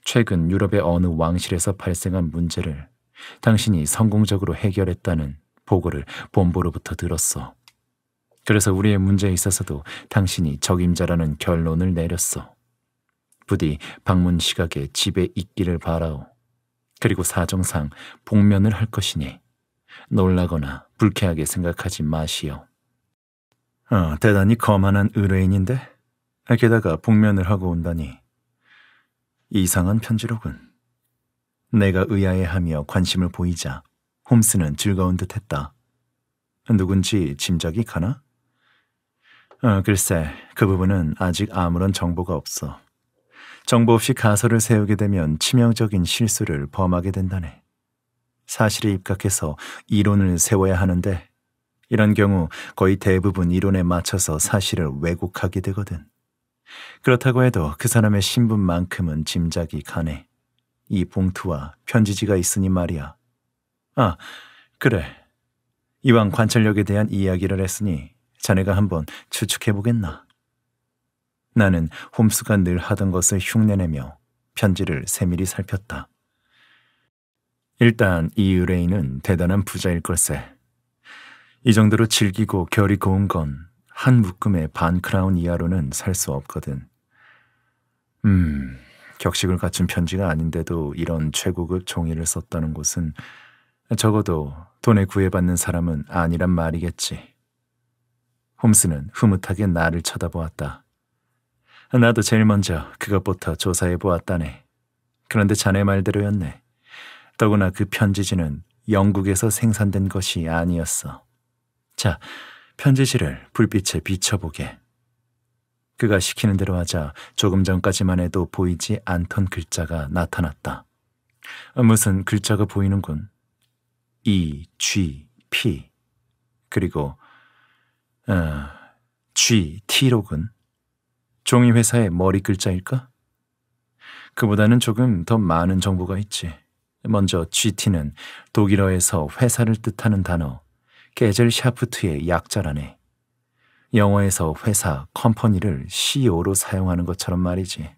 최근 유럽의 어느 왕실에서 발생한 문제를 당신이 성공적으로 해결했다는 보고를 본부로부터 들었어. 그래서 우리의 문제에 있어서도 당신이 적임자라는 결론을 내렸어. 부디 방문 시각에 집에 있기를 바라오. 그리고 사정상 복면을 할 것이니 놀라거나 불쾌하게 생각하지 마시오. 어, 대단히 거만한 의뢰인인데 게다가 복면을 하고 온다니 이상한 편지로군. 내가 의아해하며 관심을 보이자 홈스는 즐거운 듯했다. 누군지 짐작이 가나? 어, 글쎄, 그 부분은 아직 아무런 정보가 없어. 정보 없이 가설을 세우게 되면 치명적인 실수를 범하게 된다네. 사실에 입각해서 이론을 세워야 하는데 이런 경우 거의 대부분 이론에 맞춰서 사실을 왜곡하게 되거든. 그렇다고 해도 그 사람의 신분만큼은 짐작이 가네. 이 봉투와 편지지가 있으니 말이야. 아, 그래. 이왕 관찰력에 대한 이야기를 했으니 자네가 한번 추측해보겠나? 나는 홈스가 늘 하던 것을 흉내내며 편지를 세밀히 살폈다. 일단 이 의뢰인은 대단한 부자일 걸세. 이 정도로 질기고 결이 고운 건 한묶음의반 크라운 이하로는 살 수 없거든. 음, 격식을 갖춘 편지가 아닌데도 이런 최고급 종이를 썼다는 곳은 적어도 돈에 구애받는 사람은 아니란 말이겠지. 홈스는 흐뭇하게 나를 쳐다보았다. 나도 제일 먼저 그것부터 조사해 보았다네. 그런데 자네 말대로였네. 더구나 그 편지지는 영국에서 생산된 것이 아니었어. 자, 편지지를 불빛에 비춰보게. 그가 시키는 대로 하자 조금 전까지만 해도 보이지 않던 글자가 나타났다. 아, 무슨 글자가 보이는군. E, G, P. 그리고, 어, G, T로군. 종이 회사의 머리 글자일까? 그보다는 조금 더 많은 정보가 있지. 먼저 GT는 독일어에서 회사를 뜻하는 단어 계절 샤프트의 약자라네. 영어에서 회사, 컴퍼니를 CEO로 사용하는 것처럼 말이지.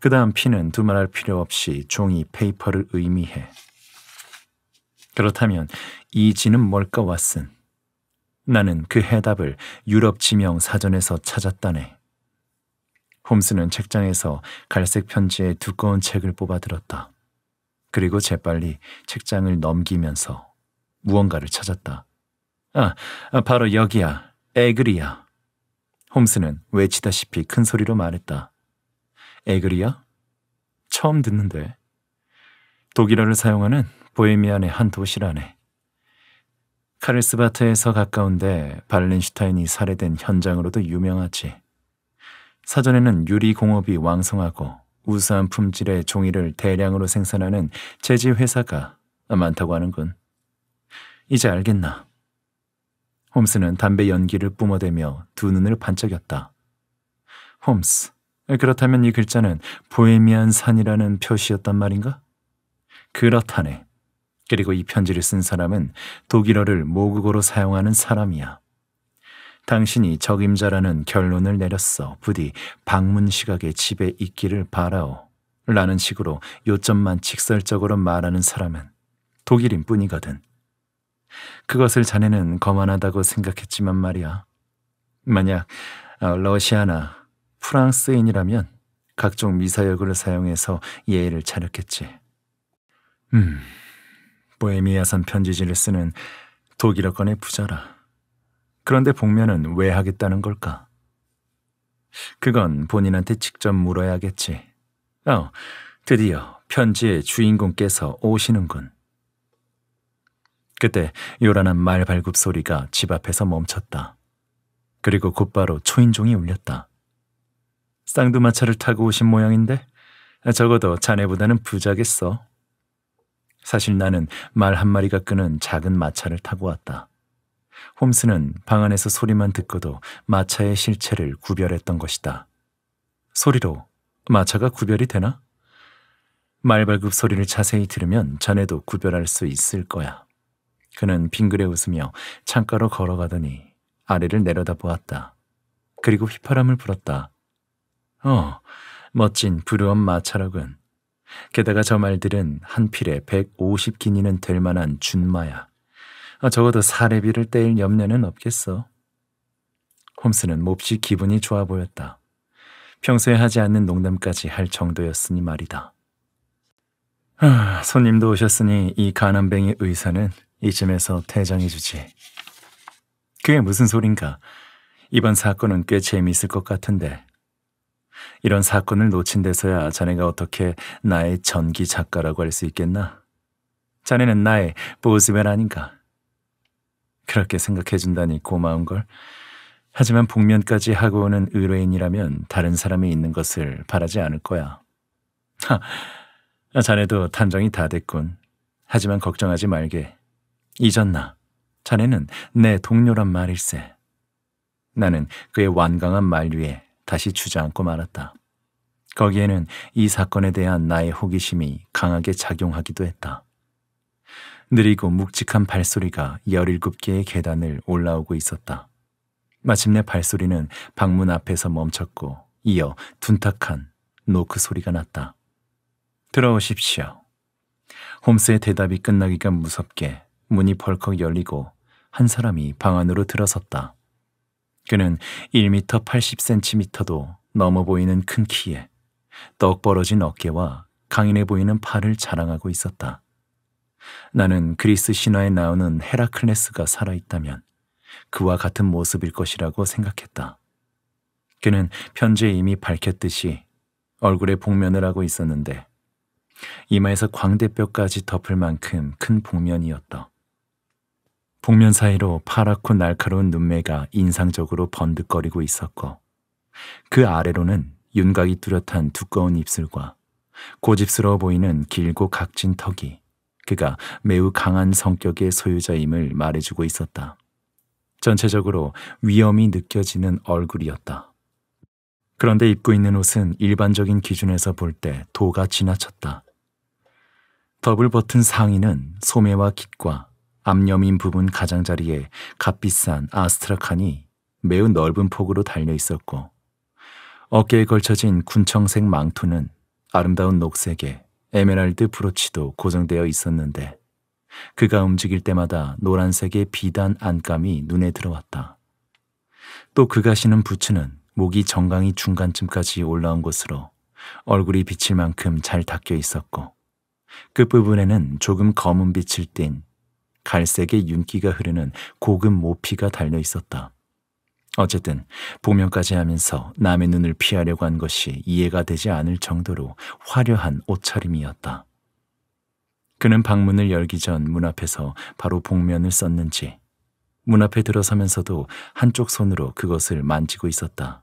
그 다음 P는 두말할 필요 없이 종이, 페이퍼를 의미해. 그렇다면 이 지는 뭘까 왓슨? 나는 그 해답을 유럽 지명 사전에서 찾았다네. 홈스는 책장에서 갈색 편지의 두꺼운 책을 뽑아들었다. 그리고 재빨리 책장을 넘기면서 무언가를 찾았다. 아, 아, 바로 여기야. 에그리야. 홈스는 외치다시피 큰 소리로 말했다. 에그리야? 처음 듣는데. 독일어를 사용하는 보헤미안의 한 도시라네. 카를스바트에서 가까운데 발렌슈타인이 살해된 현장으로도 유명하지. 사전에는 유리 공업이 왕성하고 우수한 품질의 종이를 대량으로 생산하는 재지 회사가 많다고 하는군. 이제 알겠나. 홈스는 담배 연기를 뿜어대며 두 눈을 반짝였다. 홈스, 그렇다면 이 글자는 보헤미안 산이라는 표시였단 말인가? 그렇다네. 그리고 이 편지를 쓴 사람은 독일어를 모국어로 사용하는 사람이야. 당신이 적임자라는 결론을 내렸어. 부디 방문 시각에 집에 있기를 바라오. 라는 식으로 요점만 직설적으로 말하는 사람은 독일인 뿐이거든. 그것을 자네는 거만하다고 생각했지만 말이야. 만약 어, 러시아나 프랑스인이라면 각종 미사여구를 사용해서 예의를 차렸겠지. 음, 보헤미아산 편지지를 쓰는 독일어권의 부자라. 그런데 복면은 왜 하겠다는 걸까? 그건 본인한테 직접 물어야겠지. 어, 드디어 편지의 주인공께서 오시는군. 그때 요란한 말 발굽 소리가 집 앞에서 멈췄다. 그리고 곧바로 초인종이 울렸다. 쌍두마차를 타고 오신 모양인데 적어도 자네보다는 부자겠어. 사실 나는 말 한 마리가 끄는 작은 마차를 타고 왔다. 홈스는 방 안에서 소리만 듣고도 마차의 실체를 구별했던 것이다. 소리로 마차가 구별이 되나? 말발굽 소리를 자세히 들으면 자네도 구별할 수 있을 거야. 그는 빙그레 웃으며 창가로 걸어가더니 아래를 내려다보았다. 그리고 휘파람을 불었다. 어, 멋진 부르엄 마차라군. 게다가 저 말들은 한 필에 150기니는 될 만한 준마야. 아, 적어도 사례비를 떼일 염려는 없겠어. 홈스는 몹시 기분이 좋아 보였다. 평소에 하지 않는 농담까지 할 정도였으니 말이다. 아, 손님도 오셨으니 이 가난뱅이 의사는 이쯤에서 퇴장해주지. 그게 무슨 소린가? 이번 사건은 꽤 재미있을 것 같은데. 이런 사건을 놓친 데서야 자네가 어떻게 나의 전기 작가라고 할 수 있겠나? 자네는 나의 보스맨 아닌가? 그렇게 생각해준다니 고마운걸. 하지만 복면까지 하고 오는 의뢰인이라면 다른 사람이 있는 것을 바라지 않을 거야. 하, 자네도 탐정이 다 됐군. 하지만 걱정하지 말게. 잊었나? 자네는 내 동료란 말일세. 나는 그의 완강한 말류에 다시 주저앉고 말았다. 거기에는 이 사건에 대한 나의 호기심이 강하게 작용하기도 했다. 느리고 묵직한 발소리가 1 7 개의 계단을 올라오고 있었다. 마침내 발소리는 방문 앞에서 멈췄고 이어 둔탁한 노크 소리가 났다. 들어오십시오. 홈스의 대답이 끝나기가 무섭게 문이 벌컥 열리고 한 사람이 방 안으로 들어섰다. 그는 1 m 80cm도 넘어 보이는 큰 키에 떡 벌어진 어깨와 강인해 보이는 팔을 자랑하고 있었다. 나는 그리스 신화에 나오는 헤라클레스가 살아있다면 그와 같은 모습일 것이라고 생각했다. 그는 편지에 이미 밝혔듯이 얼굴에 복면을 하고 있었는데 이마에서 광대뼈까지 덮을 만큼 큰 복면이었다. 복면 사이로 파랗고 날카로운 눈매가 인상적으로 번득거리고 있었고 그 아래로는 윤곽이 뚜렷한 두꺼운 입술과 고집스러워 보이는 길고 각진 턱이 그가 매우 강한 성격의 소유자임을 말해주고 있었다. 전체적으로 위험이 느껴지는 얼굴이었다. 그런데 입고 있는 옷은 일반적인 기준에서 볼 때 도가 지나쳤다. 더블 버튼 상의는 소매와 깃과 암염인 부분 가장자리에 값비싼 아스트라칸이 매우 넓은 폭으로 달려 있었고 어깨에 걸쳐진 군청색 망토는 아름다운 녹색의 에메랄드 브로치도 고정되어 있었는데 그가 움직일 때마다 노란색의 비단 안감이 눈에 들어왔다. 또 그가 신은 부츠는 목이 정강이 중간쯤까지 올라온 것으로 얼굴이 비칠 만큼 잘 닦여 있었고 끝부분에는 조금 검은 빛을 띤 갈색의 윤기가 흐르는 고급 모피가 달려 있었다. 어쨌든 복면까지 하면서 남의 눈을 피하려고 한 것이 이해가 되지 않을 정도로 화려한 옷차림이었다. 그는 방문을 열기 전 문 앞에서 바로 복면을 썼는지 문 앞에 들어서면서도 한쪽 손으로 그것을 만지고 있었다.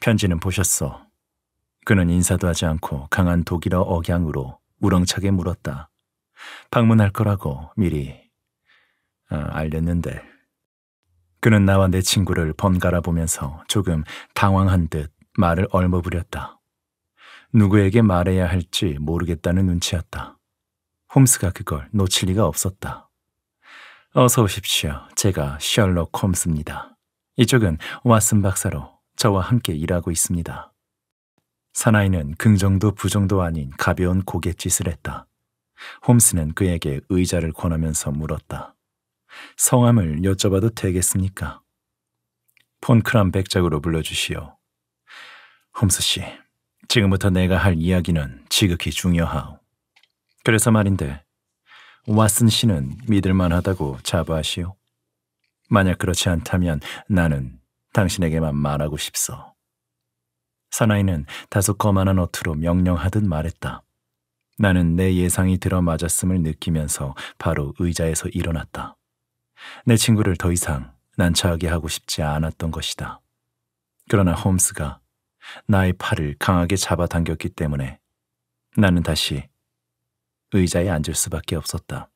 편지는 보셨어 그는 인사도 하지 않고 강한 독일어 억양으로 우렁차게 물었다. 방문할 거라고 미리 아, 알렸는데 그는 나와 내 친구를 번갈아 보면서 조금 당황한 듯 말을 얼머부렸다. 누구에게 말해야 할지 모르겠다는 눈치였다. 홈스가 그걸 놓칠 리가 없었다. 어서 오십시오. 제가 셜록 홈스입니다. 이쪽은 왓슨 박사로 저와 함께 일하고 있습니다. 사나이는 긍정도 부정도 아닌 가벼운 고갯짓을 했다. 홈스는 그에게 의자를 권하면서 물었다. 성함을 여쭤봐도 되겠습니까? 폰크람 백작으로 불러주시오. 홈스 씨, 지금부터 내가 할 이야기는 지극히 중요하오. 그래서 말인데 왓슨 씨는 믿을만하다고 자부하시오. 만약 그렇지 않다면 나는 당신에게만 말하고 싶소. 사나이는 다소 거만한 어투로 명령하듯 말했다. 나는 내 예상이 들어맞았음을 느끼면서 바로 의자에서 일어났다. 내 친구를 더 이상 난처하게 하고 싶지 않았던 것이다. 그러나 홈스가 나의 팔을 강하게 잡아당겼기 때문에 나는 다시 의자에 앉을 수밖에 없었다.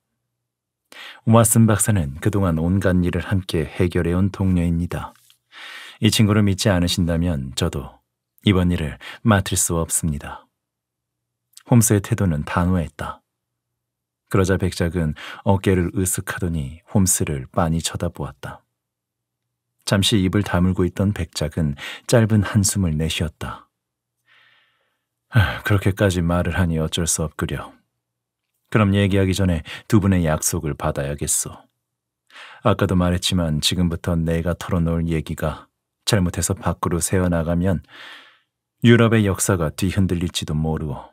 왓슨 박사는 그동안 온갖 일을 함께 해결해온 동료입니다. 이 친구를 믿지 않으신다면 저도 이번 일을 맡을 수 없습니다. 홈스의 태도는 단호했다. 그러자 백작은 어깨를 으쓱하더니 홈스를 빤히 쳐다보았다. 잠시 입을 다물고 있던 백작은 짧은 한숨을 내쉬었다. 그렇게까지 말을 하니 어쩔 수 없구려. 그럼 얘기하기 전에 두 분의 약속을 받아야겠소. 아까도 말했지만 지금부터 내가 털어놓을 얘기가 잘못해서 밖으로 새어나가면 유럽의 역사가 뒤흔들릴지도 모르고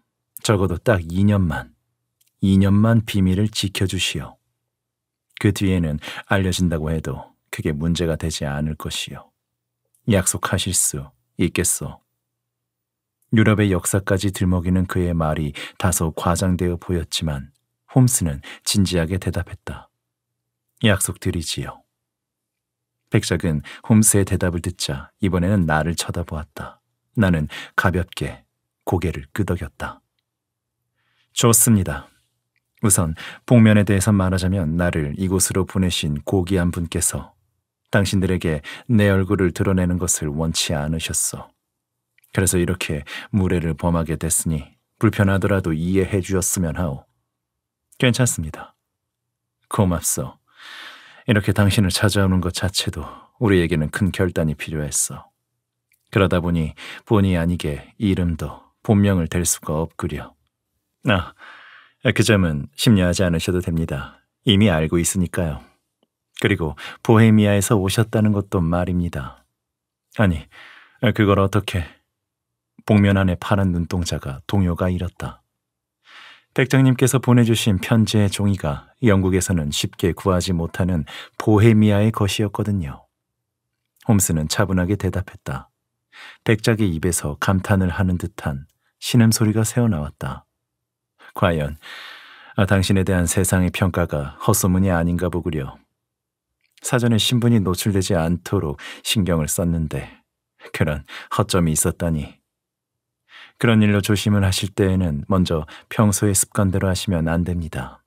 적어도 딱 2년만, 2년만 비밀을 지켜주시오. 그 뒤에는 알려진다고 해도 그게 문제가 되지 않을 것이요. 약속하실 수 있겠소. 유럽의 역사까지 들먹이는 그의 말이 다소 과장되어 보였지만 홈스는 진지하게 대답했다. 약속드리지요. 백작은 홈스의 대답을 듣자 이번에는 나를 쳐다보았다. 나는 가볍게 고개를 끄덕였다. 좋습니다. 우선 복면에 대해서 말하자면 나를 이곳으로 보내신 고귀한 분께서 당신들에게 내 얼굴을 드러내는 것을 원치 않으셨어. 그래서 이렇게 무례를 범하게 됐으니 불편하더라도 이해해 주었으면 하오. 괜찮습니다. 고맙소. 이렇게 당신을 찾아오는 것 자체도 우리에게는 큰 결단이 필요했어. 그러다 보니 본의 아니게 이름도 본명을 댈 수가 없구려. 아, 그 점은 심려하지 않으셔도 됩니다. 이미 알고 있으니까요. 그리고 보헤미아에서 오셨다는 것도 말입니다. 아니, 그걸 어떻게... 복면 안에 파란 눈동자가 동요가 잃었다. 백장님께서 보내주신 편지의 종이가 영국에서는 쉽게 구하지 못하는 보헤미아의 것이었거든요. 홈스는 차분하게 대답했다. 백작의 입에서 감탄을 하는 듯한 신음소리가 새어나왔다. 과연 아, 당신에 대한 세상의 평가가 헛소문이 아닌가 보구려. 사전에 신분이 노출되지 않도록 신경을 썼는데 그런 허점이 있었다니. 그런 일로 조심을 하실 때에는 먼저 평소의 습관대로 하시면 안 됩니다.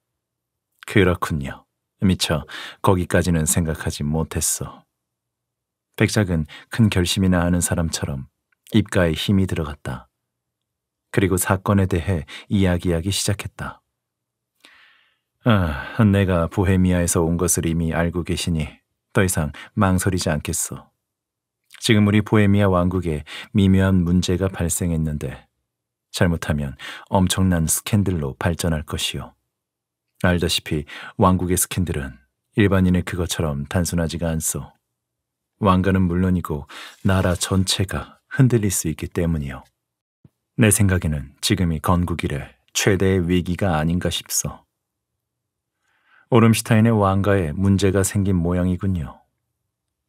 그렇군요. 미처 거기까지는 생각하지 못했어. 백작은 큰 결심이나 하는 사람처럼 입가에 힘이 들어갔다. 그리고 사건에 대해 이야기하기 시작했다. 아, 내가 보헤미아에서 온 것을 이미 알고 계시니 더 이상 망설이지 않겠어. 지금 우리 보헤미아 왕국에 미묘한 문제가 발생했는데 잘못하면 엄청난 스캔들로 발전할 것이요. 알다시피 왕국의 스캔들은 일반인의 그것처럼 단순하지가 않소. 왕가는 물론이고 나라 전체가 흔들릴 수 있기 때문이요. 내 생각에는 지금이 건국이래 최대의 위기가 아닌가 싶소. 오름슈타인의 왕가에 문제가 생긴 모양이군요.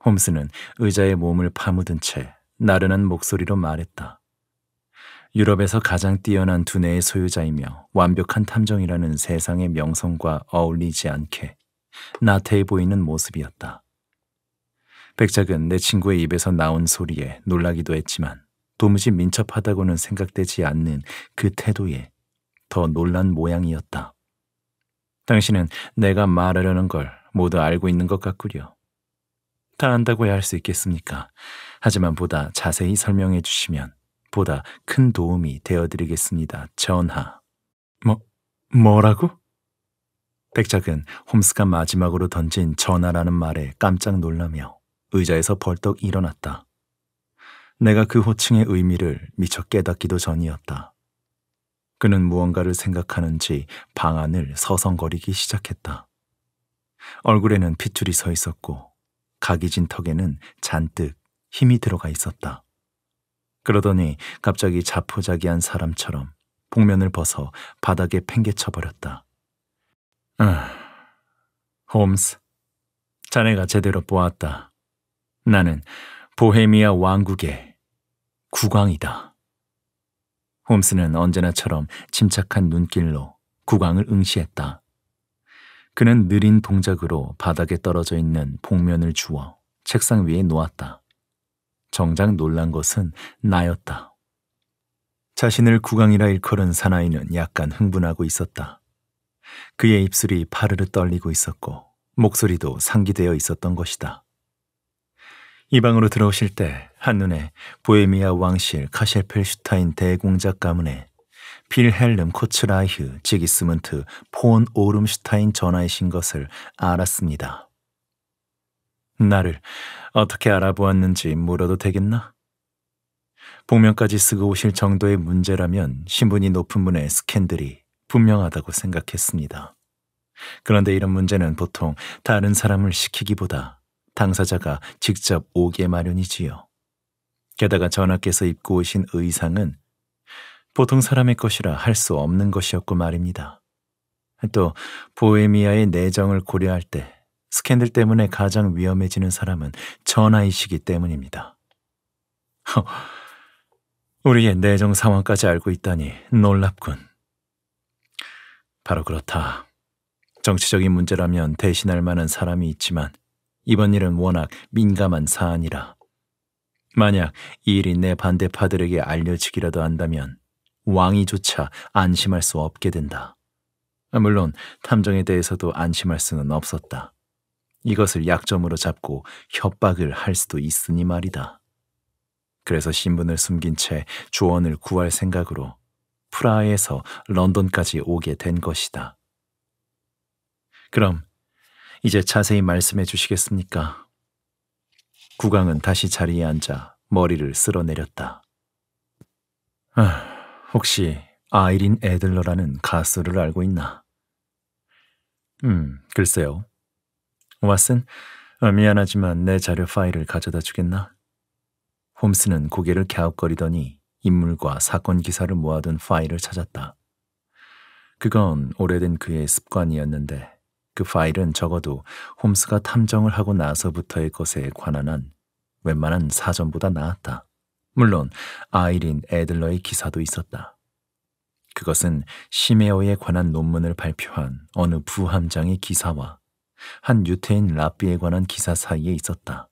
홈스는 의자에 몸을 파묻은 채 나른한 목소리로 말했다. 유럽에서 가장 뛰어난 두뇌의 소유자이며 완벽한 탐정이라는 세상의 명성과 어울리지 않게 나태해 보이는 모습이었다. 백작은 내 친구의 입에서 나온 소리에 놀라기도 했지만 도무지 민첩하다고는 생각되지 않는 그 태도에 더 놀란 모양이었다. 당신은 내가 말하려는 걸 모두 알고 있는 것 같구려. 다 안다고야 할 수 있겠습니까? 하지만 보다 자세히 설명해 주시면 보다 큰 도움이 되어드리겠습니다. 전하. 뭐, 뭐라고? 백작은 홈스가 마지막으로 던진 전하라는 말에 깜짝 놀라며 의자에서 벌떡 일어났다. 내가 그 호칭의 의미를 미처 깨닫기도 전이었다. 그는 무언가를 생각하는지 방안을 서성거리기 시작했다. 얼굴에는 핏줄이 서 있었고 각이진 턱에는 잔뜩 힘이 들어가 있었다. 그러더니 갑자기 자포자기한 사람처럼 복면을 벗어 바닥에 팽개쳐 버렸다. 아, 홈스, 자네가 제대로 보았다. 나는 보헤미아 왕국의 국왕이다. 홈스는 언제나처럼 침착한 눈길로 국왕을 응시했다. 그는 느린 동작으로 바닥에 떨어져 있는 복면을 주워 책상 위에 놓았다. 정작 놀란 것은 나였다. 자신을 국왕이라 일컬은 사나이는 약간 흥분하고 있었다. 그의 입술이 파르르 떨리고 있었고 목소리도 상기되어 있었던 것이다. 이 방으로 들어오실 때 한눈에 보헤미아 왕실 카셰펠슈타인 대공작 가문에필헬름코츠라이휴 지기스문트 폰 오름슈타인 전하이신 것을 알았습니다. 나를 어떻게 알아보았는지 물어도 되겠나? 복면까지 쓰고 오실 정도의 문제라면 신분이 높은 분의 스캔들이 분명하다고 생각했습니다. 그런데 이런 문제는 보통 다른 사람을 시키기보다 당사자가 직접 오게 마련이지요. 게다가 전하께서 입고 오신 의상은 보통 사람의 것이라 할 수 없는 것이었고 말입니다. 또 보헤미아의 내정을 고려할 때 스캔들 때문에 가장 위험해지는 사람은 전하이시기 때문입니다. 우리의 내정 상황까지 알고 있다니 놀랍군. 바로 그렇다. 정치적인 문제라면 대신할 만한 사람이 있지만 이번 일은 워낙 민감한 사안이라 만약 이 일이 내 반대파들에게 알려지기라도 한다면 왕이조차 안심할 수 없게 된다. 아, 물론 탐정에 대해서도 안심할 수는 없었다. 이것을 약점으로 잡고 협박을 할 수도 있으니 말이다. 그래서 신분을 숨긴 채 조언을 구할 생각으로 프라하에서 런던까지 오게 된 것이다. 그럼 이제 자세히 말씀해 주시겠습니까? 구강은 다시 자리에 앉아 머리를 쓸어내렸다. 아, 혹시 아이린 애들러라는 가수를 알고 있나? 음, 글쎄요. 왓슨, 어, 미안하지만 내 자료 파일을 가져다 주겠나? 홈스는 고개를 갸웃거리더니 인물과 사건 기사를 모아둔 파일을 찾았다. 그건 오래된 그의 습관이었는데 그 파일은 적어도 홈스가 탐정을 하고 나서부터의 것에 관한 한 웬만한 사전보다 나았다. 물론 아이린 애들러의 기사도 있었다. 그것은 시메어에 관한 논문을 발표한 어느 부함장의 기사와 한 유태인 라비에 관한 기사 사이에 있었다.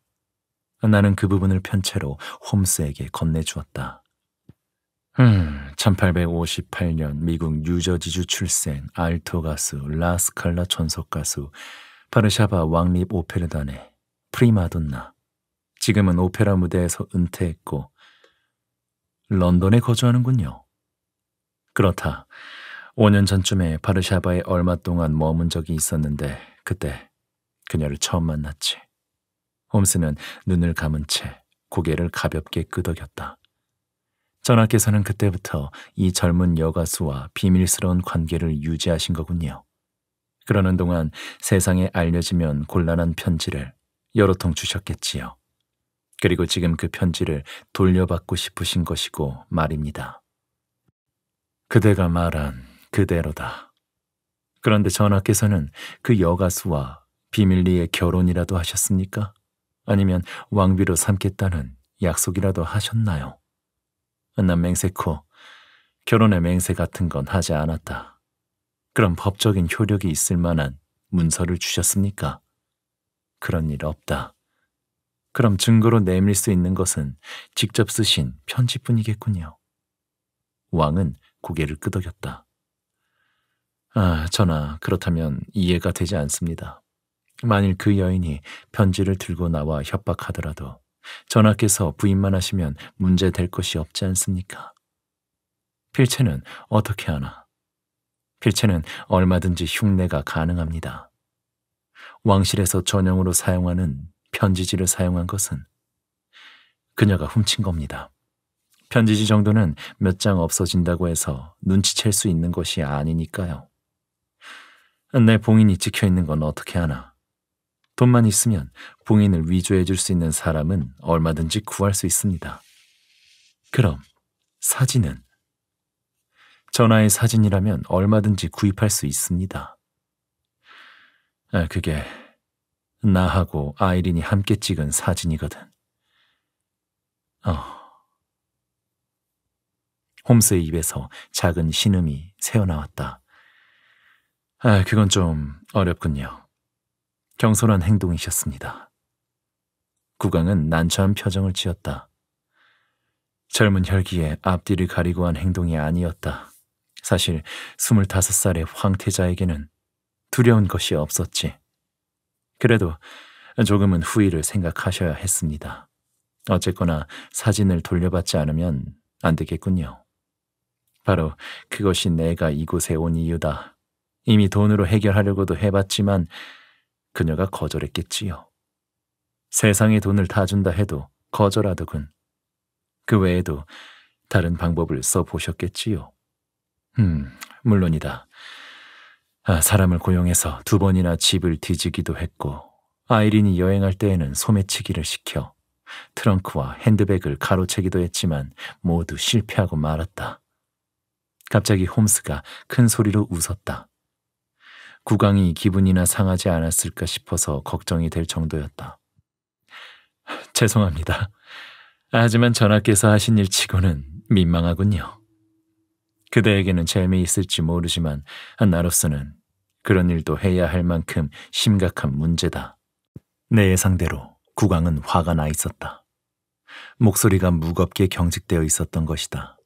나는 그 부분을 편채로 홈스에게 건네주었다. 1858년 음, 미국 뉴저지주 출생 알토 가수 라스칼라 전속 가수 파르샤바 왕립 오페르단의 프리마돈나 지금은 오페라 무대에서 은퇴했고 런던에 거주하는군요. 그렇다. 5년 전쯤에 파르샤바에 얼마 동안 머문 적이 있었는데 그때 그녀를 처음 만났지. 홈스는 눈을 감은 채 고개를 가볍게 끄덕였다. 전하께서는 그때부터 이 젊은 여가수와 비밀스러운 관계를 유지하신 거군요. 그러는 동안 세상에 알려지면 곤란한 편지를 여러 통 주셨겠지요. 그리고 지금 그 편지를 돌려받고 싶으신 것이고 말입니다. 그대가 말한 그대로다. 그런데 전하께서는 그 여가수와 비밀리에 결혼이라도 하셨습니까? 아니면 왕비로 삼겠다는 약속이라도 하셨나요? 난 맹세코 결혼의 맹세 같은 건 하지 않았다. 그럼 법적인 효력이 있을 만한 문서를 주셨습니까? 그런 일 없다. 그럼 증거로 내밀 수 있는 것은 직접 쓰신 편지뿐이겠군요. 왕은 고개를 끄덕였다. 아, 전하, 그렇다면 이해가 되지 않습니다. 만일 그 여인이 편지를 들고 나와 협박하더라도 전하께서 부인만 하시면 문제 될 것이 없지 않습니까? 필체는 어떻게 하나? 필체는 얼마든지 흉내가 가능합니다. 왕실에서 전형으로 사용하는 편지지를 사용한 것은 그녀가 훔친 겁니다. 편지지 정도는 몇 장 없어진다고 해서 눈치챌 수 있는 것이 아니니까요. 내 봉인이 찍혀 있는 건 어떻게 하나? 돈만 있으면 봉인을 위조해 줄 수 있는 사람은 얼마든지 구할 수 있습니다. 그럼 사진은 전화의 사진이라면 얼마든지 구입할 수 있습니다. 아, 그게 나하고 아이린이 함께 찍은 사진이거든. 어. 홈스의 입에서 작은 신음이 새어나왔다. 아, 그건 좀 어렵군요. 경솔한 행동이셨습니다. 구강은 난처한 표정을 지었다. 젊은 혈기에 앞뒤를 가리고 한 행동이 아니었다. 사실 25살의 황태자에게는 두려운 것이 없었지. 그래도 조금은 후일을 생각하셔야 했습니다. 어쨌거나 사진을 돌려받지 않으면 안 되겠군요. 바로 그것이 내가 이곳에 온 이유다. 이미 돈으로 해결하려고도 해봤지만 그녀가 거절했겠지요. 세상에 돈을 다 준다 해도 거절하더군. 그 외에도 다른 방법을 써보셨겠지요. 음, 물론이다. 아, 사람을 고용해서 두 번이나 집을 뒤지기도 했고 아이린이 여행할 때에는 소매치기를 시켜 트렁크와 핸드백을 가로채기도 했지만 모두 실패하고 말았다. 갑자기 홈스가 큰 소리로 웃었다. 구강이 기분이나 상하지 않았을까 싶어서 걱정이 될 정도였다. *laughs* 죄송합니다. 하지만 전하께서 하신 일 치고는 민망하군요. 그대에게는 재미있을지 모르지만 나로서는 그런 일도 해야 할 만큼 심각한 문제다. 내 예상대로 구강은 화가 나 있었다. 목소리가 무겁게 경직되어 있었던 것이다.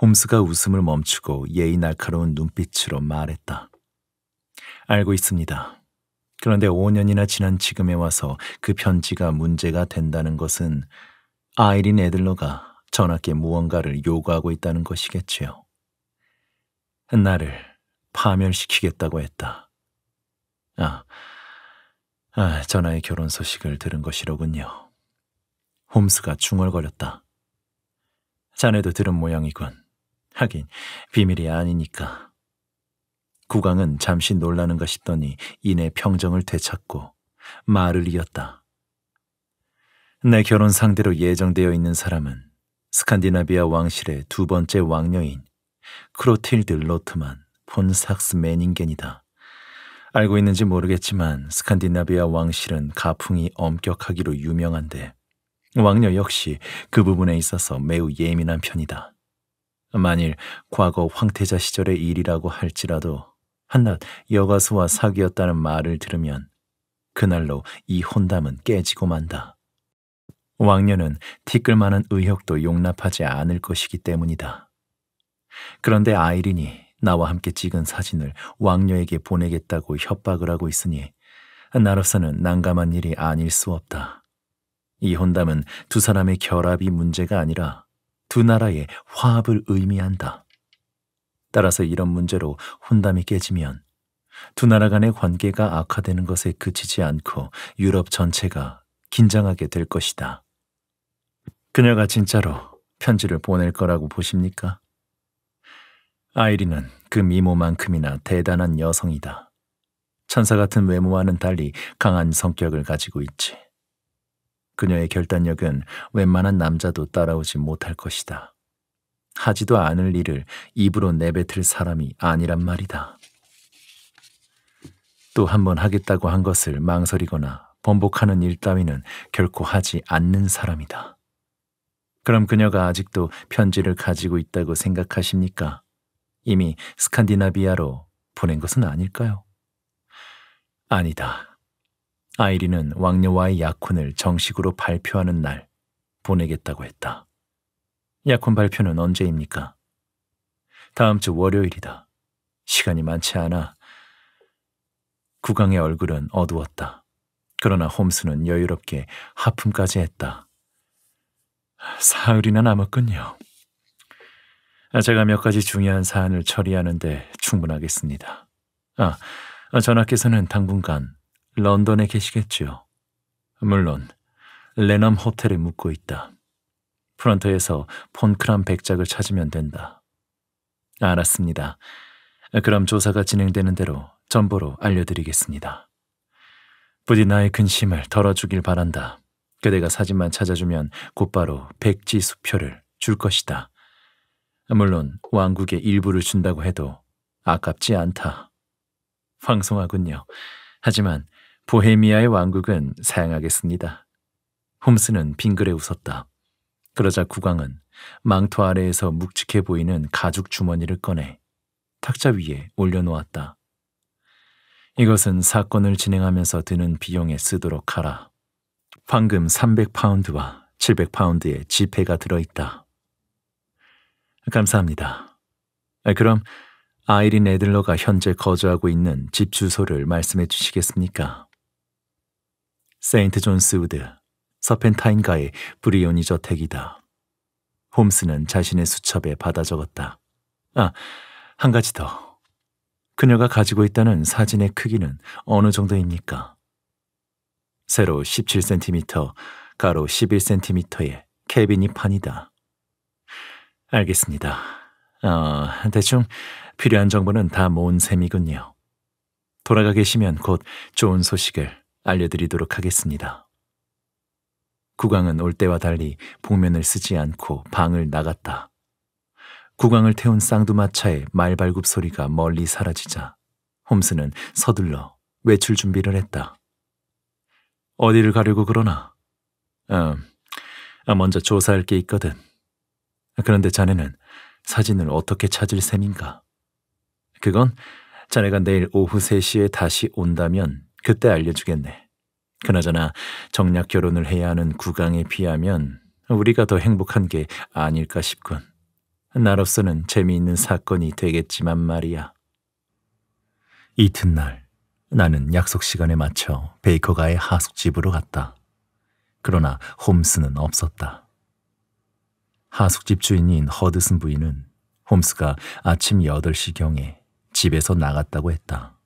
홈스가 웃음을 멈추고 예의 날카로운 눈빛으로 말했다. 알고 있습니다. 그런데 5년이나 지난 지금에 와서 그 편지가 문제가 된다는 것은 아이린 애들러가 전학께 무언가를 요구하고 있다는 것이겠지요. 나를 파멸시키겠다고 했다. 아, 아, 전하의 결혼 소식을 들은 것이로군요. 홈스가 중얼거렸다. 자네도 들은 모양이군. 하긴 비밀이 아니니까. 구강은 잠시 놀라는가 싶더니 이내 평정을 되찾고 말을 이었다. 내 결혼 상대로 예정되어 있는 사람은 스칸디나비아 왕실의 두 번째 왕녀인 크로틸드 로트만 본 삭스 매닝겐이다. 알고 있는지 모르겠지만 스칸디나비아 왕실은 가풍이 엄격하기로 유명한데 왕녀 역시 그 부분에 있어서 매우 예민한 편이다. 만일 과거 황태자 시절의 일이라고 할지라도 한낱 여가수와 사귀었다는 말을 들으면 그날로 이 혼담은 깨지고 만다. 왕녀는 티끌만한 의혹도 용납하지 않을 것이기 때문이다. 그런데 아이린이 나와 함께 찍은 사진을 왕녀에게 보내겠다고 협박을 하고 있으니 나로서는 난감한 일이 아닐 수 없다. 이 혼담은 두 사람의 결합이 문제가 아니라 두 나라의 화합을 의미한다. 따라서 이런 문제로 혼담이 깨지면 두 나라 간의 관계가 악화되는 것에 그치지 않고 유럽 전체가 긴장하게 될 것이다. 그녀가 진짜로 편지를 보낼 거라고 보십니까? 아이린은 그 미모만큼이나 대단한 여성이다. 천사 같은 외모와는 달리 강한 성격을 가지고 있지. 그녀의 결단력은 웬만한 남자도 따라오지 못할 것이다. 하지도 않을 일을 입으로 내뱉을 사람이 아니란 말이다. 또 한번 하겠다고 한 것을 망설이거나 번복하는 일 따위는 결코 하지 않는 사람이다. 그럼 그녀가 아직도 편지를 가지고 있다고 생각하십니까? 이미 스칸디나비아로 보낸 것은 아닐까요? 아니다. 아이린은 왕녀와의 약혼을 정식으로 발표하는 날 보내겠다고 했다. 약혼 발표는 언제입니까? 다음 주 월요일이다. 시간이 많지 않아. 구강의 얼굴은 어두웠다. 그러나 홈스는 여유롭게 하품까지 했다. 사흘이나 남았군요. 아, 제가 몇 가지 중요한 사안을 처리하는데 충분하겠습니다. 아, 아, 전하께서는 당분간 런던에 계시겠지요. 물론 레넘 호텔에 묵고 있다. 프런터에서 폰크람 백작을 찾으면 된다. 알았습니다. 그럼 조사가 진행되는 대로 전보로 알려드리겠습니다. 부디 나의 근심을 덜어주길 바란다. 그대가 사진만 찾아주면 곧바로 백지 수표를 줄 것이다. 물론 왕국의 일부를 준다고 해도 아깝지 않다. 황송하군요. 하지만 보헤미아의 왕국은 사양하겠습니다. 홈스는 빙그레 웃었다. 그러자 국왕은 망토 아래에서 묵직해 보이는 가죽 주머니를 꺼내 탁자 위에 올려놓았다. 이것은 사건을 진행하면서 드는 비용에 쓰도록 하라. 황금 300파운드와 700파운드의 지폐가 들어있다. 감사합니다. 아, 그럼 아이린 애들러가 현재 거주하고 있는 집 주소를 말씀해 주시겠습니까? 세인트 존스 우드, 서펜타인가의 브리오니 저택이다. 홈스는 자신의 수첩에 받아 적었다. 아, 한 가지 더. 그녀가 가지고 있다는 사진의 크기는 어느 정도입니까? 세로 17cm, 가로 11cm의 캐비닛 판이다. 알겠습니다. 어, 대충 필요한 정보는 다 모은 셈이군요. 돌아가 계시면 곧 좋은 소식을 알려드리도록 하겠습니다. 구강은 올 때와 달리 복면을 쓰지 않고 방을 나갔다. 구강을 태운 쌍두마차의 말발굽 소리가 멀리 사라지자 홈스는 서둘러 외출 준비를 했다. 어디를 가려고 그러나? 음, 먼저 조사할 게 있거든. 그런데 자네는 사진을 어떻게 찾을 셈인가? 그건 자네가 내일 오후 3시에 다시 온다면 그때 알려주겠네. 그나저나 정략 결혼을 해야 하는 구강에 비하면 우리가 더 행복한 게 아닐까 싶군. 나로서는 재미있는 사건이 되겠지만 말이야. 이튿날 나는 약속 시간에 맞춰 베이커가의 하숙집으로 갔다. 그러나 홈스는 없었다. 하숙집 주인인 허드슨 부인은 홈스가 아침 8시경에 집에서 나갔다고 했다.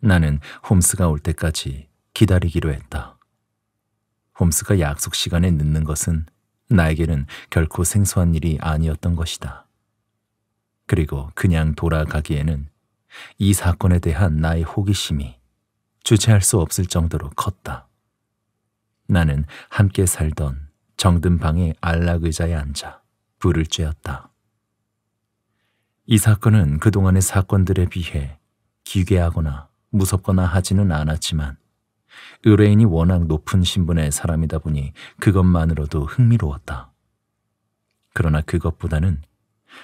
나는 홈스가 올 때까지 기다리기로 했다. 홈스가 약속 시간에 늦는 것은 나에게는 결코 생소한 일이 아니었던 것이다. 그리고 그냥 돌아가기에는 이 사건에 대한 나의 호기심이 주체할 수 없을 정도로 컸다. 나는 함께 살던 정든 방의 안락의자에 앉아 불을 쬐었다. 이 사건은 그동안의 사건들에 비해 기괴하거나 무섭거나 하지는 않았지만 의뢰인이 워낙 높은 신분의 사람이다 보니 그것만으로도 흥미로웠다. 그러나 그것보다는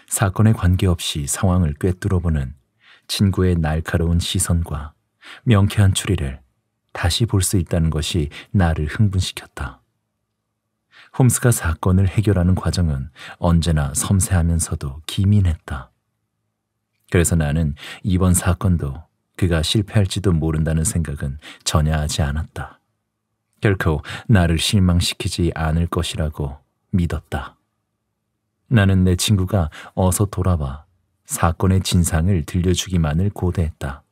사건에 관계없이 상황을 꿰뚫어보는 친구의 날카로운 시선과 명쾌한 추리를 다시 볼 수 있다는 것이 나를 흥분시켰다. 홈스가 사건을 해결하는 과정은 언제나 섬세하면서도 기민했다. 그래서 나는 이번 사건도 그가 실패할지도 모른다는 생각은 전혀 하지 않았다. 결코 나를 실망시키지 않을 것이라고 믿었다. 나는 내 친구가 어서 돌아와 사건의 진상을 들려주기만을 고대했다.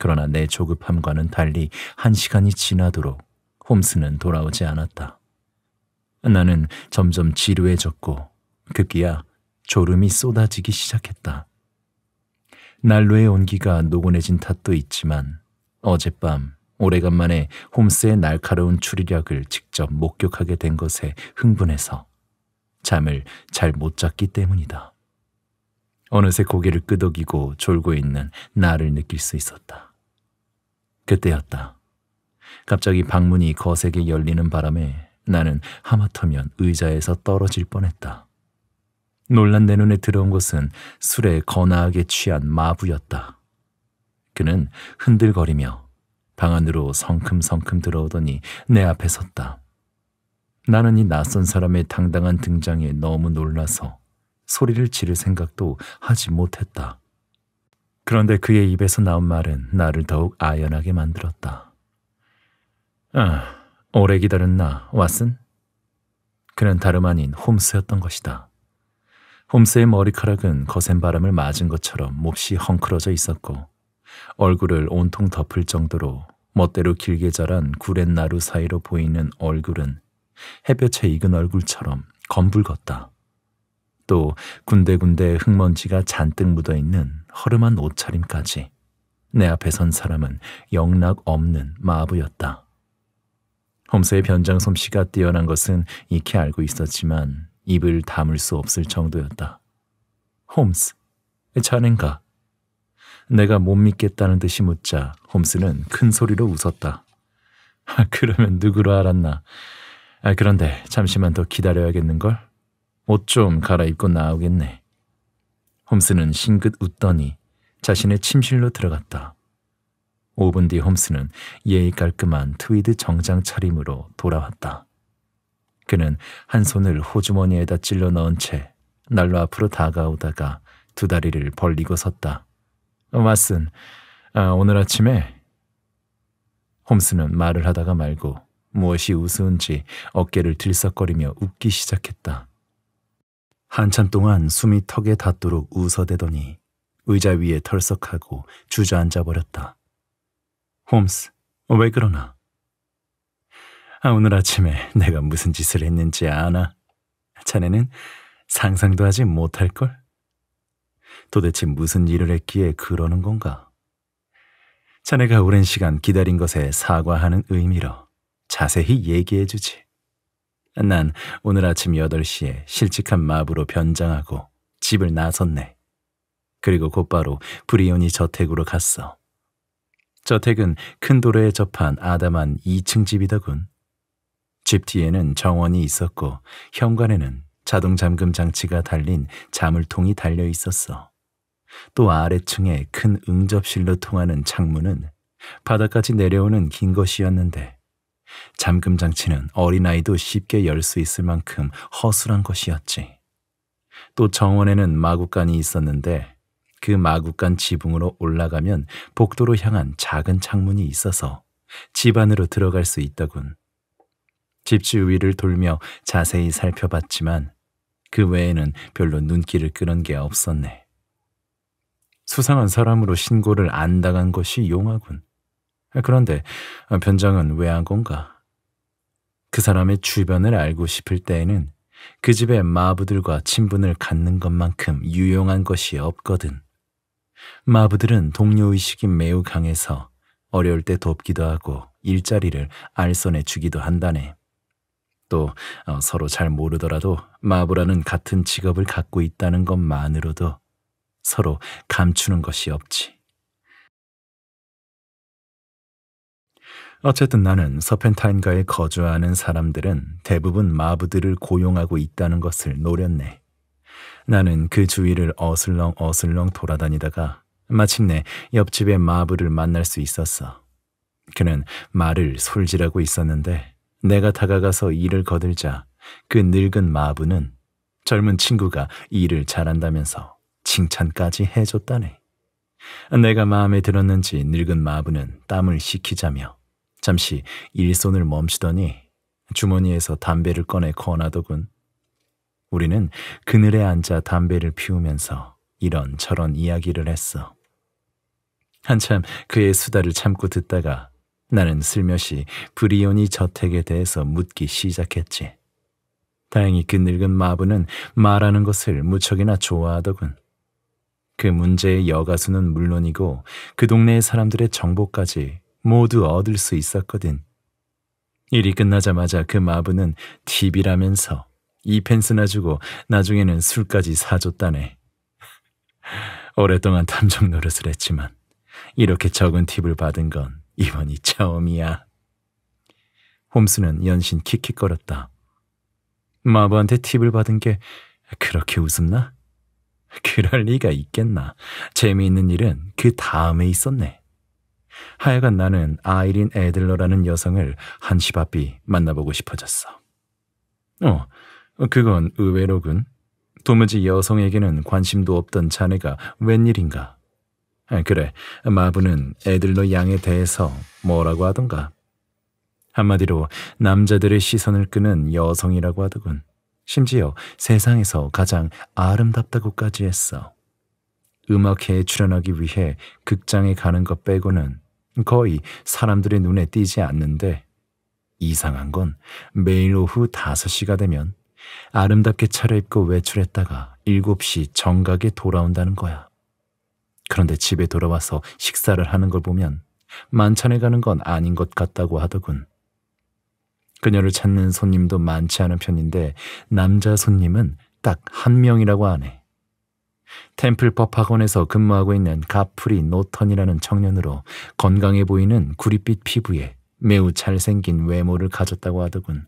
그러나 내 조급함과는 달리 한 시간이 지나도록 홈스는 돌아오지 않았다. 나는 점점 지루해졌고 급기야 졸음이 쏟아지기 시작했다. 난로의 온기가 녹곤해진 탓도 있지만 어젯밤 오래간만에 홈스의 날카로운 추리력을 직접 목격하게 된 것에 흥분해서 잠을 잘 못 잤기 때문이다. 어느새 고개를 끄덕이고 졸고 있는 나를 느낄 수 있었다. 그때였다. 갑자기 방문이 거세게 열리는 바람에 나는 하마터면 의자에서 떨어질 뻔했다. 놀란 내 눈에 들어온 것은 술에 거나하게 취한 마부였다. 그는 흔들거리며 방 안으로 성큼성큼 들어오더니 내 앞에 섰다. 나는 이 낯선 사람의 당당한 등장에 너무 놀라서 소리를 지를 생각도 하지 못했다. 그런데 그의 입에서 나온 말은 나를 더욱 아연하게 만들었다. 아, 오래 기다렸나, 왓슨? 그는 다름 아닌 홈스였던 것이다. 홈스의 머리카락은 거센 바람을 맞은 것처럼 몹시 헝클어져 있었고 얼굴을 온통 덮을 정도로 멋대로 길게 자란 구렛 나루 사이로 보이는 얼굴은 햇볕에 익은 얼굴처럼 검붉었다. 또 군데군데 흙먼지가 잔뜩 묻어있는 허름한 옷차림까지 내 앞에 선 사람은 영락 없는 마부였다. 홈스의 변장 솜씨가 뛰어난 것은 익히 알고 있었지만 입을 담을 수 없을 정도였다. 홈스, 자넨가? 내가 못 믿겠다는 듯이 묻자 홈스는 큰 소리로 웃었다. 아, 그러면 누구로 알았나? 아, 그런데 잠시만 더 기다려야겠는걸? 옷 좀 갈아입고 나오겠네. 홈스는 싱긋 웃더니 자신의 침실로 들어갔다. 5분 뒤 홈스는 예의 깔끔한 트위드 정장 차림으로 돌아왔다. 그는 한 손을 호주머니에다 찔러 넣은 채 날로 앞으로 다가오다가 두 다리를 벌리고 섰다. 어, 왓슨, 아, 오늘 아침에 홈스는 말을 하다가 말고 무엇이 우스운지 어깨를 들썩거리며 웃기 시작했다. 한참 동안 숨이 턱에 닿도록 웃어대더니 의자 위에 털썩하고 주저앉아 버렸다. 홈스, 어, 왜 그러나? 아, 오늘 아침에 내가 무슨 짓을 했는지 아나? 자네는 상상도 하지 못할걸? 도대체 무슨 일을 했기에 그러는 건가? 자네가 오랜 시간 기다린 것에 사과하는 의미로 자세히 얘기해 주지. 난 오늘 아침 8시에 실직한 마부로 변장하고 집을 나섰네. 그리고 곧바로 브리온이 저택으로 갔어. 저택은 큰 도로에 접한 아담한 2층 집이더군. 집 뒤에는 정원이 있었고 현관에는 자동 잠금 장치가 달린 자물통이 달려 있었어. 또 아래층에 큰 응접실로 통하는 창문은 바닥까지 내려오는 긴 것이었는데 잠금 장치는 어린아이도 쉽게 열 수 있을 만큼 허술한 것이었지. 또 정원에는 마구간이 있었는데 그 마구간 지붕으로 올라가면 복도로 향한 작은 창문이 있어서 집 안으로 들어갈 수 있다군. 집주위를 돌며 자세히 살펴봤지만 그 외에는 별로 눈길을 끄는 게 없었네. 수상한 사람으로 신고를 안 당한 것이 용하군. 그런데 변장은 왜 한 건가? 그 사람의 주변을 알고 싶을 때에는 그 집의 마부들과 친분을 갖는 것만큼 유용한 것이 없거든. 마부들은 동료의식이 매우 강해서 어려울 때 돕기도 하고 일자리를 알선해 주기도 한다네. 또 어, 서로 잘 모르더라도 마부라는 같은 직업을 갖고 있다는 것만으로도 서로 감추는 것이 없지. 어쨌든 나는 서펜타인가에 거주하는 사람들은 대부분 마부들을 고용하고 있다는 것을 노렸네. 나는 그 주위를 어슬렁 어슬렁 돌아다니다가 마침내 옆집의 마부를 만날 수 있었어. 그는 말을 솔질하고 있었는데 내가 다가가서 일을 거들자 그 늙은 마부는 젊은 친구가 일을 잘한다면서 칭찬까지 해줬다네. 내가 마음에 들었는지 늙은 마부는 땀을 식히자며 잠시 일손을 멈추더니 주머니에서 담배를 꺼내 권하더군. 우리는 그늘에 앉아 담배를 피우면서 이런저런 이야기를 했어. 한참 그의 수다를 참고 듣다가 나는 슬며시 브리온이 저택에 대해서 묻기 시작했지. 다행히 그 늙은 마부는 말하는 것을 무척이나 좋아하더군. 그 문제의 여가수는 물론이고 그 동네의 사람들의 정보까지 모두 얻을 수 있었거든. 일이 끝나자마자 그 마부는 팁이라면서 이 펜스나 주고 나중에는 술까지 사줬다네. *laughs* 오랫동안 탐정 노릇을 했지만 이렇게 적은 팁을 받은 건 이번이 처음이야. 홈스는 연신 킥킥거렸다. 마부한테 팁을 받은 게 그렇게 웃음나? 그럴 리가 있겠나. 재미있는 일은 그 다음에 있었네. 하여간 나는 아이린 애들러라는 여성을 한시 바삐 만나보고 싶어졌어. 어, 그건 의외로군. 도무지 여성에게는 관심도 없던 자네가 웬일인가 아, 그래, 마부는 애들로 양에 대해서 뭐라고 하던가. 한마디로 남자들의 시선을 끄는 여성이라고 하더군. 심지어 세상에서 가장 아름답다고까지 했어. 음악회에 출연하기 위해 극장에 가는 것 빼고는 거의 사람들의 눈에 띄지 않는데 이상한 건 매일 오후 5시가 되면 아름답게 차려입고 외출했다가 7시 정각에 돌아온다는 거야. 그런데 집에 돌아와서 식사를 하는 걸 보면 만찬에 가는 건 아닌 것 같다고 하더군. 그녀를 찾는 손님도 많지 않은 편인데 남자 손님은 딱 한 명이라고 하네. 템플법 학원에서 근무하고 있는 가프리 노턴이라는 청년으로 건강해 보이는 구릿빛 피부에 매우 잘생긴 외모를 가졌다고 하더군.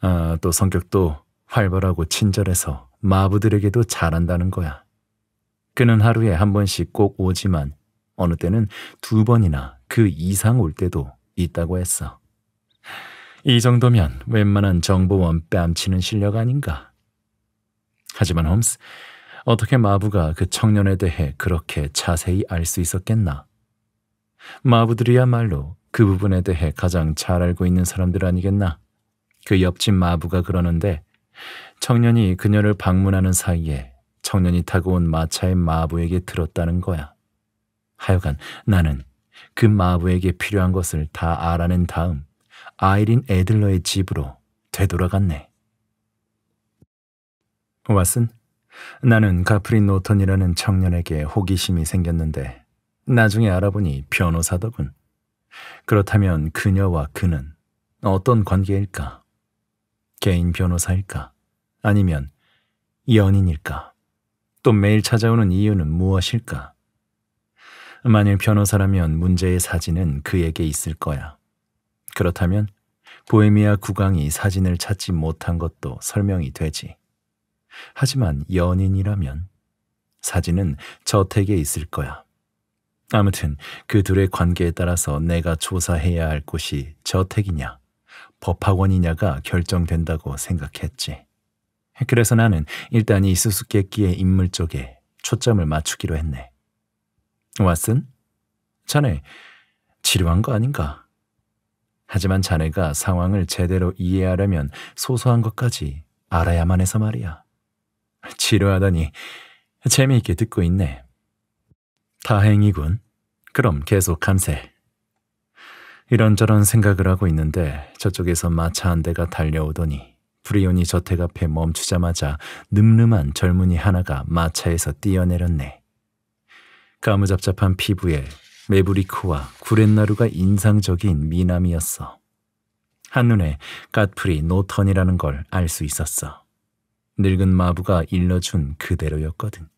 아, 또 성격도 활발하고 친절해서 마부들에게도 잘한다는 거야. 그는 하루에 한 번씩 꼭 오지만 어느 때는 두 번이나 그 이상 올 때도 있다고 했어. 이 정도면 웬만한 정보원 뺨치는 실력 아닌가. 하지만 홈스, 어떻게 마부가 그 청년에 대해 그렇게 자세히 알 수 있었겠나? 마부들이야말로 그 부분에 대해 가장 잘 알고 있는 사람들 아니겠나? 그 옆집 마부가 그러는데 청년이 그녀를 방문하는 사이에 청년이 타고 온 마차의 마부에게 들었다는 거야. 하여간 나는 그 마부에게 필요한 것을 다 알아낸 다음 아이린 에들러의 집으로 되돌아갔네. 왓슨, 나는 가프린 노턴이라는 청년에게 호기심이 생겼는데 나중에 알아보니 변호사더군. 그렇다면 그녀와 그는 어떤 관계일까? 개인 변호사일까? 아니면 연인일까? 아직 매일 찾아오는 이유는 무엇일까? 만일 변호사라면 문제의 사진은 그에게 있을 거야. 그렇다면 보헤미아 국왕이 사진을 찾지 못한 것도 설명이 되지. 하지만 연인이라면 사진은 저택에 있을 거야. 아무튼 그 둘의 관계에 따라서 내가 조사해야 할 곳이 저택이냐, 법학원이냐가 결정된다고 생각했지. 그래서 나는 일단 이 수수께끼의 인물 쪽에 초점을 맞추기로 했네. 왓슨? 자네 지루한 거 아닌가? 하지만 자네가 상황을 제대로 이해하려면 소소한 것까지 알아야만 해서 말이야. 지루하다니 재미있게 듣고 있네. 다행이군. 그럼 계속 감세. 이런저런 생각을 하고 있는데 저쪽에서 마차 한 대가 달려오더니 프리온이 저택 앞에 멈추자마자 늠름한 젊은이 하나가 마차에서 뛰어내렸네. 까무잡잡한 피부에 메브리크와 구렛나루가 인상적인 미남이었어. 한눈에 까프리 노턴이라는 걸 알 수 있었어. 늙은 마부가 일러준 그대로였거든.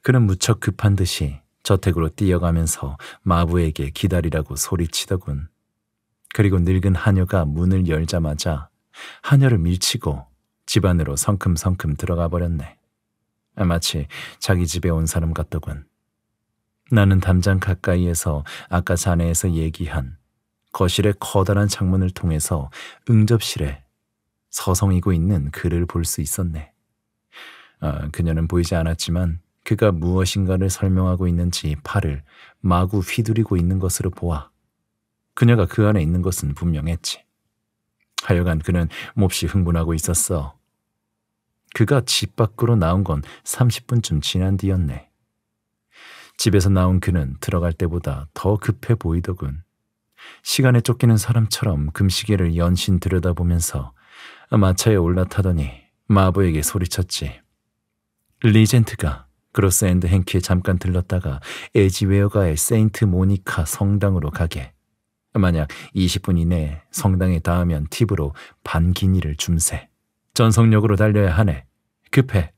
그는 무척 급한 듯이 저택으로 뛰어가면서 마부에게 기다리라고 소리치더군. 그리고 늙은 하녀가 문을 열자마자 하녀를 밀치고 집 안으로 성큼성큼 들어가 버렸네. 마치 자기 집에 온 사람 같더군. 나는 담장 가까이에서 아까 자네에서 얘기한 거실의 커다란 창문을 통해서 응접실에 서성이고 있는 그를 볼 수 있었네. 아, 그녀는 보이지 않았지만 그가 무엇인가를 설명하고 있는지 팔을 마구 휘두르고 있는 것으로 보아 그녀가 그 안에 있는 것은 분명했지. 하여간 그는 몹시 흥분하고 있었어. 그가 집 밖으로 나온 건 30분쯤 지난 뒤였네. 집에서 나온 그는 들어갈 때보다 더 급해 보이더군. 시간에 쫓기는 사람처럼 금시계를 연신 들여다보면서 마차에 올라타더니 마부에게 소리쳤지. 리젠트가 그로스 앤드 헨키에 잠깐 들렀다가 에지웨어가의 세인트 모니카 성당으로 가게. 만약 20분 이내에 성당에 닿으면 팁으로 반 기니를 줌세. 전성력으로 달려야 하네. 급해.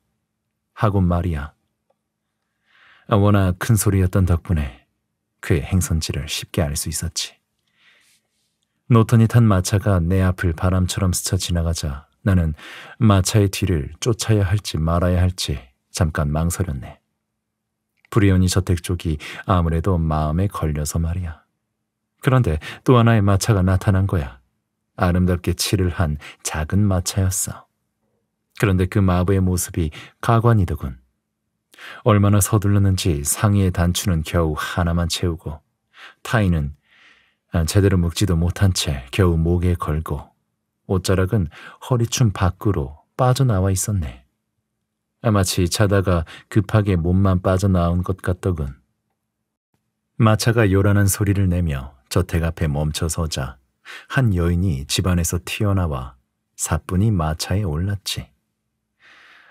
하고 말이야. 아, 워낙 큰 소리였던 덕분에 그의 행선지를 쉽게 알 수 있었지. 노턴이 탄 마차가 내 앞을 바람처럼 스쳐 지나가자 나는 마차의 뒤를 쫓아야 할지 말아야 할지 잠깐 망설였네. 브리오니 저택 쪽이 아무래도 마음에 걸려서 말이야. 그런데 또 하나의 마차가 나타난 거야. 아름답게 칠을 한 작은 마차였어. 그런데 그 마부의 모습이 가관이더군. 얼마나 서둘렀는지 상의의 단추는 겨우 하나만 채우고 타인은 아, 제대로 묶지도 못한 채 겨우 목에 걸고 옷자락은 허리춤 밖으로 빠져나와 있었네. 마치 자다가 급하게 몸만 빠져나온 것 같더군. 마차가 요란한 소리를 내며 저택 앞에 멈춰서자 한 여인이 집안에서 튀어나와 사뿐히 마차에 올랐지.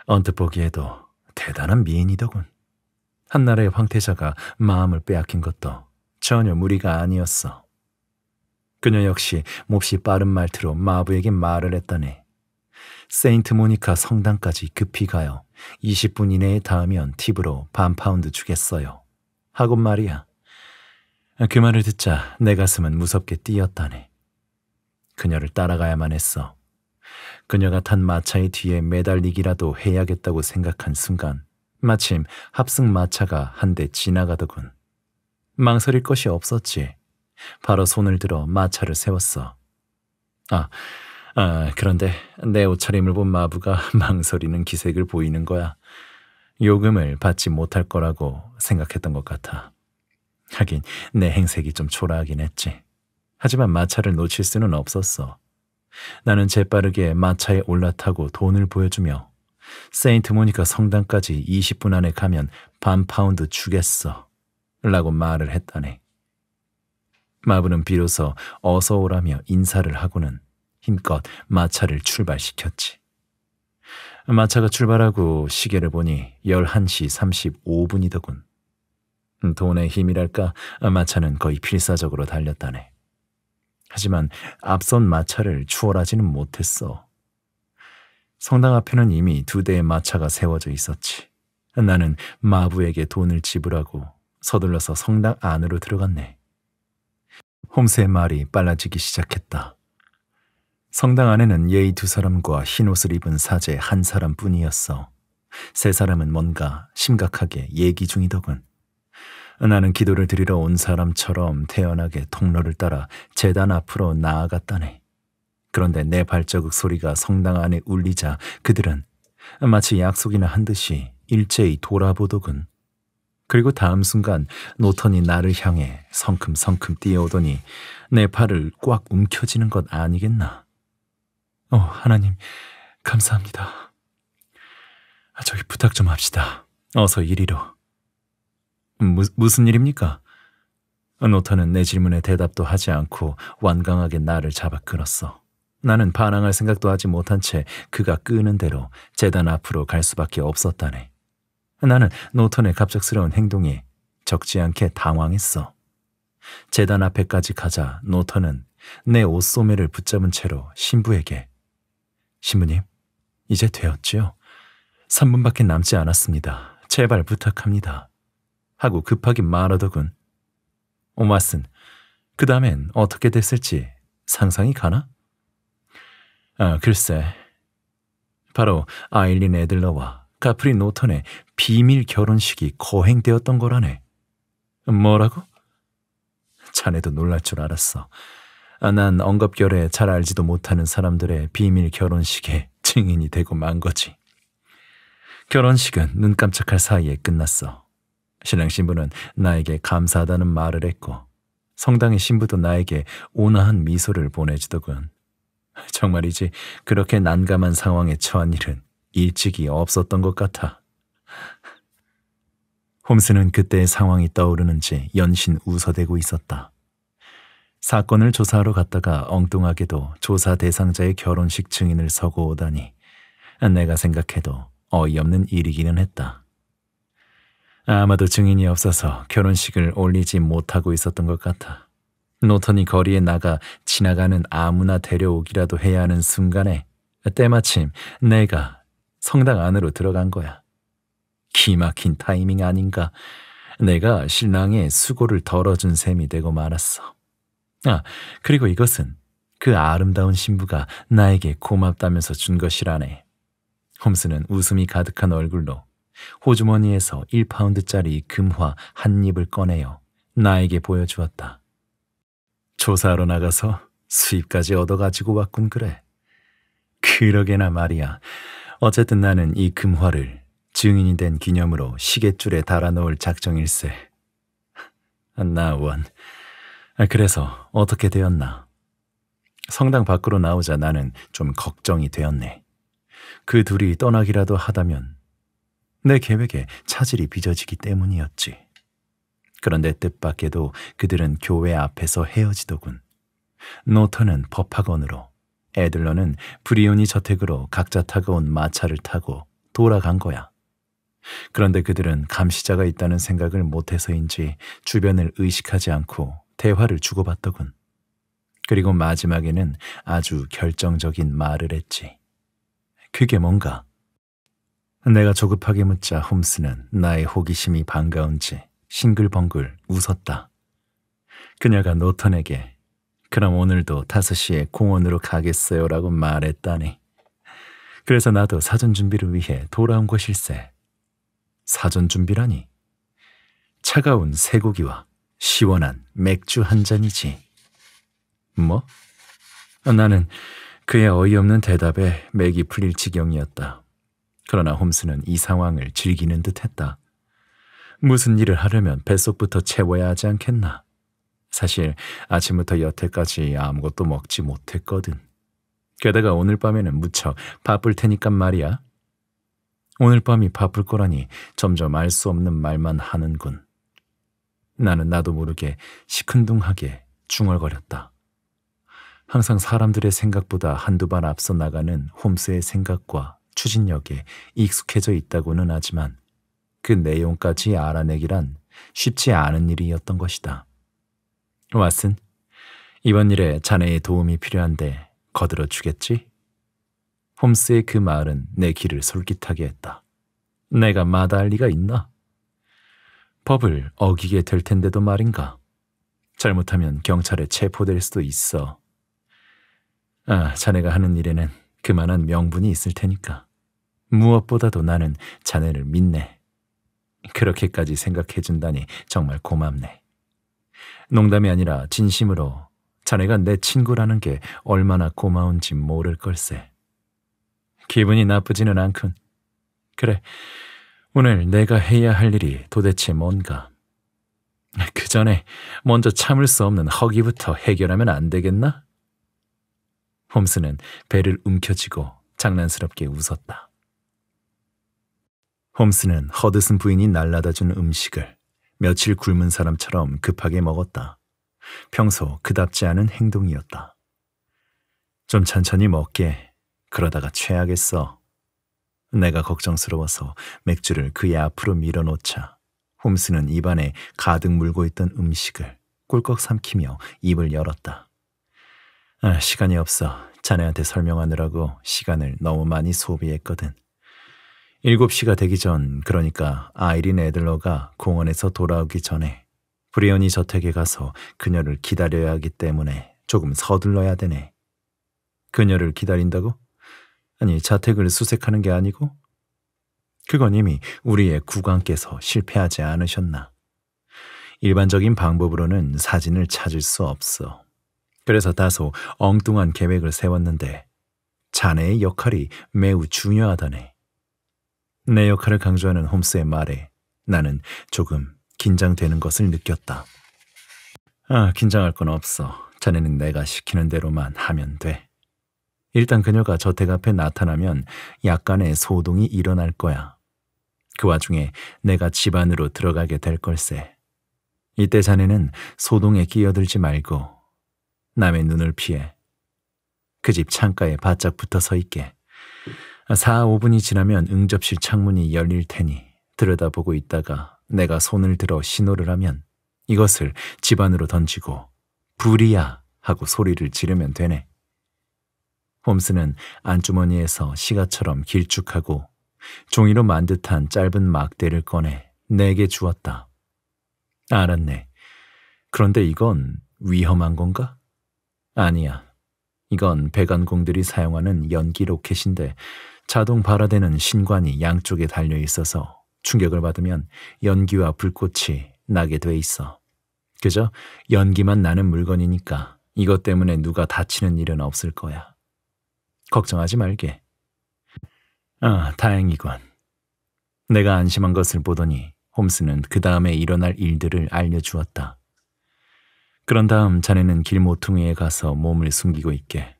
언뜻 보기에도 대단한 미인이더군. 한나라의 황태자가 마음을 빼앗긴 것도 전혀 무리가 아니었어. 그녀 역시 몹시 빠른 말투로 마부에게 말을 했다니. 세인트 모니카 성당까지 급히 가요. 20분 이내에 닿으면 팁으로 반 파운드 주겠어요. 하고 말이야. 그 말을 듣자 내 가슴은 무섭게 뛰었다네. 그녀를 따라가야만 했어. 그녀가 탄 마차의 뒤에 매달리기라도 해야겠다고 생각한 순간 마침 합승 마차가 한 대 지나가더군. 망설일 것이 없었지. 바로 손을 들어 마차를 세웠어. 아, 아 그런데 내 옷차림을 본 마부가 *laughs* 망설이는 기색을 보이는 거야. 요금을 받지 못할 거라고 생각했던 것 같아. 하긴 내 행색이 좀 초라하긴 했지. 하지만 마차를 놓칠 수는 없었어. 나는 재빠르게 마차에 올라타고 돈을 보여주며 세인트 모니카 성당까지 20분 안에 가면 반 파운드 주겠어. 라고 말을 했다네. 마부는 비로소 어서 오라며 인사를 하고는 힘껏 마차를 출발시켰지. 마차가 출발하고 시계를 보니 11시 35분이더군. 돈의 힘이랄까 마차는 거의 필사적으로 달렸다네. 하지만 앞선 마차를 추월하지는 못했어. 성당 앞에는 이미 두 대의 마차가 세워져 있었지. 나는 마부에게 돈을 지불하고 서둘러서 성당 안으로 들어갔네. 홈스의 말이 빨라지기 시작했다. 성당 안에는 예의 두 사람과 흰 옷을 입은 사제 한 사람뿐이었어. 세 사람은 뭔가 심각하게 얘기 중이더군. 나는 기도를 드리러 온 사람처럼 태연하게 통로를 따라 재단 앞으로 나아갔다네. 그런데 내 발자국 소리가 성당 안에 울리자 그들은 마치 약속이나 한 듯이 일제히 돌아보더군. 그리고 다음 순간 노턴이 나를 향해 성큼성큼 뛰어오더니 내 팔을 꽉 움켜쥐는 것 아니겠나. 어, 하나님, 감사합니다. 아, 저기 부탁 좀 합시다. 어서 이리로. 무, 무슨 일입니까? 노타는 내 질문에 대답도 하지 않고 완강하게 나를 잡아 끌었어. 나는 반항할 생각도 하지 못한 채 그가 끄는 대로 재단 앞으로 갈 수밖에 없었다네. 나는 노턴의 갑작스러운 행동에 적지 않게 당황했어. 재단 앞에까지 가자 노턴은 내 옷소매를 붙잡은 채로 신부에게 신부님, 이제 되었지요? 3분밖에 남지 않았습니다. 제발 부탁합니다. 하고 급하게 말하더군. 오마슨, 그 다음엔 어떻게 됐을지 상상이 가나? 아, 글쎄. 바로 아일린 애들러와 카프리 노턴의 비밀 결혼식이 거행되었던 거라네. 뭐라고? 자네도 놀랄 줄 알았어. 아, 난 언급결에 잘 알지도 못하는 사람들의 비밀 결혼식에 증인이 되고 만 거지. 결혼식은 눈 깜짝할 사이에 끝났어. 신랑 신부는 나에게 감사하다는 말을 했고 성당의 신부도 나에게 온화한 미소를 보내주더군. 정말이지 그렇게 난감한 상황에 처한 일은 일찍이 없었던 것 같아. 홈스는 그때의 상황이 떠오르는지 연신 웃어대고 있었다. 사건을 조사하러 갔다가 엉뚱하게도 조사 대상자의 결혼식 증인을 서고 오다니 내가 생각해도 어이없는 일이기는 했다. 아마도 증인이 없어서 결혼식을 올리지 못하고 있었던 것 같아. 노턴이 거리에 나가 지나가는 아무나 데려오기라도 해야 하는 순간에 때마침 내가 성당 안으로 들어간 거야. 기막힌 타이밍 아닌가. 내가 신랑의 수고를 덜어준 셈이 되고 말았어. 아, 그리고 이것은 그 아름다운 신부가 나에게 고맙다면서 준 것이라네. 홈스는 웃음이 가득한 얼굴로 호주머니에서 1파운드짜리 금화 한 입을 꺼내어 나에게 보여주었다. 조사하러 나가서 수입까지 얻어가지고 왔군 그래. 그러게나 말이야. 어쨌든 나는 이 금화를 증인이 된 기념으로 시계줄에 달아놓을 작정일세. 나원. 아, 그래서 어떻게 되었나? 성당 밖으로 나오자 나는 좀 걱정이 되었네. 그 둘이 떠나기라도 하다면 내 계획에 차질이 빚어지기 때문이었지. 그런데 뜻밖에도 그들은 교회 앞에서 헤어지더군. 노터는 법학원으로, 애들러는 브리오니 저택으로 각자 타고 온 마차를 타고 돌아간 거야. 그런데 그들은 감시자가 있다는 생각을 못해서인지 주변을 의식하지 않고 대화를 주고받더군. 그리고 마지막에는 아주 결정적인 말을 했지. 그게 뭔가? 내가 조급하게 묻자 홈스는 나의 호기심이 반가운지 싱글벙글 웃었다. 그녀가 노턴에게 그럼 오늘도 5시에 공원으로 가겠어요 라고 말했다니. 그래서 나도 사전 준비를 위해 돌아온 것일세. 사전 준비라니. 차가운 쇠고기와 시원한 맥주 한 잔이지. 뭐? 나는 그의 어이없는 대답에 맥이 풀릴 지경이었다. 그러나 홈스는 이 상황을 즐기는 듯했다. 무슨 일을 하려면 뱃속부터 채워야 하지 않겠나. 사실 아침부터 여태까지 아무것도 먹지 못했거든. 게다가 오늘 밤에는 무척 바쁠 테니까 말이야. 오늘 밤이 바쁠 거라니 점점 알 수 없는 말만 하는군. 나는 나도 모르게 시큰둥하게 중얼거렸다. 항상 사람들의 생각보다 한두 발 앞서 나가는 홈스의 생각과 추진력에 익숙해져 있다고는 하지만 그 내용까지 알아내기란 쉽지 않은 일이었던 것이다. 왓슨, 이번 일에 자네의 도움이 필요한데 거들어 주겠지? 홈스의 그 말은 내 귀를 솔깃하게 했다. 내가 마다할 리가 있나? 법을 어기게 될 텐데도 말인가? 잘못하면 경찰에 체포될 수도 있어. 아, 자네가 하는 일에는 그만한 명분이 있을 테니까. 무엇보다도 나는 자네를 믿네. 그렇게까지 생각해준다니 정말 고맙네. 농담이 아니라 진심으로 자네가 내 친구라는 게 얼마나 고마운지 모를 걸세. 기분이 나쁘지는 않군. 그래, 오늘 내가 해야 할 일이 도대체 뭔가? 그 전에 먼저 참을 수 없는 허기부터 해결하면 안 되겠나? 홈스는 배를 움켜쥐고 장난스럽게 웃었다. 홈스는 허드슨 부인이 날라다 준 음식을 며칠 굶은 사람처럼 급하게 먹었다. 평소 그답지 않은 행동이었다. 좀 천천히 먹게. 그러다가 최악했어. 내가 걱정스러워서 맥주를 그의 앞으로 밀어놓자 홈스는 입안에 가득 물고 있던 음식을 꿀꺽 삼키며 입을 열었다. 아, 시간이 없어. 자네한테 설명하느라고 시간을 너무 많이 소비했거든. 7시가 되기 전, 그러니까 아이린 애들러가 공원에서 돌아오기 전에 브리언이 저택에 가서 그녀를 기다려야 하기 때문에 조금 서둘러야 되네. 그녀를 기다린다고? 아니, 자택을 수색하는 게 아니고? 그건 이미 우리의 국왕께서 실패하지 않으셨나. 일반적인 방법으로는 사진을 찾을 수 없어. 그래서 다소 엉뚱한 계획을 세웠는데 자네의 역할이 매우 중요하다네. 내 역할을 강조하는 홈스의 말에 나는 조금 긴장되는 것을 느꼈다. 아, 긴장할 건 없어. 자네는 내가 시키는 대로만 하면 돼. 일단 그녀가 저택 앞에 나타나면 약간의 소동이 일어날 거야. 그 와중에 내가 집 안으로 들어가게 될 걸세. 이때 자네는 소동에 끼어들지 말고 남의 눈을 피해 그 집 창가에 바짝 붙어 서 있게 4, 5분이 지나면 응접실 창문이 열릴 테니 들여다보고 있다가 내가 손을 들어 신호를 하면 이것을 집 안으로 던지고 불이야 하고 소리를 지르면 되네. 홈스는 안주머니에서 시가처럼 길쭉하고 종이로 만듯한 짧은 막대를 꺼내 내게 주었다. 알았네. 그런데 이건 위험한 건가? 아니야. 이건 배관공들이 사용하는 연기 로켓인데 자동 발화되는 신관이 양쪽에 달려 있어서 충격을 받으면 연기와 불꽃이 나게 돼 있어. 그저 연기만 나는 물건이니까 이것 때문에 누가 다치는 일은 없을 거야. 걱정하지 말게. 아, 다행이군. 내가 안심한 것을 보더니 홈스는 그 다음에 일어날 일들을 알려주었다. 그런 다음 자네는 길 모퉁이에 가서 몸을 숨기고 있게.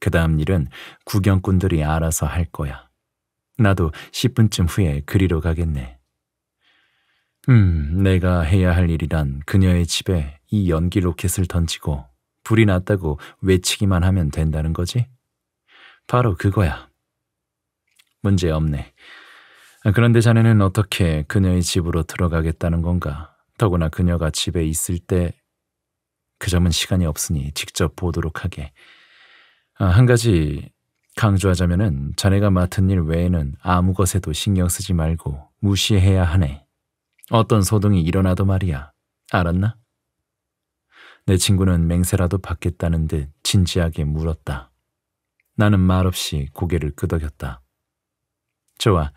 그 다음 일은 구경꾼들이 알아서 할 거야. 나도 10분쯤 후에 그리로 가겠네. 음, 내가 해야 할 일이란 그녀의 집에 이 연기 로켓을 던지고 불이 났다고 외치기만 하면 된다는 거지? 바로 그거야. 문제 없네. 그런데 자네는 어떻게 그녀의 집으로 들어가겠다는 건가? 더구나 그녀가 집에 있을 때그 점은 시간이 없으니 직접 보도록 하게. 아, 한 가지 강조하자면은 자네가 맡은 일 외에는 아무 것에도 신경 쓰지 말고 무시해야 하네. 어떤 소동이 일어나도 말이야. 알았나? 내 친구는 맹세라도 받겠다는 듯 진지하게 물었다. 나는 말없이 고개를 끄덕였다. 좋아.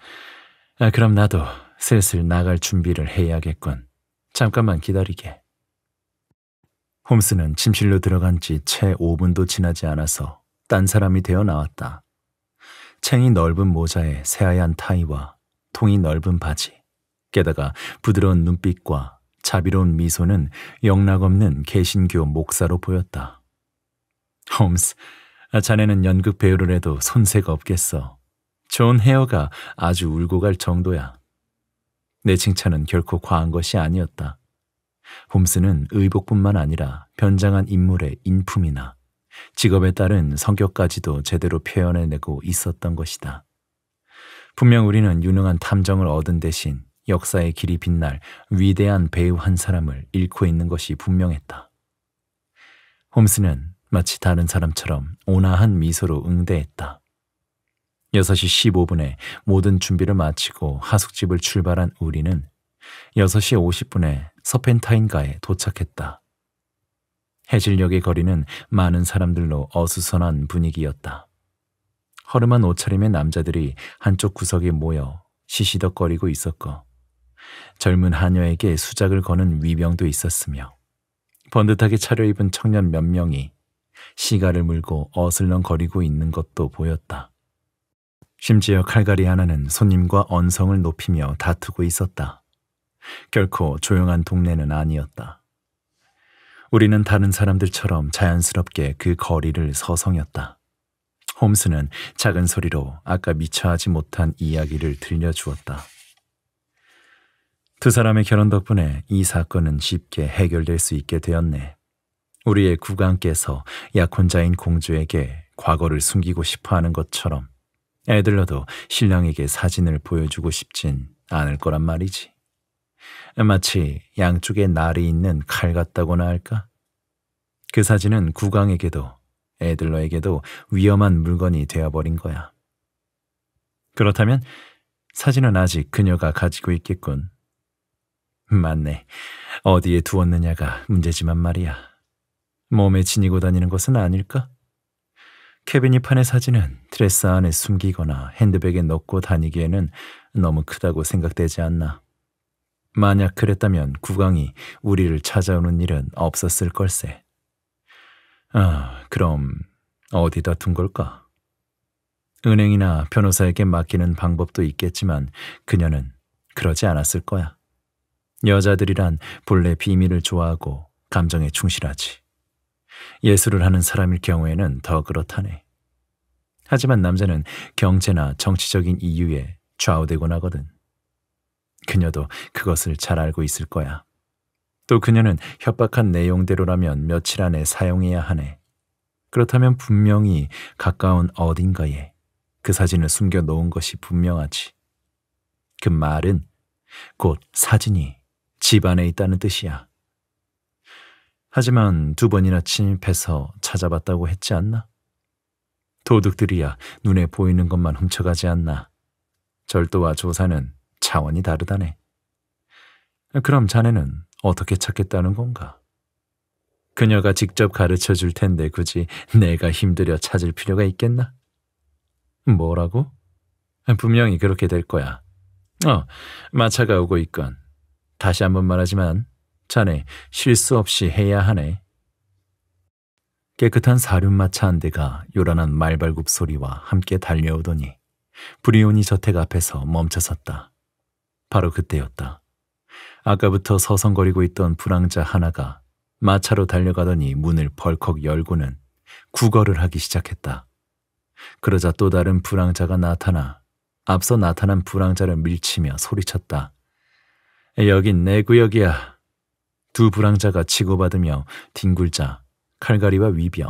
아, 그럼 나도 슬슬 나갈 준비를 해야겠군. 잠깐만 기다리게. 홈스는 침실로 들어간 지 채 5분도 지나지 않아서 딴 사람이 되어 나왔다. 챙이 넓은 모자에 새하얀 타이와 통이 넓은 바지, 게다가 부드러운 눈빛과 자비로운 미소는 영락없는 개신교 목사로 보였다. 홈스, 자네는 연극 배우를 해도 손색 없겠어. 존 헤어가 아주 울고 갈 정도야. 내 칭찬은 결코 과한 것이 아니었다. 홈스는 의복뿐만 아니라 변장한 인물의 인품이나 직업에 따른 성격까지도 제대로 표현해내고 있었던 것이다. 분명 우리는 유능한 탐정을 얻은 대신 역사의 길이 빛날 위대한 배우 한 사람을 잃고 있는 것이 분명했다. 홈스는 마치 다른 사람처럼 온화한 미소로 응대했다. 6시 15분에 모든 준비를 마치고 하숙집을 출발한 우리는 6시 50분에 서펜타인가에 도착했다. 해질녘의 거리는 많은 사람들로 어수선한 분위기였다. 허름한 옷차림의 남자들이 한쪽 구석에 모여 시시덕거리고 있었고 젊은 하녀에게 수작을 거는 위병도 있었으며 번듯하게 차려입은 청년 몇 명이 시가를 물고 어슬렁거리고 있는 것도 보였다. 심지어 칼갈이 하나는 손님과 언성을 높이며 다투고 있었다. 결코 조용한 동네는 아니었다. 우리는 다른 사람들처럼 자연스럽게 그 거리를 서성였다. 홈스는 작은 소리로 아까 미처 하지 못한 이야기를 들려주었다. 두 사람의 결혼 덕분에 이 사건은 쉽게 해결될 수 있게 되었네. 우리의 국왕께서 약혼자인 공주에게 과거를 숨기고 싶어 하는 것처럼 애들러도 신랑에게 사진을 보여주고 싶진 않을 거란 말이지. 마치 양쪽에 날이 있는 칼 같다고나 할까? 그 사진은 국왕에게도 애들러에게도 위험한 물건이 되어버린 거야. 그렇다면 사진은 아직 그녀가 가지고 있겠군. 맞네. 어디에 두었느냐가 문제지만 말이야. 몸에 지니고 다니는 것은 아닐까? 케빈이 판의 사진은 드레스 안에 숨기거나 핸드백에 넣고 다니기에는 너무 크다고 생각되지 않나. 만약 그랬다면 국왕이 우리를 찾아오는 일은 없었을 걸세. 아, 그럼 어디다 둔 걸까? 은행이나 변호사에게 맡기는 방법도 있겠지만 그녀는 그러지 않았을 거야. 여자들이란 본래 비밀을 좋아하고 감정에 충실하지. 예술을 하는 사람일 경우에는 더 그렇다네. 하지만 남자는 경제나 정치적인 이유에 좌우되곤 하거든. 그녀도 그것을 잘 알고 있을 거야. 또 그녀는 협박한 내용대로라면 며칠 안에 사용해야 하네. 그렇다면 분명히 가까운 어딘가에 그 사진을 숨겨 놓은 것이 분명하지. 그 말은 곧 사진이 집 안에 있다는 뜻이야. 하지만 두 번이나 침입해서 찾아봤다고 했지 않나? 도둑들이야 눈에 보이는 것만 훔쳐가지 않나? 절도와 조사는 차원이 다르다네. 그럼 자네는 어떻게 찾겠다는 건가? 그녀가 직접 가르쳐 줄 텐데 굳이 내가 힘들여 찾을 필요가 있겠나? 뭐라고? 분명히 그렇게 될 거야. 어, 마차가 오고 있건. 다시 한 번 말하지만 자네 실수 없이 해야 하네. 깨끗한 사륜마차 한 대가 요란한 말발굽 소리와 함께 달려오더니 브리오니 저택 앞에서 멈춰섰다. 바로 그때였다. 아까부터 서성거리고 있던 불황자 하나가 마차로 달려가더니 문을 벌컥 열고는 구걸을 하기 시작했다. 그러자 또 다른 불황자가 나타나 앞서 나타난 불황자를 밀치며 소리쳤다. 여긴 내 구역이야. 두 불황자가 치고받으며 뒹굴자, 칼갈이와 위병,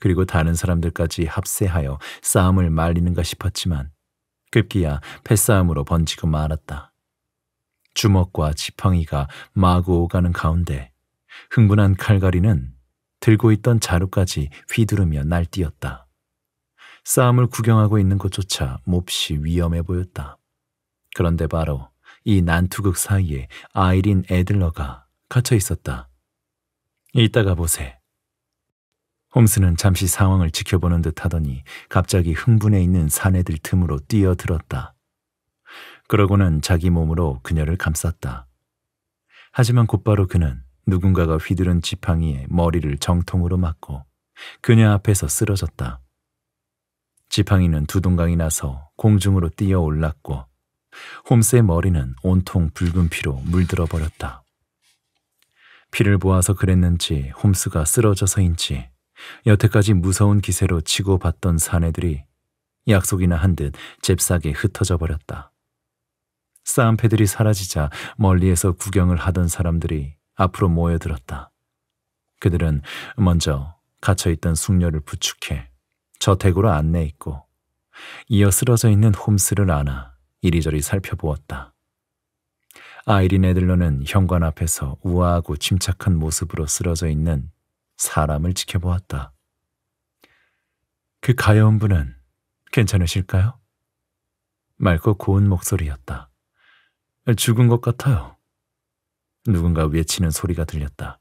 그리고 다른 사람들까지 합세하여 싸움을 말리는가 싶었지만 급기야 패싸움으로 번지고 말았다. 주먹과 지팡이가 마구 오가는 가운데 흥분한 칼갈이는 들고 있던 자루까지 휘두르며 날뛰었다. 싸움을 구경하고 있는 것조차 몹시 위험해 보였다. 그런데 바로 이 난투극 사이에 아이린 애들러가 갇혀 있었다. 이따가 보세. 홈스는 잠시 상황을 지켜보는 듯 하더니 갑자기 흥분해 있는 사내들 틈으로 뛰어들었다. 그러고는 자기 몸으로 그녀를 감쌌다. 하지만 곧바로 그는 누군가가 휘두른 지팡이에 머리를 정통으로 맞고 그녀 앞에서 쓰러졌다. 지팡이는 두동강이 나서 공중으로 뛰어 올랐고 홈스의 머리는 온통 붉은 피로 물들어 버렸다. 피를 보아서 그랬는지 홈스가 쓰러져서인지 여태까지 무서운 기세로 치고 봤던 사내들이 약속이나 한 듯 잽싸게 흩어져 버렸다. 쌈패들이 사라지자 멀리에서 구경을 하던 사람들이 앞으로 모여들었다. 그들은 먼저 갇혀있던 숙녀를 부축해 저택으로 안내했고 이어 쓰러져 있는 홈스를 안아 이리저리 살펴보았다. 아이린 애들러는 현관 앞에서 우아하고 침착한 모습으로 쓰러져 있는 사람을 지켜보았다. 그 가여운 분은 괜찮으실까요? 맑고 고운 목소리였다. 죽은 것 같아요. 누군가 외치는 소리가 들렸다.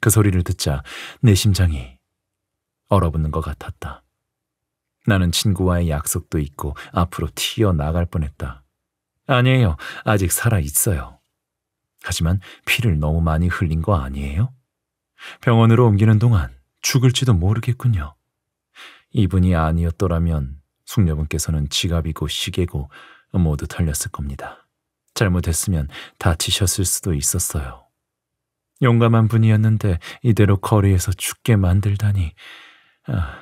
그 소리를 듣자 내 심장이 얼어붙는 것 같았다. 나는 친구와의 약속도 잊고 앞으로 튀어나갈 뻔했다. 아니에요. 아직 살아있어요. 하지만 피를 너무 많이 흘린 거 아니에요? 병원으로 옮기는 동안 죽을지도 모르겠군요. 이분이 아니었더라면 숙녀분께서는 지갑이고 시계고 모두 털렸을 겁니다. 잘못했으면 다치셨을 수도 있었어요. 용감한 분이었는데 이대로 거리에서 죽게 만들다니. 아,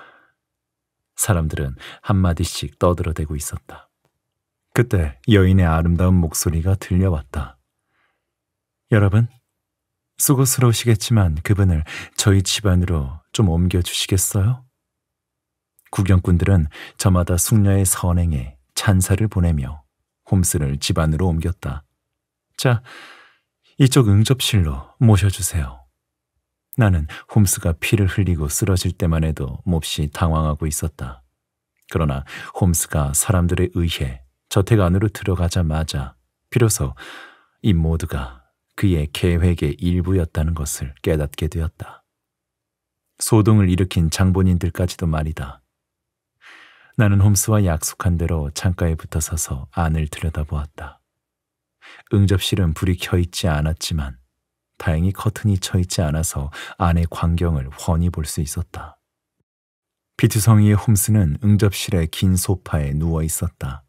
사람들은 한마디씩 떠들어대고 있었다. 그때 여인의 아름다운 목소리가 들려왔다. 여러분, 수고스러우시겠지만 그분을 저희 집안으로 좀 옮겨주시겠어요? 구경꾼들은 저마다 숙녀의 선행에 찬사를 보내며 홈스를 집안으로 옮겼다. 자, 이쪽 응접실로 모셔주세요. 나는 홈스가 피를 흘리고 쓰러질 때만 해도 몹시 당황하고 있었다. 그러나 홈스가 사람들에 의해 저택 안으로 들어가자마자 비로소 이 모두가 그의 계획의 일부였다는 것을 깨닫게 되었다. 소동을 일으킨 장본인들까지도 말이다. 나는 홈스와 약속한 대로 창가에 붙어 서서 안을 들여다보았다. 응접실은 불이 켜있지 않았지만 다행히 커튼이 쳐있지 않아서 안의 광경을 훤히 볼 수 있었다. 비투성이의 홈스는 응접실의 긴 소파에 누워 있었다.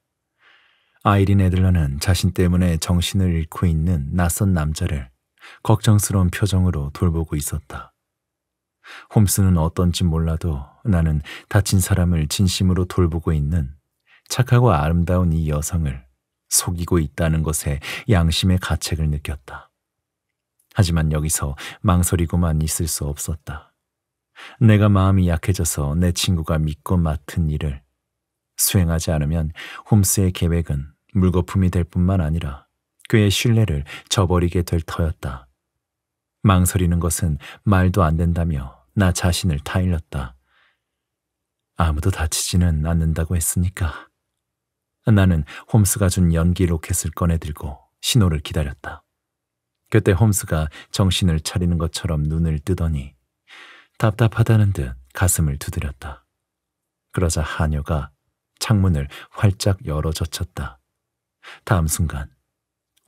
아이린 애들러는 자신 때문에 정신을 잃고 있는 낯선 남자를 걱정스러운 표정으로 돌보고 있었다. 홈스는 어떤지 몰라도 나는 다친 사람을 진심으로 돌보고 있는 착하고 아름다운 이 여성을 속이고 있다는 것에 양심의 가책을 느꼈다. 하지만 여기서 망설이고만 있을 수 없었다. 내가 마음이 약해져서 내 친구가 믿고 맡은 일을 수행하지 않으면 홈스의 계획은 물거품이 될 뿐만 아니라 그의 신뢰를 저버리게 될 터였다. 망설이는 것은 말도 안 된다며 나 자신을 타일렀다. 아무도 다치지는 않는다고 했으니까. 나는 홈스가 준 연기 로켓을 꺼내들고 신호를 기다렸다. 그때 홈스가 정신을 차리는 것처럼 눈을 뜨더니 답답하다는 듯 가슴을 두드렸다. 그러자 하녀가 창문을 활짝 열어 젖혔다. 다음 순간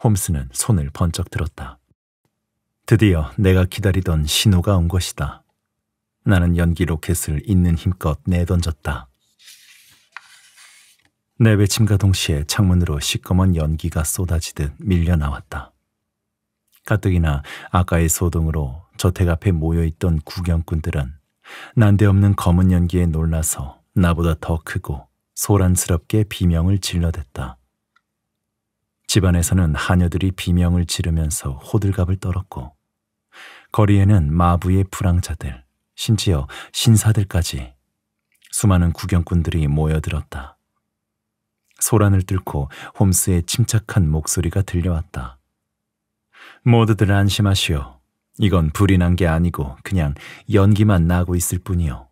홈스는 손을 번쩍 들었다. 드디어 내가 기다리던 신호가 온 것이다. 나는 연기 로켓을 있는 힘껏 내던졌다. 내 외침과 동시에 창문으로 시꺼먼 연기가 쏟아지듯 밀려나왔다. 가뜩이나 아까의 소동으로 저택 앞에 모여있던 구경꾼들은 난데없는 검은 연기에 놀라서 나보다 더 크고 소란스럽게 비명을 질러댔다. 집안에서는 하녀들이 비명을 지르면서 호들갑을 떨었고 거리에는 마부의 불황자들, 심지어 신사들까지 수많은 구경꾼들이 모여들었다. 소란을 뚫고 홈스의 침착한 목소리가 들려왔다. 모두들 안심하시오. 이건 불이 난 게 아니고 그냥 연기만 나고 있을 뿐이요.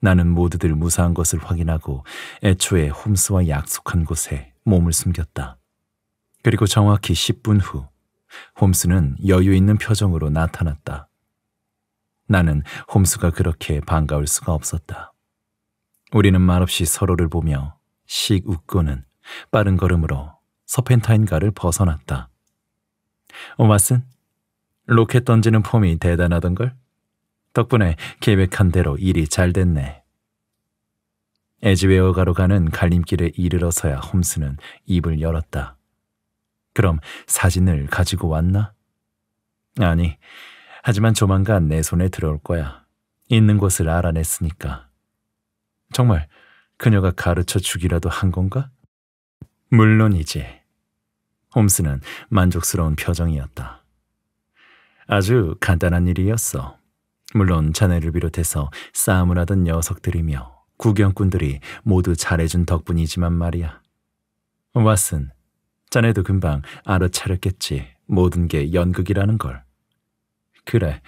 나는 모두들 무사한 것을 확인하고 애초에 홈스와 약속한 곳에 몸을 숨겼다. 그리고 정확히 10분 후 홈스는 여유 있는 표정으로 나타났다. 나는 홈스가 그렇게 반가울 수가 없었다. 우리는 말없이 서로를 보며 씩 웃고는 빠른 걸음으로 서펜타인가를 벗어났다. 오마슨, 로켓 던지는 폼이 대단하던걸? 덕분에 계획한 대로 일이 잘 됐네. 에즈웨어가로 가는 갈림길에 이르러서야 홈스는 입을 열었다. 그럼 사진을 가지고 왔나? 아니, 하지만 조만간 내 손에 들어올 거야. 있는 곳을 알아냈으니까. 정말 그녀가 가르쳐 주기라도 한 건가? 물론이지. 홈스는 만족스러운 표정이었다. 아주 간단한 일이었어. 물론 자네를 비롯해서 싸움을 하던 녀석들이며 구경꾼들이 모두 잘해준 덕분이지만 말이야. 왓슨, 자네도 금방 알아차렸겠지. 모든 게 연극이라는 걸. 그래.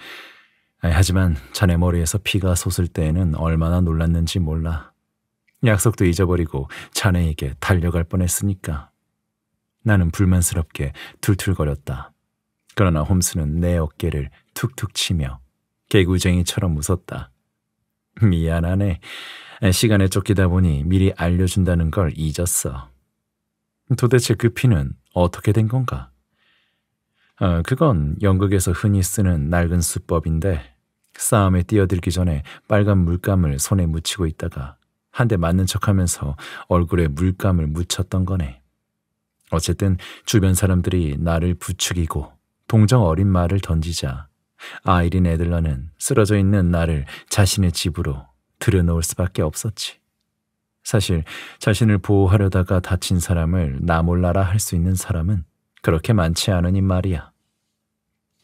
하지만 자네 머리에서 피가 솟을 때에는 얼마나 놀랐는지 몰라. 약속도 잊어버리고 자네에게 달려갈 뻔했으니까. 나는 불만스럽게 툴툴거렸다. 그러나 홈스는 내 어깨를 툭툭 치며 개구쟁이처럼 웃었다. 미안하네. 시간에 쫓기다 보니 미리 알려준다는 걸 잊었어. 도대체 그 피는 어떻게 된 건가? 아, 그건 연극에서 흔히 쓰는 낡은 수법인데 싸움에 뛰어들기 전에 빨간 물감을 손에 묻히고 있다가 한 대 맞는 척하면서 얼굴에 물감을 묻혔던 거네. 어쨌든 주변 사람들이 나를 부추기고 동정 어린 말을 던지자 아이린 애들러는 쓰러져 있는 나를 자신의 집으로 들여놓을 수밖에 없었지. 사실 자신을 보호하려다가 다친 사람을 나 몰라라 할 수 있는 사람은 그렇게 많지 않으니 말이야.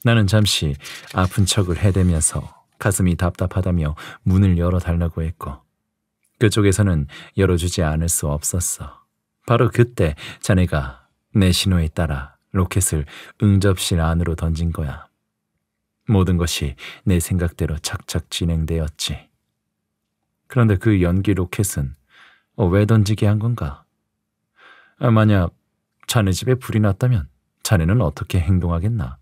나는 잠시 아픈 척을 해대면서 가슴이 답답하다며 문을 열어달라고 했고 그쪽에서는 열어주지 않을 수 없었어. 바로 그때 자네가 내 신호에 따라 로켓을 응접실 안으로 던진 거야. 모든 것이 내 생각대로 착착 진행되었지. 그런데 그 연기 로켓은 왜 던지게 한 건가? 아, 만약 자네 집에 불이 났다면 자네는 어떻게 행동하겠나?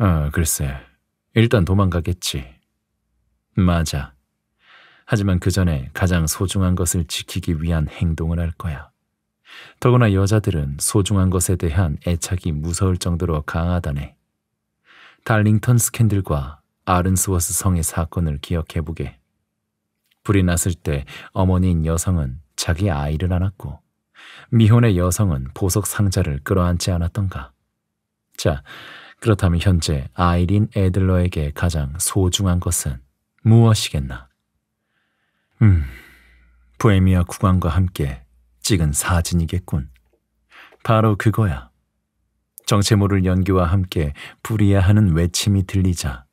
아, 글쎄. 일단 도망가겠지. 맞아. 하지만 그 전에 가장 소중한 것을 지키기 위한 행동을 할 거야. 더구나 여자들은 소중한 것에 대한 애착이 무서울 정도로 강하다네. 달링턴 스캔들과 아른스워스 성의 사건을 기억해보게. 불이 났을 때 어머니인 여성은 자기 아이를 안았고 미혼의 여성은 보석 상자를 끌어안지 않았던가. 자, 그렇다면 현재 아이린 애들러에게 가장 소중한 것은 무엇이겠나? 음, 보헤미아 국왕과 함께 찍은 사진이겠군. 바로 그거야. 정체 모를 연기와 함께 불이야 하는 외침이 들리자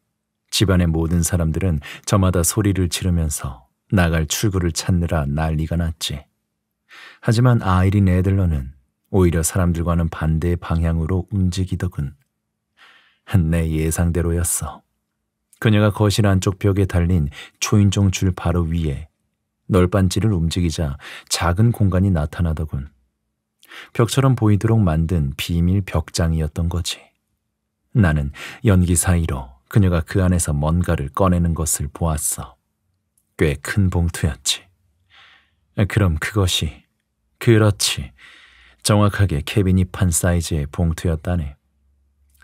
집안의 모든 사람들은 저마다 소리를 지르면서 나갈 출구를 찾느라 난리가 났지. 하지만 아이린 애들러는 오히려 사람들과는 반대의 방향으로 움직이더군. 한내 예상대로였어. 그녀가 거실 안쪽 벽에 달린 초인종 줄 바로 위에 널빤지를 움직이자 작은 공간이 나타나더군. 벽처럼 보이도록 만든 비밀 벽장이었던 거지. 나는 연기 사이로 그녀가 그 안에서 뭔가를 꺼내는 것을 보았어. 꽤 큰 봉투였지. 그럼 그것이, 그렇지. 정확하게 케빈이 판 사이즈의 봉투였다네.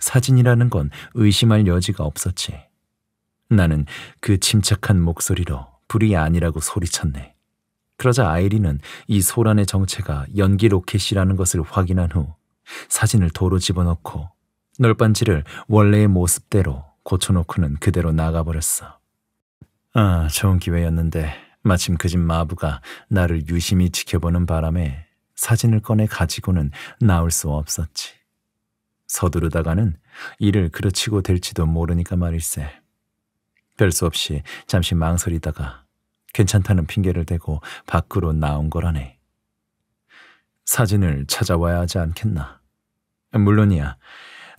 사진이라는 건 의심할 여지가 없었지. 나는 그 침착한 목소리로 불이 아니라고 소리쳤네. 그러자 아이린은 이 소란의 정체가 연기 로켓이라는 것을 확인한 후 사진을 도로 집어넣고 널빤지를 원래의 모습대로 고쳐놓고는 그대로 나가버렸어. 아, 좋은 기회였는데 마침 그 집 마부가 나를 유심히 지켜보는 바람에 사진을 꺼내 가지고는 나올 수 없었지. 서두르다가는 일을 그르치고 될지도 모르니까 말일세. 별수 없이 잠시 망설이다가 괜찮다는 핑계를 대고 밖으로 나온 거라네. 사진을 찾아와야 하지 않겠나. 물론이야.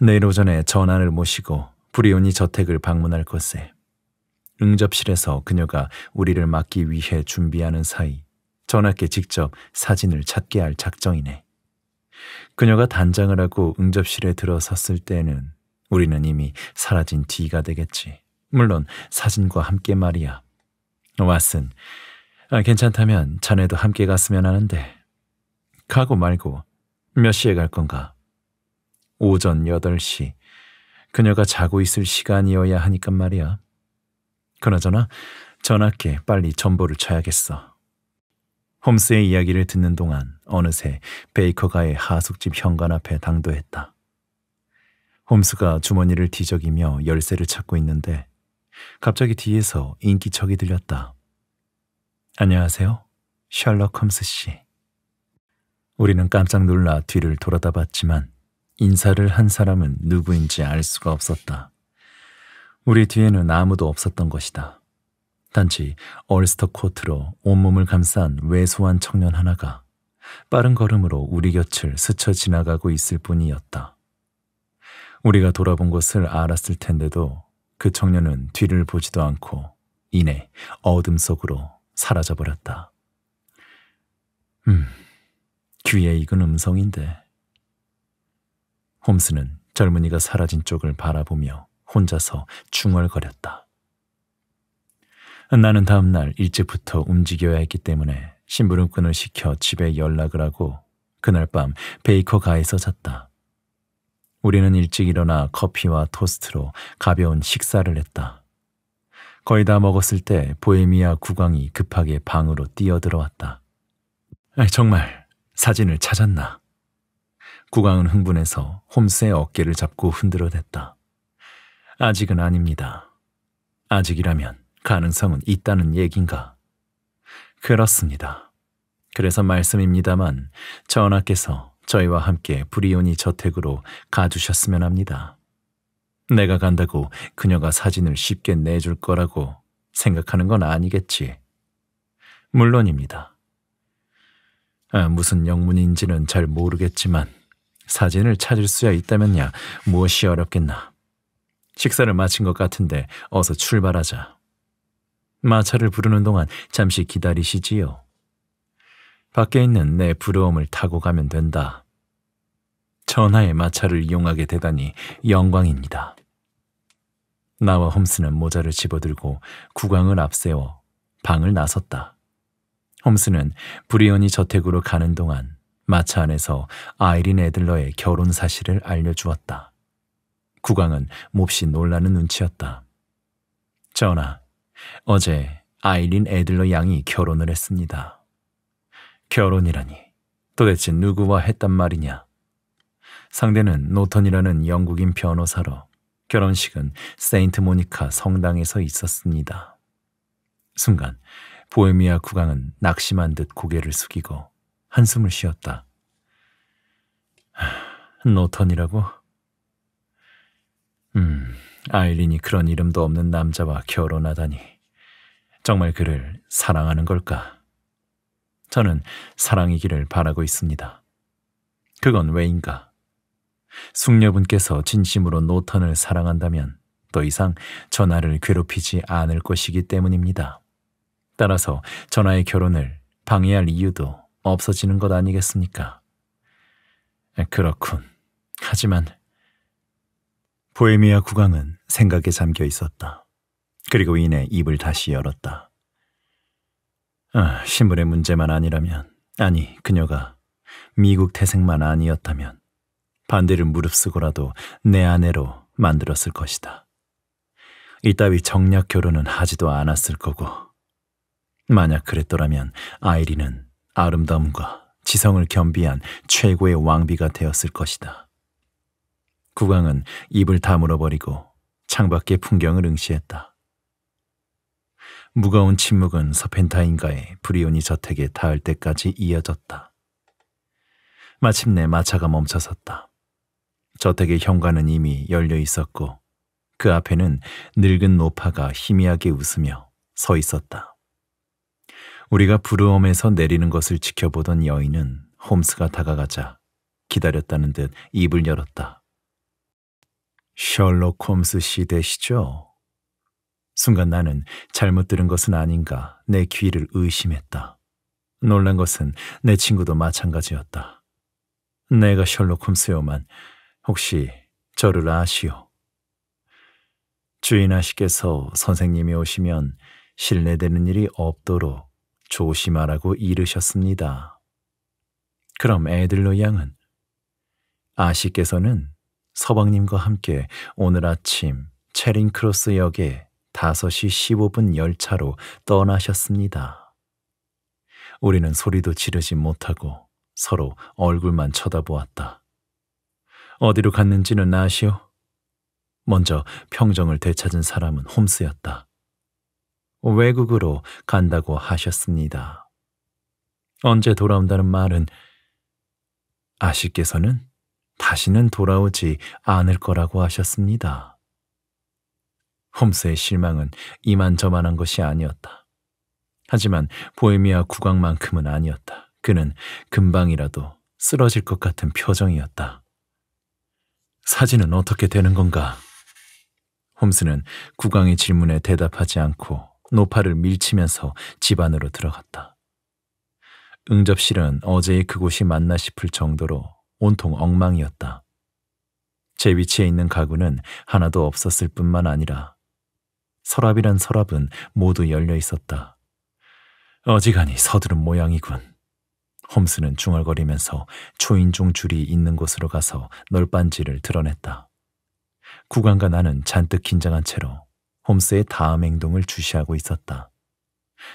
내일 오전에 전화를 모시고 브리온이 저택을 방문할 것에 응접실에서 그녀가 우리를 막기 위해 준비하는 사이 전학께 직접 사진을 찾게 할 작정이네. 그녀가 단장을 하고 응접실에 들어섰을 때에는 우리는 이미 사라진 뒤가 되겠지. 물론 사진과 함께 말이야. 왓슨, 아, 괜찮다면 자네도 함께 갔으면 하는데. 가고 말고 몇 시에 갈 건가? 오전 8시. 그녀가 자고 있을 시간이어야 하니까 말이야. 그나저나 전학께 빨리 전보를 쳐야겠어. 홈스의 이야기를 듣는 동안 어느새 베이커가의 하숙집 현관 앞에 당도했다. 홈스가 주머니를 뒤적이며 열쇠를 찾고 있는데 갑자기 뒤에서 인기척이 들렸다. 안녕하세요. 셜록 홈스 씨. 우리는 깜짝 놀라 뒤를 돌아다 봤지만 인사를 한 사람은 누구인지 알 수가 없었다. 우리 뒤에는 아무도 없었던 것이다. 단지 얼스터 코트로 온몸을 감싼 왜소한 청년 하나가 빠른 걸음으로 우리 곁을 스쳐 지나가고 있을 뿐이었다. 우리가 돌아본 것을 알았을 텐데도 그 청년은 뒤를 보지도 않고 이내 어둠 속으로 사라져버렸다. 음, 귀에 익은 음성인데. 홈스는 젊은이가 사라진 쪽을 바라보며 혼자서 중얼거렸다. 나는 다음 날 일찍부터 움직여야 했기 때문에 심부름꾼을 시켜 집에 연락을 하고 그날 밤 베이커 가에서 잤다. 우리는 일찍 일어나 커피와 토스트로 가벼운 식사를 했다. 거의 다 먹었을 때 보헤미아 국왕이 급하게 방으로 뛰어들어왔다. 아, 정말 사진을 찾았나? 국왕은 흥분해서 홈스의 어깨를 잡고 흔들어댔다. 아직은 아닙니다. 아직이라면 가능성은 있다는 얘긴가? 그렇습니다. 그래서 말씀입니다만 전하께서 저희와 함께 브리오니 저택으로 가주셨으면 합니다. 내가 간다고 그녀가 사진을 쉽게 내줄 거라고 생각하는 건 아니겠지. 물론입니다. 아, 무슨 영문인지는 잘 모르겠지만 사진을 찾을 수야 있다면야 무엇이 어렵겠나. 식사를 마친 것 같은데 어서 출발하자. 마차를 부르는 동안 잠시 기다리시지요. 밖에 있는 내 부러움을 타고 가면 된다. 전하의 마차를 이용하게 되다니 영광입니다. 나와 홈스는 모자를 집어들고 구강을 앞세워 방을 나섰다. 홈스는 브리언이 저택으로 가는 동안 마차 안에서 아이린 애들러의 결혼 사실을 알려주었다. 구강은 몹시 놀라는 눈치였다. 전하, 어제 아이린 애들러 양이 결혼을 했습니다. 결혼이라니 도대체 누구와 했단 말이냐. 상대는 노턴이라는 영국인 변호사로 결혼식은 세인트 모니카 성당에서 있었습니다. 순간 보헤미아 국왕은 낙심한 듯 고개를 숙이고 한숨을 쉬었다. 노턴이라고? 음, 아일린이 그런 이름도 없는 남자와 결혼하다니. 정말 그를 사랑하는 걸까? 저는 사랑이기를 바라고 있습니다. 그건 왜인가? 숙녀분께서 진심으로 노턴을 사랑한다면 더 이상 전하를 괴롭히지 않을 것이기 때문입니다. 따라서 전하의 결혼을 방해할 이유도 없어지는 것 아니겠습니까? 그렇군. 하지만 보헤미아 국왕은 생각에 잠겨 있었다. 그리고 이내 입을 다시 열었다. 아, 신분의 문제만 아니라면, 아니, 그녀가 미국 태생만 아니었다면 반대를 무릅쓰고라도 내 아내로 만들었을 것이다. 이따위 정략 결혼은 하지도 않았을 거고 만약 그랬더라면 아이린은 아름다움과 지성을 겸비한 최고의 왕비가 되었을 것이다. 국왕은 입을 다물어버리고 창밖의 풍경을 응시했다. 무거운 침묵은 서펜타인가의 브리오니 저택에 닿을 때까지 이어졌다. 마침내 마차가 멈춰섰다. 저택의 현관은 이미 열려 있었고 그 앞에는 늙은 노파가 희미하게 웃으며 서 있었다. 우리가 부르엄에서 내리는 것을 지켜보던 여인은 홈스가 다가가자 기다렸다는 듯 입을 열었다. 셜록 홈스 시대시죠 순간 나는 잘못 들은 것은 아닌가 내 귀를 의심했다. 놀란 것은 내 친구도 마찬가지였다. 내가 셜록 홈스요만 혹시 저를 아시오? 주인 아씨께서 선생님이 오시면 실례되는 일이 없도록 조심하라고 이르셨습니다. 그럼 애들로 양은? 아씨께서는 서방님과 함께 오늘 아침 체링크로스 역에 5시 15분 열차로 떠나셨습니다. 우리는 소리도 지르지 못하고 서로 얼굴만 쳐다보았다. 어디로 갔는지는 아시오? 먼저 평정을 되찾은 사람은 홈스였다. 외국으로 간다고 하셨습니다. 언제 돌아온다는 말은 아시께서는 다시는 돌아오지 않을 거라고 하셨습니다. 홈스의 실망은 이만저만한 것이 아니었다. 하지만 보헤미아 국왕만큼은 아니었다. 그는 금방이라도 쓰러질 것 같은 표정이었다. 사진은 어떻게 되는 건가? 홈스는 국왕의 질문에 대답하지 않고 노파를 밀치면서 집 안으로 들어갔다. 응접실은 어제의 그곳이 맞나 싶을 정도로 온통 엉망이었다. 제 위치에 있는 가구는 하나도 없었을 뿐만 아니라 서랍이란 서랍은 모두 열려 있었다. 어지간히 서두른 모양이군. 홈스는 중얼거리면서 초인종 줄이 있는 곳으로 가서 널빤지를 드러냈다. 구간과 나는 잔뜩 긴장한 채로 홈스의 다음 행동을 주시하고 있었다.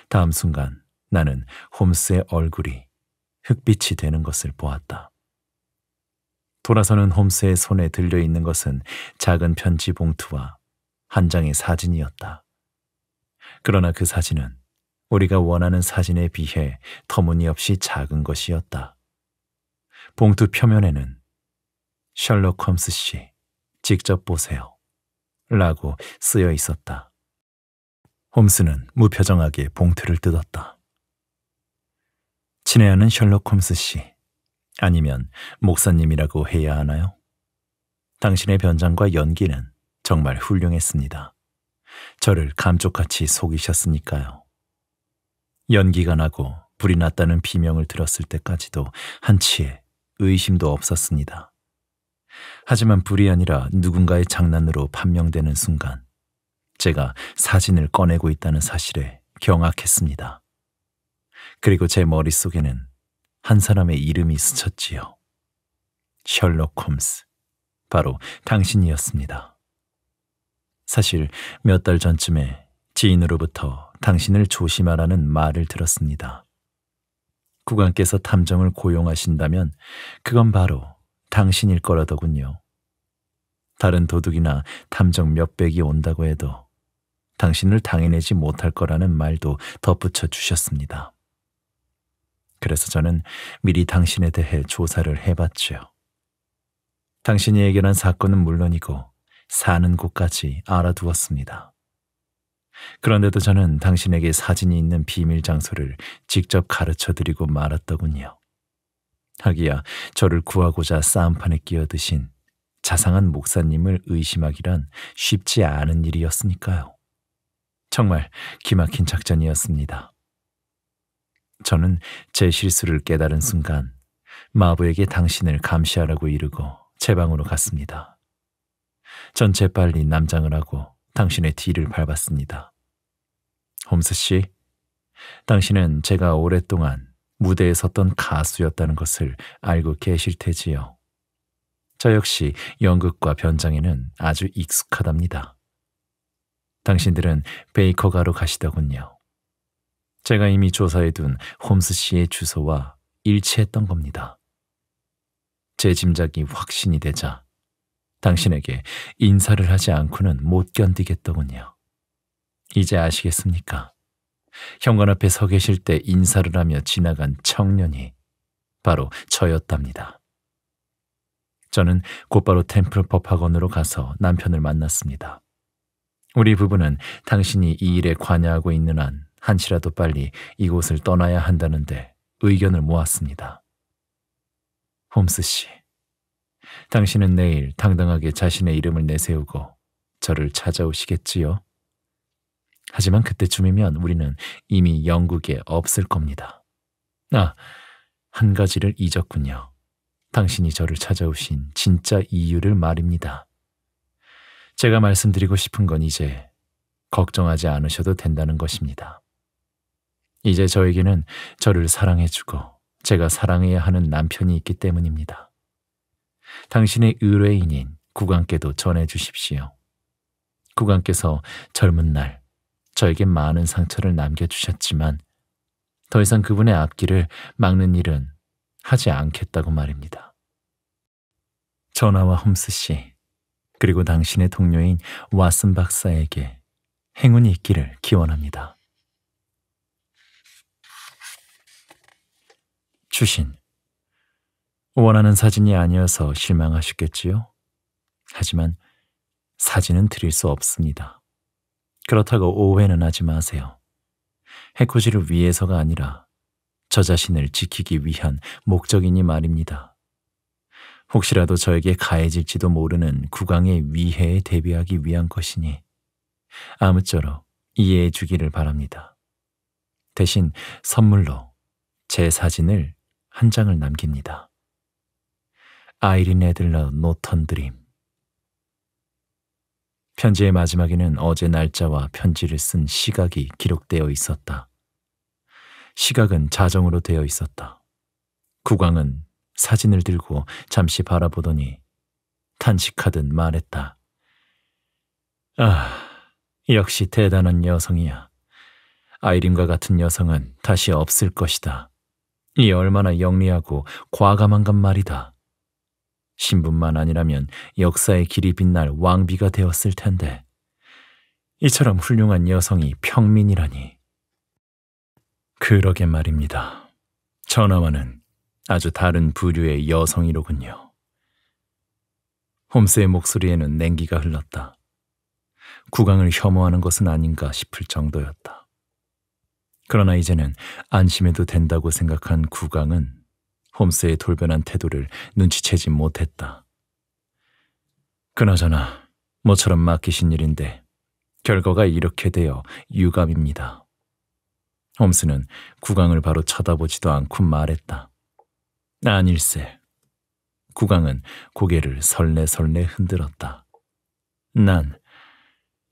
다음 순간 나는 홈스의 얼굴이 흑빛이 되는 것을 보았다. 돌아서는 홈스의 손에 들려 있는 것은 작은 편지 봉투와 한 장의 사진이었다. 그러나 그 사진은 우리가 원하는 사진에 비해 터무니없이 작은 것이었다. 봉투 표면에는 셜록 홈스 씨, 직접 보세요. 라고 쓰여 있었다. 홈스는 무표정하게 봉투를 뜯었다. 친애하는 셜록 홈스 씨, 아니면 목사님이라고 해야 하나요? 당신의 변장과 연기는 정말 훌륭했습니다. 저를 감쪽같이 속이셨으니까요. 연기가 나고 불이 났다는 비명을 들었을 때까지도 한치의 의심도 없었습니다. 하지만 불이 아니라 누군가의 장난으로 판명되는 순간 제가 사진을 꺼내고 있다는 사실에 경악했습니다. 그리고 제 머릿속에는 한 사람의 이름이 스쳤지요. 셜록 홈스. 바로 당신이었습니다. 사실 몇 달 전쯤에 지인으로부터 당신을 조심하라는 말을 들었습니다. 국왕께서 탐정을 고용하신다면 그건 바로 당신일 거라더군요. 다른 도둑이나 탐정 몇백이 온다고 해도 당신을 당해내지 못할 거라는 말도 덧붙여 주셨습니다. 그래서 저는 미리 당신에 대해 조사를 해봤지 당신이 해결한 사건은 물론이고 사는 곳까지 알아두었습니다. 그런데도 저는 당신에게 사진이 있는 비밀 장소를 직접 가르쳐 드리고 말았더군요. 하기야 저를 구하고자 싸움판에 끼어드신 자상한 목사님을 의심하기란 쉽지 않은 일이었으니까요. 정말 기막힌 작전이었습니다. 저는 제 실수를 깨달은 순간 마부에게 당신을 감시하라고 이르고 제 방으로 갔습니다. 전 재빨리 남장을 하고 당신의 뒤를 밟았습니다. 홈스 씨, 당신은 제가 오랫동안 무대에 섰던 가수였다는 것을 알고 계실 테지요. 저 역시 연극과 변장에는 아주 익숙하답니다. 당신들은 베이커가로 가시더군요. 제가 이미 조사해둔 홈스 씨의 주소와 일치했던 겁니다. 제 짐작이 확신이 되자 당신에게 인사를 하지 않고는 못 견디겠더군요. 이제 아시겠습니까? 현관 앞에 서 계실 때 인사를 하며 지나간 청년이 바로 저였답니다. 저는 곧바로 템플 법학원으로 가서 남편을 만났습니다. 우리 부부는 당신이 이 일에 관여하고 있는 한 한시라도 빨리 이곳을 떠나야 한다는데 의견을 모았습니다. 홈스 씨, 당신은 내일 당당하게 자신의 이름을 내세우고 저를 찾아오시겠지요. 하지만 그때쯤이면 우리는 이미 영국에 없을 겁니다. 아, 한 가지를 잊었군요. 당신이 저를 찾아오신 진짜 이유를 말입니다. 제가 말씀드리고 싶은 건 이제 걱정하지 않으셔도 된다는 것입니다. 이제 저에게는 저를 사랑해주고 제가 사랑해야 하는 남편이 있기 때문입니다. 당신의 의뢰인인 국왕께도 전해 주십시오. 국왕께서 젊은 날 저에게 많은 상처를 남겨주셨지만 더 이상 그분의 앞길을 막는 일은 하지 않겠다고 말입니다. 전하와 홈스 씨, 그리고 당신의 동료인 왓슨 박사에게 행운이 있기를 기원합니다. 주신 원하는 사진이 아니어서 실망하셨겠지요? 하지만 사진은 드릴 수 없습니다. 그렇다고 오해는 하지 마세요. 해코지를 위해서가 아니라 저 자신을 지키기 위한 목적이니 말입니다. 혹시라도 저에게 가해질지도 모르는 국왕의 위해에 대비하기 위한 것이니 아무쪼록 이해해 주기를 바랍니다. 대신 선물로 제 사진을 한 장을 남깁니다. 아이린 애들러 노턴 드림 편지의 마지막에는 어제 날짜와 편지를 쓴 시각이 기록되어 있었다. 시각은 자정으로 되어 있었다. 국왕은 사진을 들고 잠시 바라보더니 탄식하듯 말했다. 아, 역시 대단한 여성이야. 아이린과 같은 여성은 다시 없을 것이다. 이 얼마나 영리하고 과감한 건 말이다. 신분만 아니라면 역사의 길이 빛날 왕비가 되었을 텐데 이처럼 훌륭한 여성이 평민이라니. 그러게 말입니다. 전하와는 아주 다른 부류의 여성이로군요. 홈스의 목소리에는 냉기가 흘렀다. 국왕을 혐오하는 것은 아닌가 싶을 정도였다. 그러나 이제는 안심해도 된다고 생각한 국왕은 홈스의 돌변한 태도를 눈치채지 못했다. 그나저나 모처럼 맡기신 일인데 결과가 이렇게 되어 유감입니다. 홈스는 구강을 바로 쳐다보지도 않고 말했다. 아닐세. 구강은 고개를 설레설레 흔들었다. 난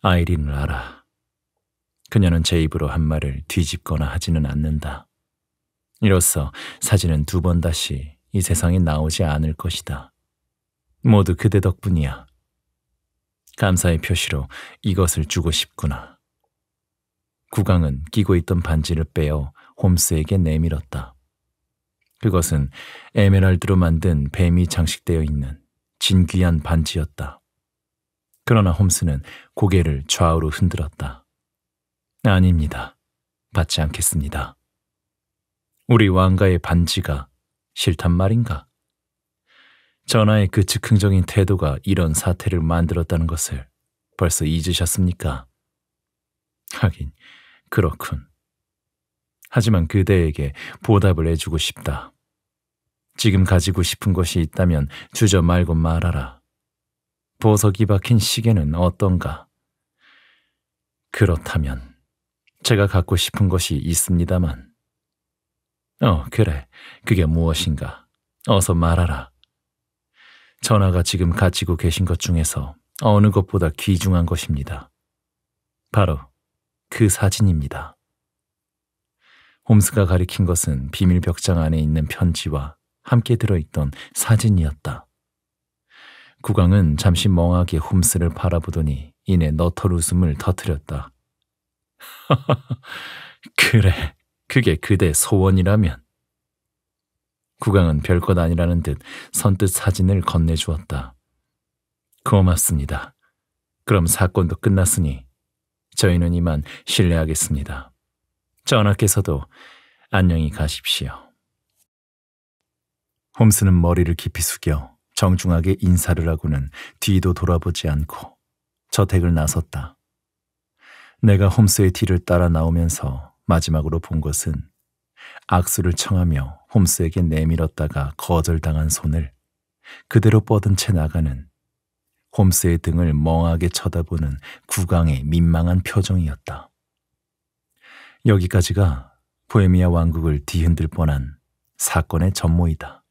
아이린을 알아. 그녀는 제 입으로 한 말을 뒤집거나 하지는 않는다. 이로써 사진은 두 번 다시 이 세상에 나오지 않을 것이다. 모두 그대 덕분이야. 감사의 표시로 이것을 주고 싶구나. 구강은 끼고 있던 반지를 빼어 홈스에게 내밀었다. 그것은 에메랄드로 만든 뱀이 장식되어 있는 진귀한 반지였다. 그러나 홈스는 고개를 좌우로 흔들었다. 아닙니다. 받지 않겠습니다. 우리 왕가의 반지가 싫단 말인가? 전하의 그 즉흥적인 태도가 이런 사태를 만들었다는 것을 벌써 잊으셨습니까? 하긴 그렇군. 하지만 그대에게 보답을 해주고 싶다. 지금 가지고 싶은 것이 있다면 주저 말고 말하라. 보석이 박힌 시계는 어떤가? 그렇다면 제가 갖고 싶은 것이 있습니다만 어, 그래. 그게 무엇인가? 어서 말하라. 전하가 지금 가지고 계신 것 중에서 어느 것보다 귀중한 것입니다. 바로 그 사진입니다. 홈스가 가리킨 것은 비밀 벽장 안에 있는 편지와 함께 들어있던 사진이었다. 국왕은 잠시 멍하게 홈스를 바라보더니 이내 너털 웃음을 터뜨렸다. *laughs* 그래, 그게 그대 소원이라면. 구강은 별것 아니라는 듯 선뜻 사진을 건네주었다. 고맙습니다. 그럼 사건도 끝났으니 저희는 이만 실례하겠습니다. 전하께서도 안녕히 가십시오. 홈스는 머리를 깊이 숙여 정중하게 인사를 하고는 뒤도 돌아보지 않고 저택을 나섰다. 내가 홈스의 뒤를 따라 나오면서 마지막으로 본 것은 악수를 청하며 홈스에게 내밀었다가 거절당한 손을 그대로 뻗은 채 나가는 홈스의 등을 멍하게 쳐다보는 구강의 민망한 표정이었다. 여기까지가 보헤미아 왕국을 뒤흔들 뻔한 사건의 전모이다.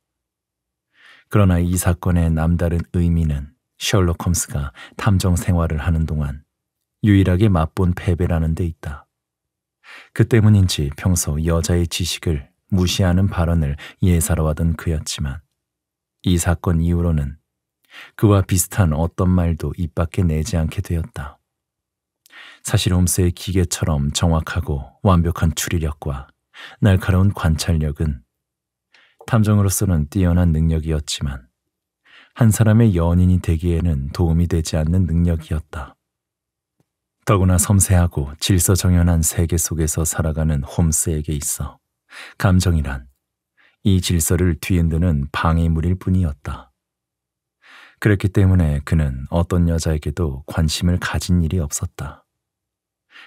그러나 이 사건의 남다른 의미는 셜록 홈스가 탐정 생활을 하는 동안 유일하게 맛본 패배라는 데 있다. 그 때문인지 평소 여자의 지식을 무시하는 발언을 예사로하던 그였지만 이 사건 이후로는 그와 비슷한 어떤 말도 입 밖에 내지 않게 되었다. 사실 홈스의 기계처럼 정확하고 완벽한 추리력과 날카로운 관찰력은 탐정으로서는 뛰어난 능력이었지만 한 사람의 연인이 되기에는 도움이 되지 않는 능력이었다. 더구나 섬세하고 질서정연한 세계 속에서 살아가는 홈스에게 있어 감정이란 이 질서를 뒤흔드는 방해물일 뿐이었다. 그렇기 때문에 그는 어떤 여자에게도 관심을 가진 일이 없었다.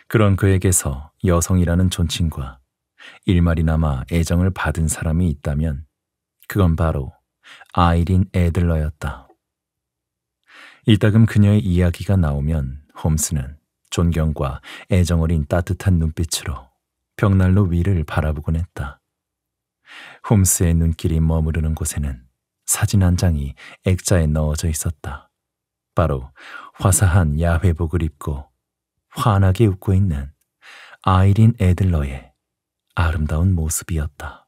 그런 그에게서 여성이라는 존칭과 일말이나마 애정을 받은 사람이 있다면 그건 바로 아이린 애들러였다. 이따금 그녀의 이야기가 나오면 홈스는 존경과 애정 어린 따뜻한 눈빛으로 벽난로 위를 바라보곤 했다. 홈스의 눈길이 머무르는 곳에는 사진 한 장이 액자에 넣어져 있었다. 바로 화사한 야회복을 입고 환하게 웃고 있는 아이린 에들러의 아름다운 모습이었다.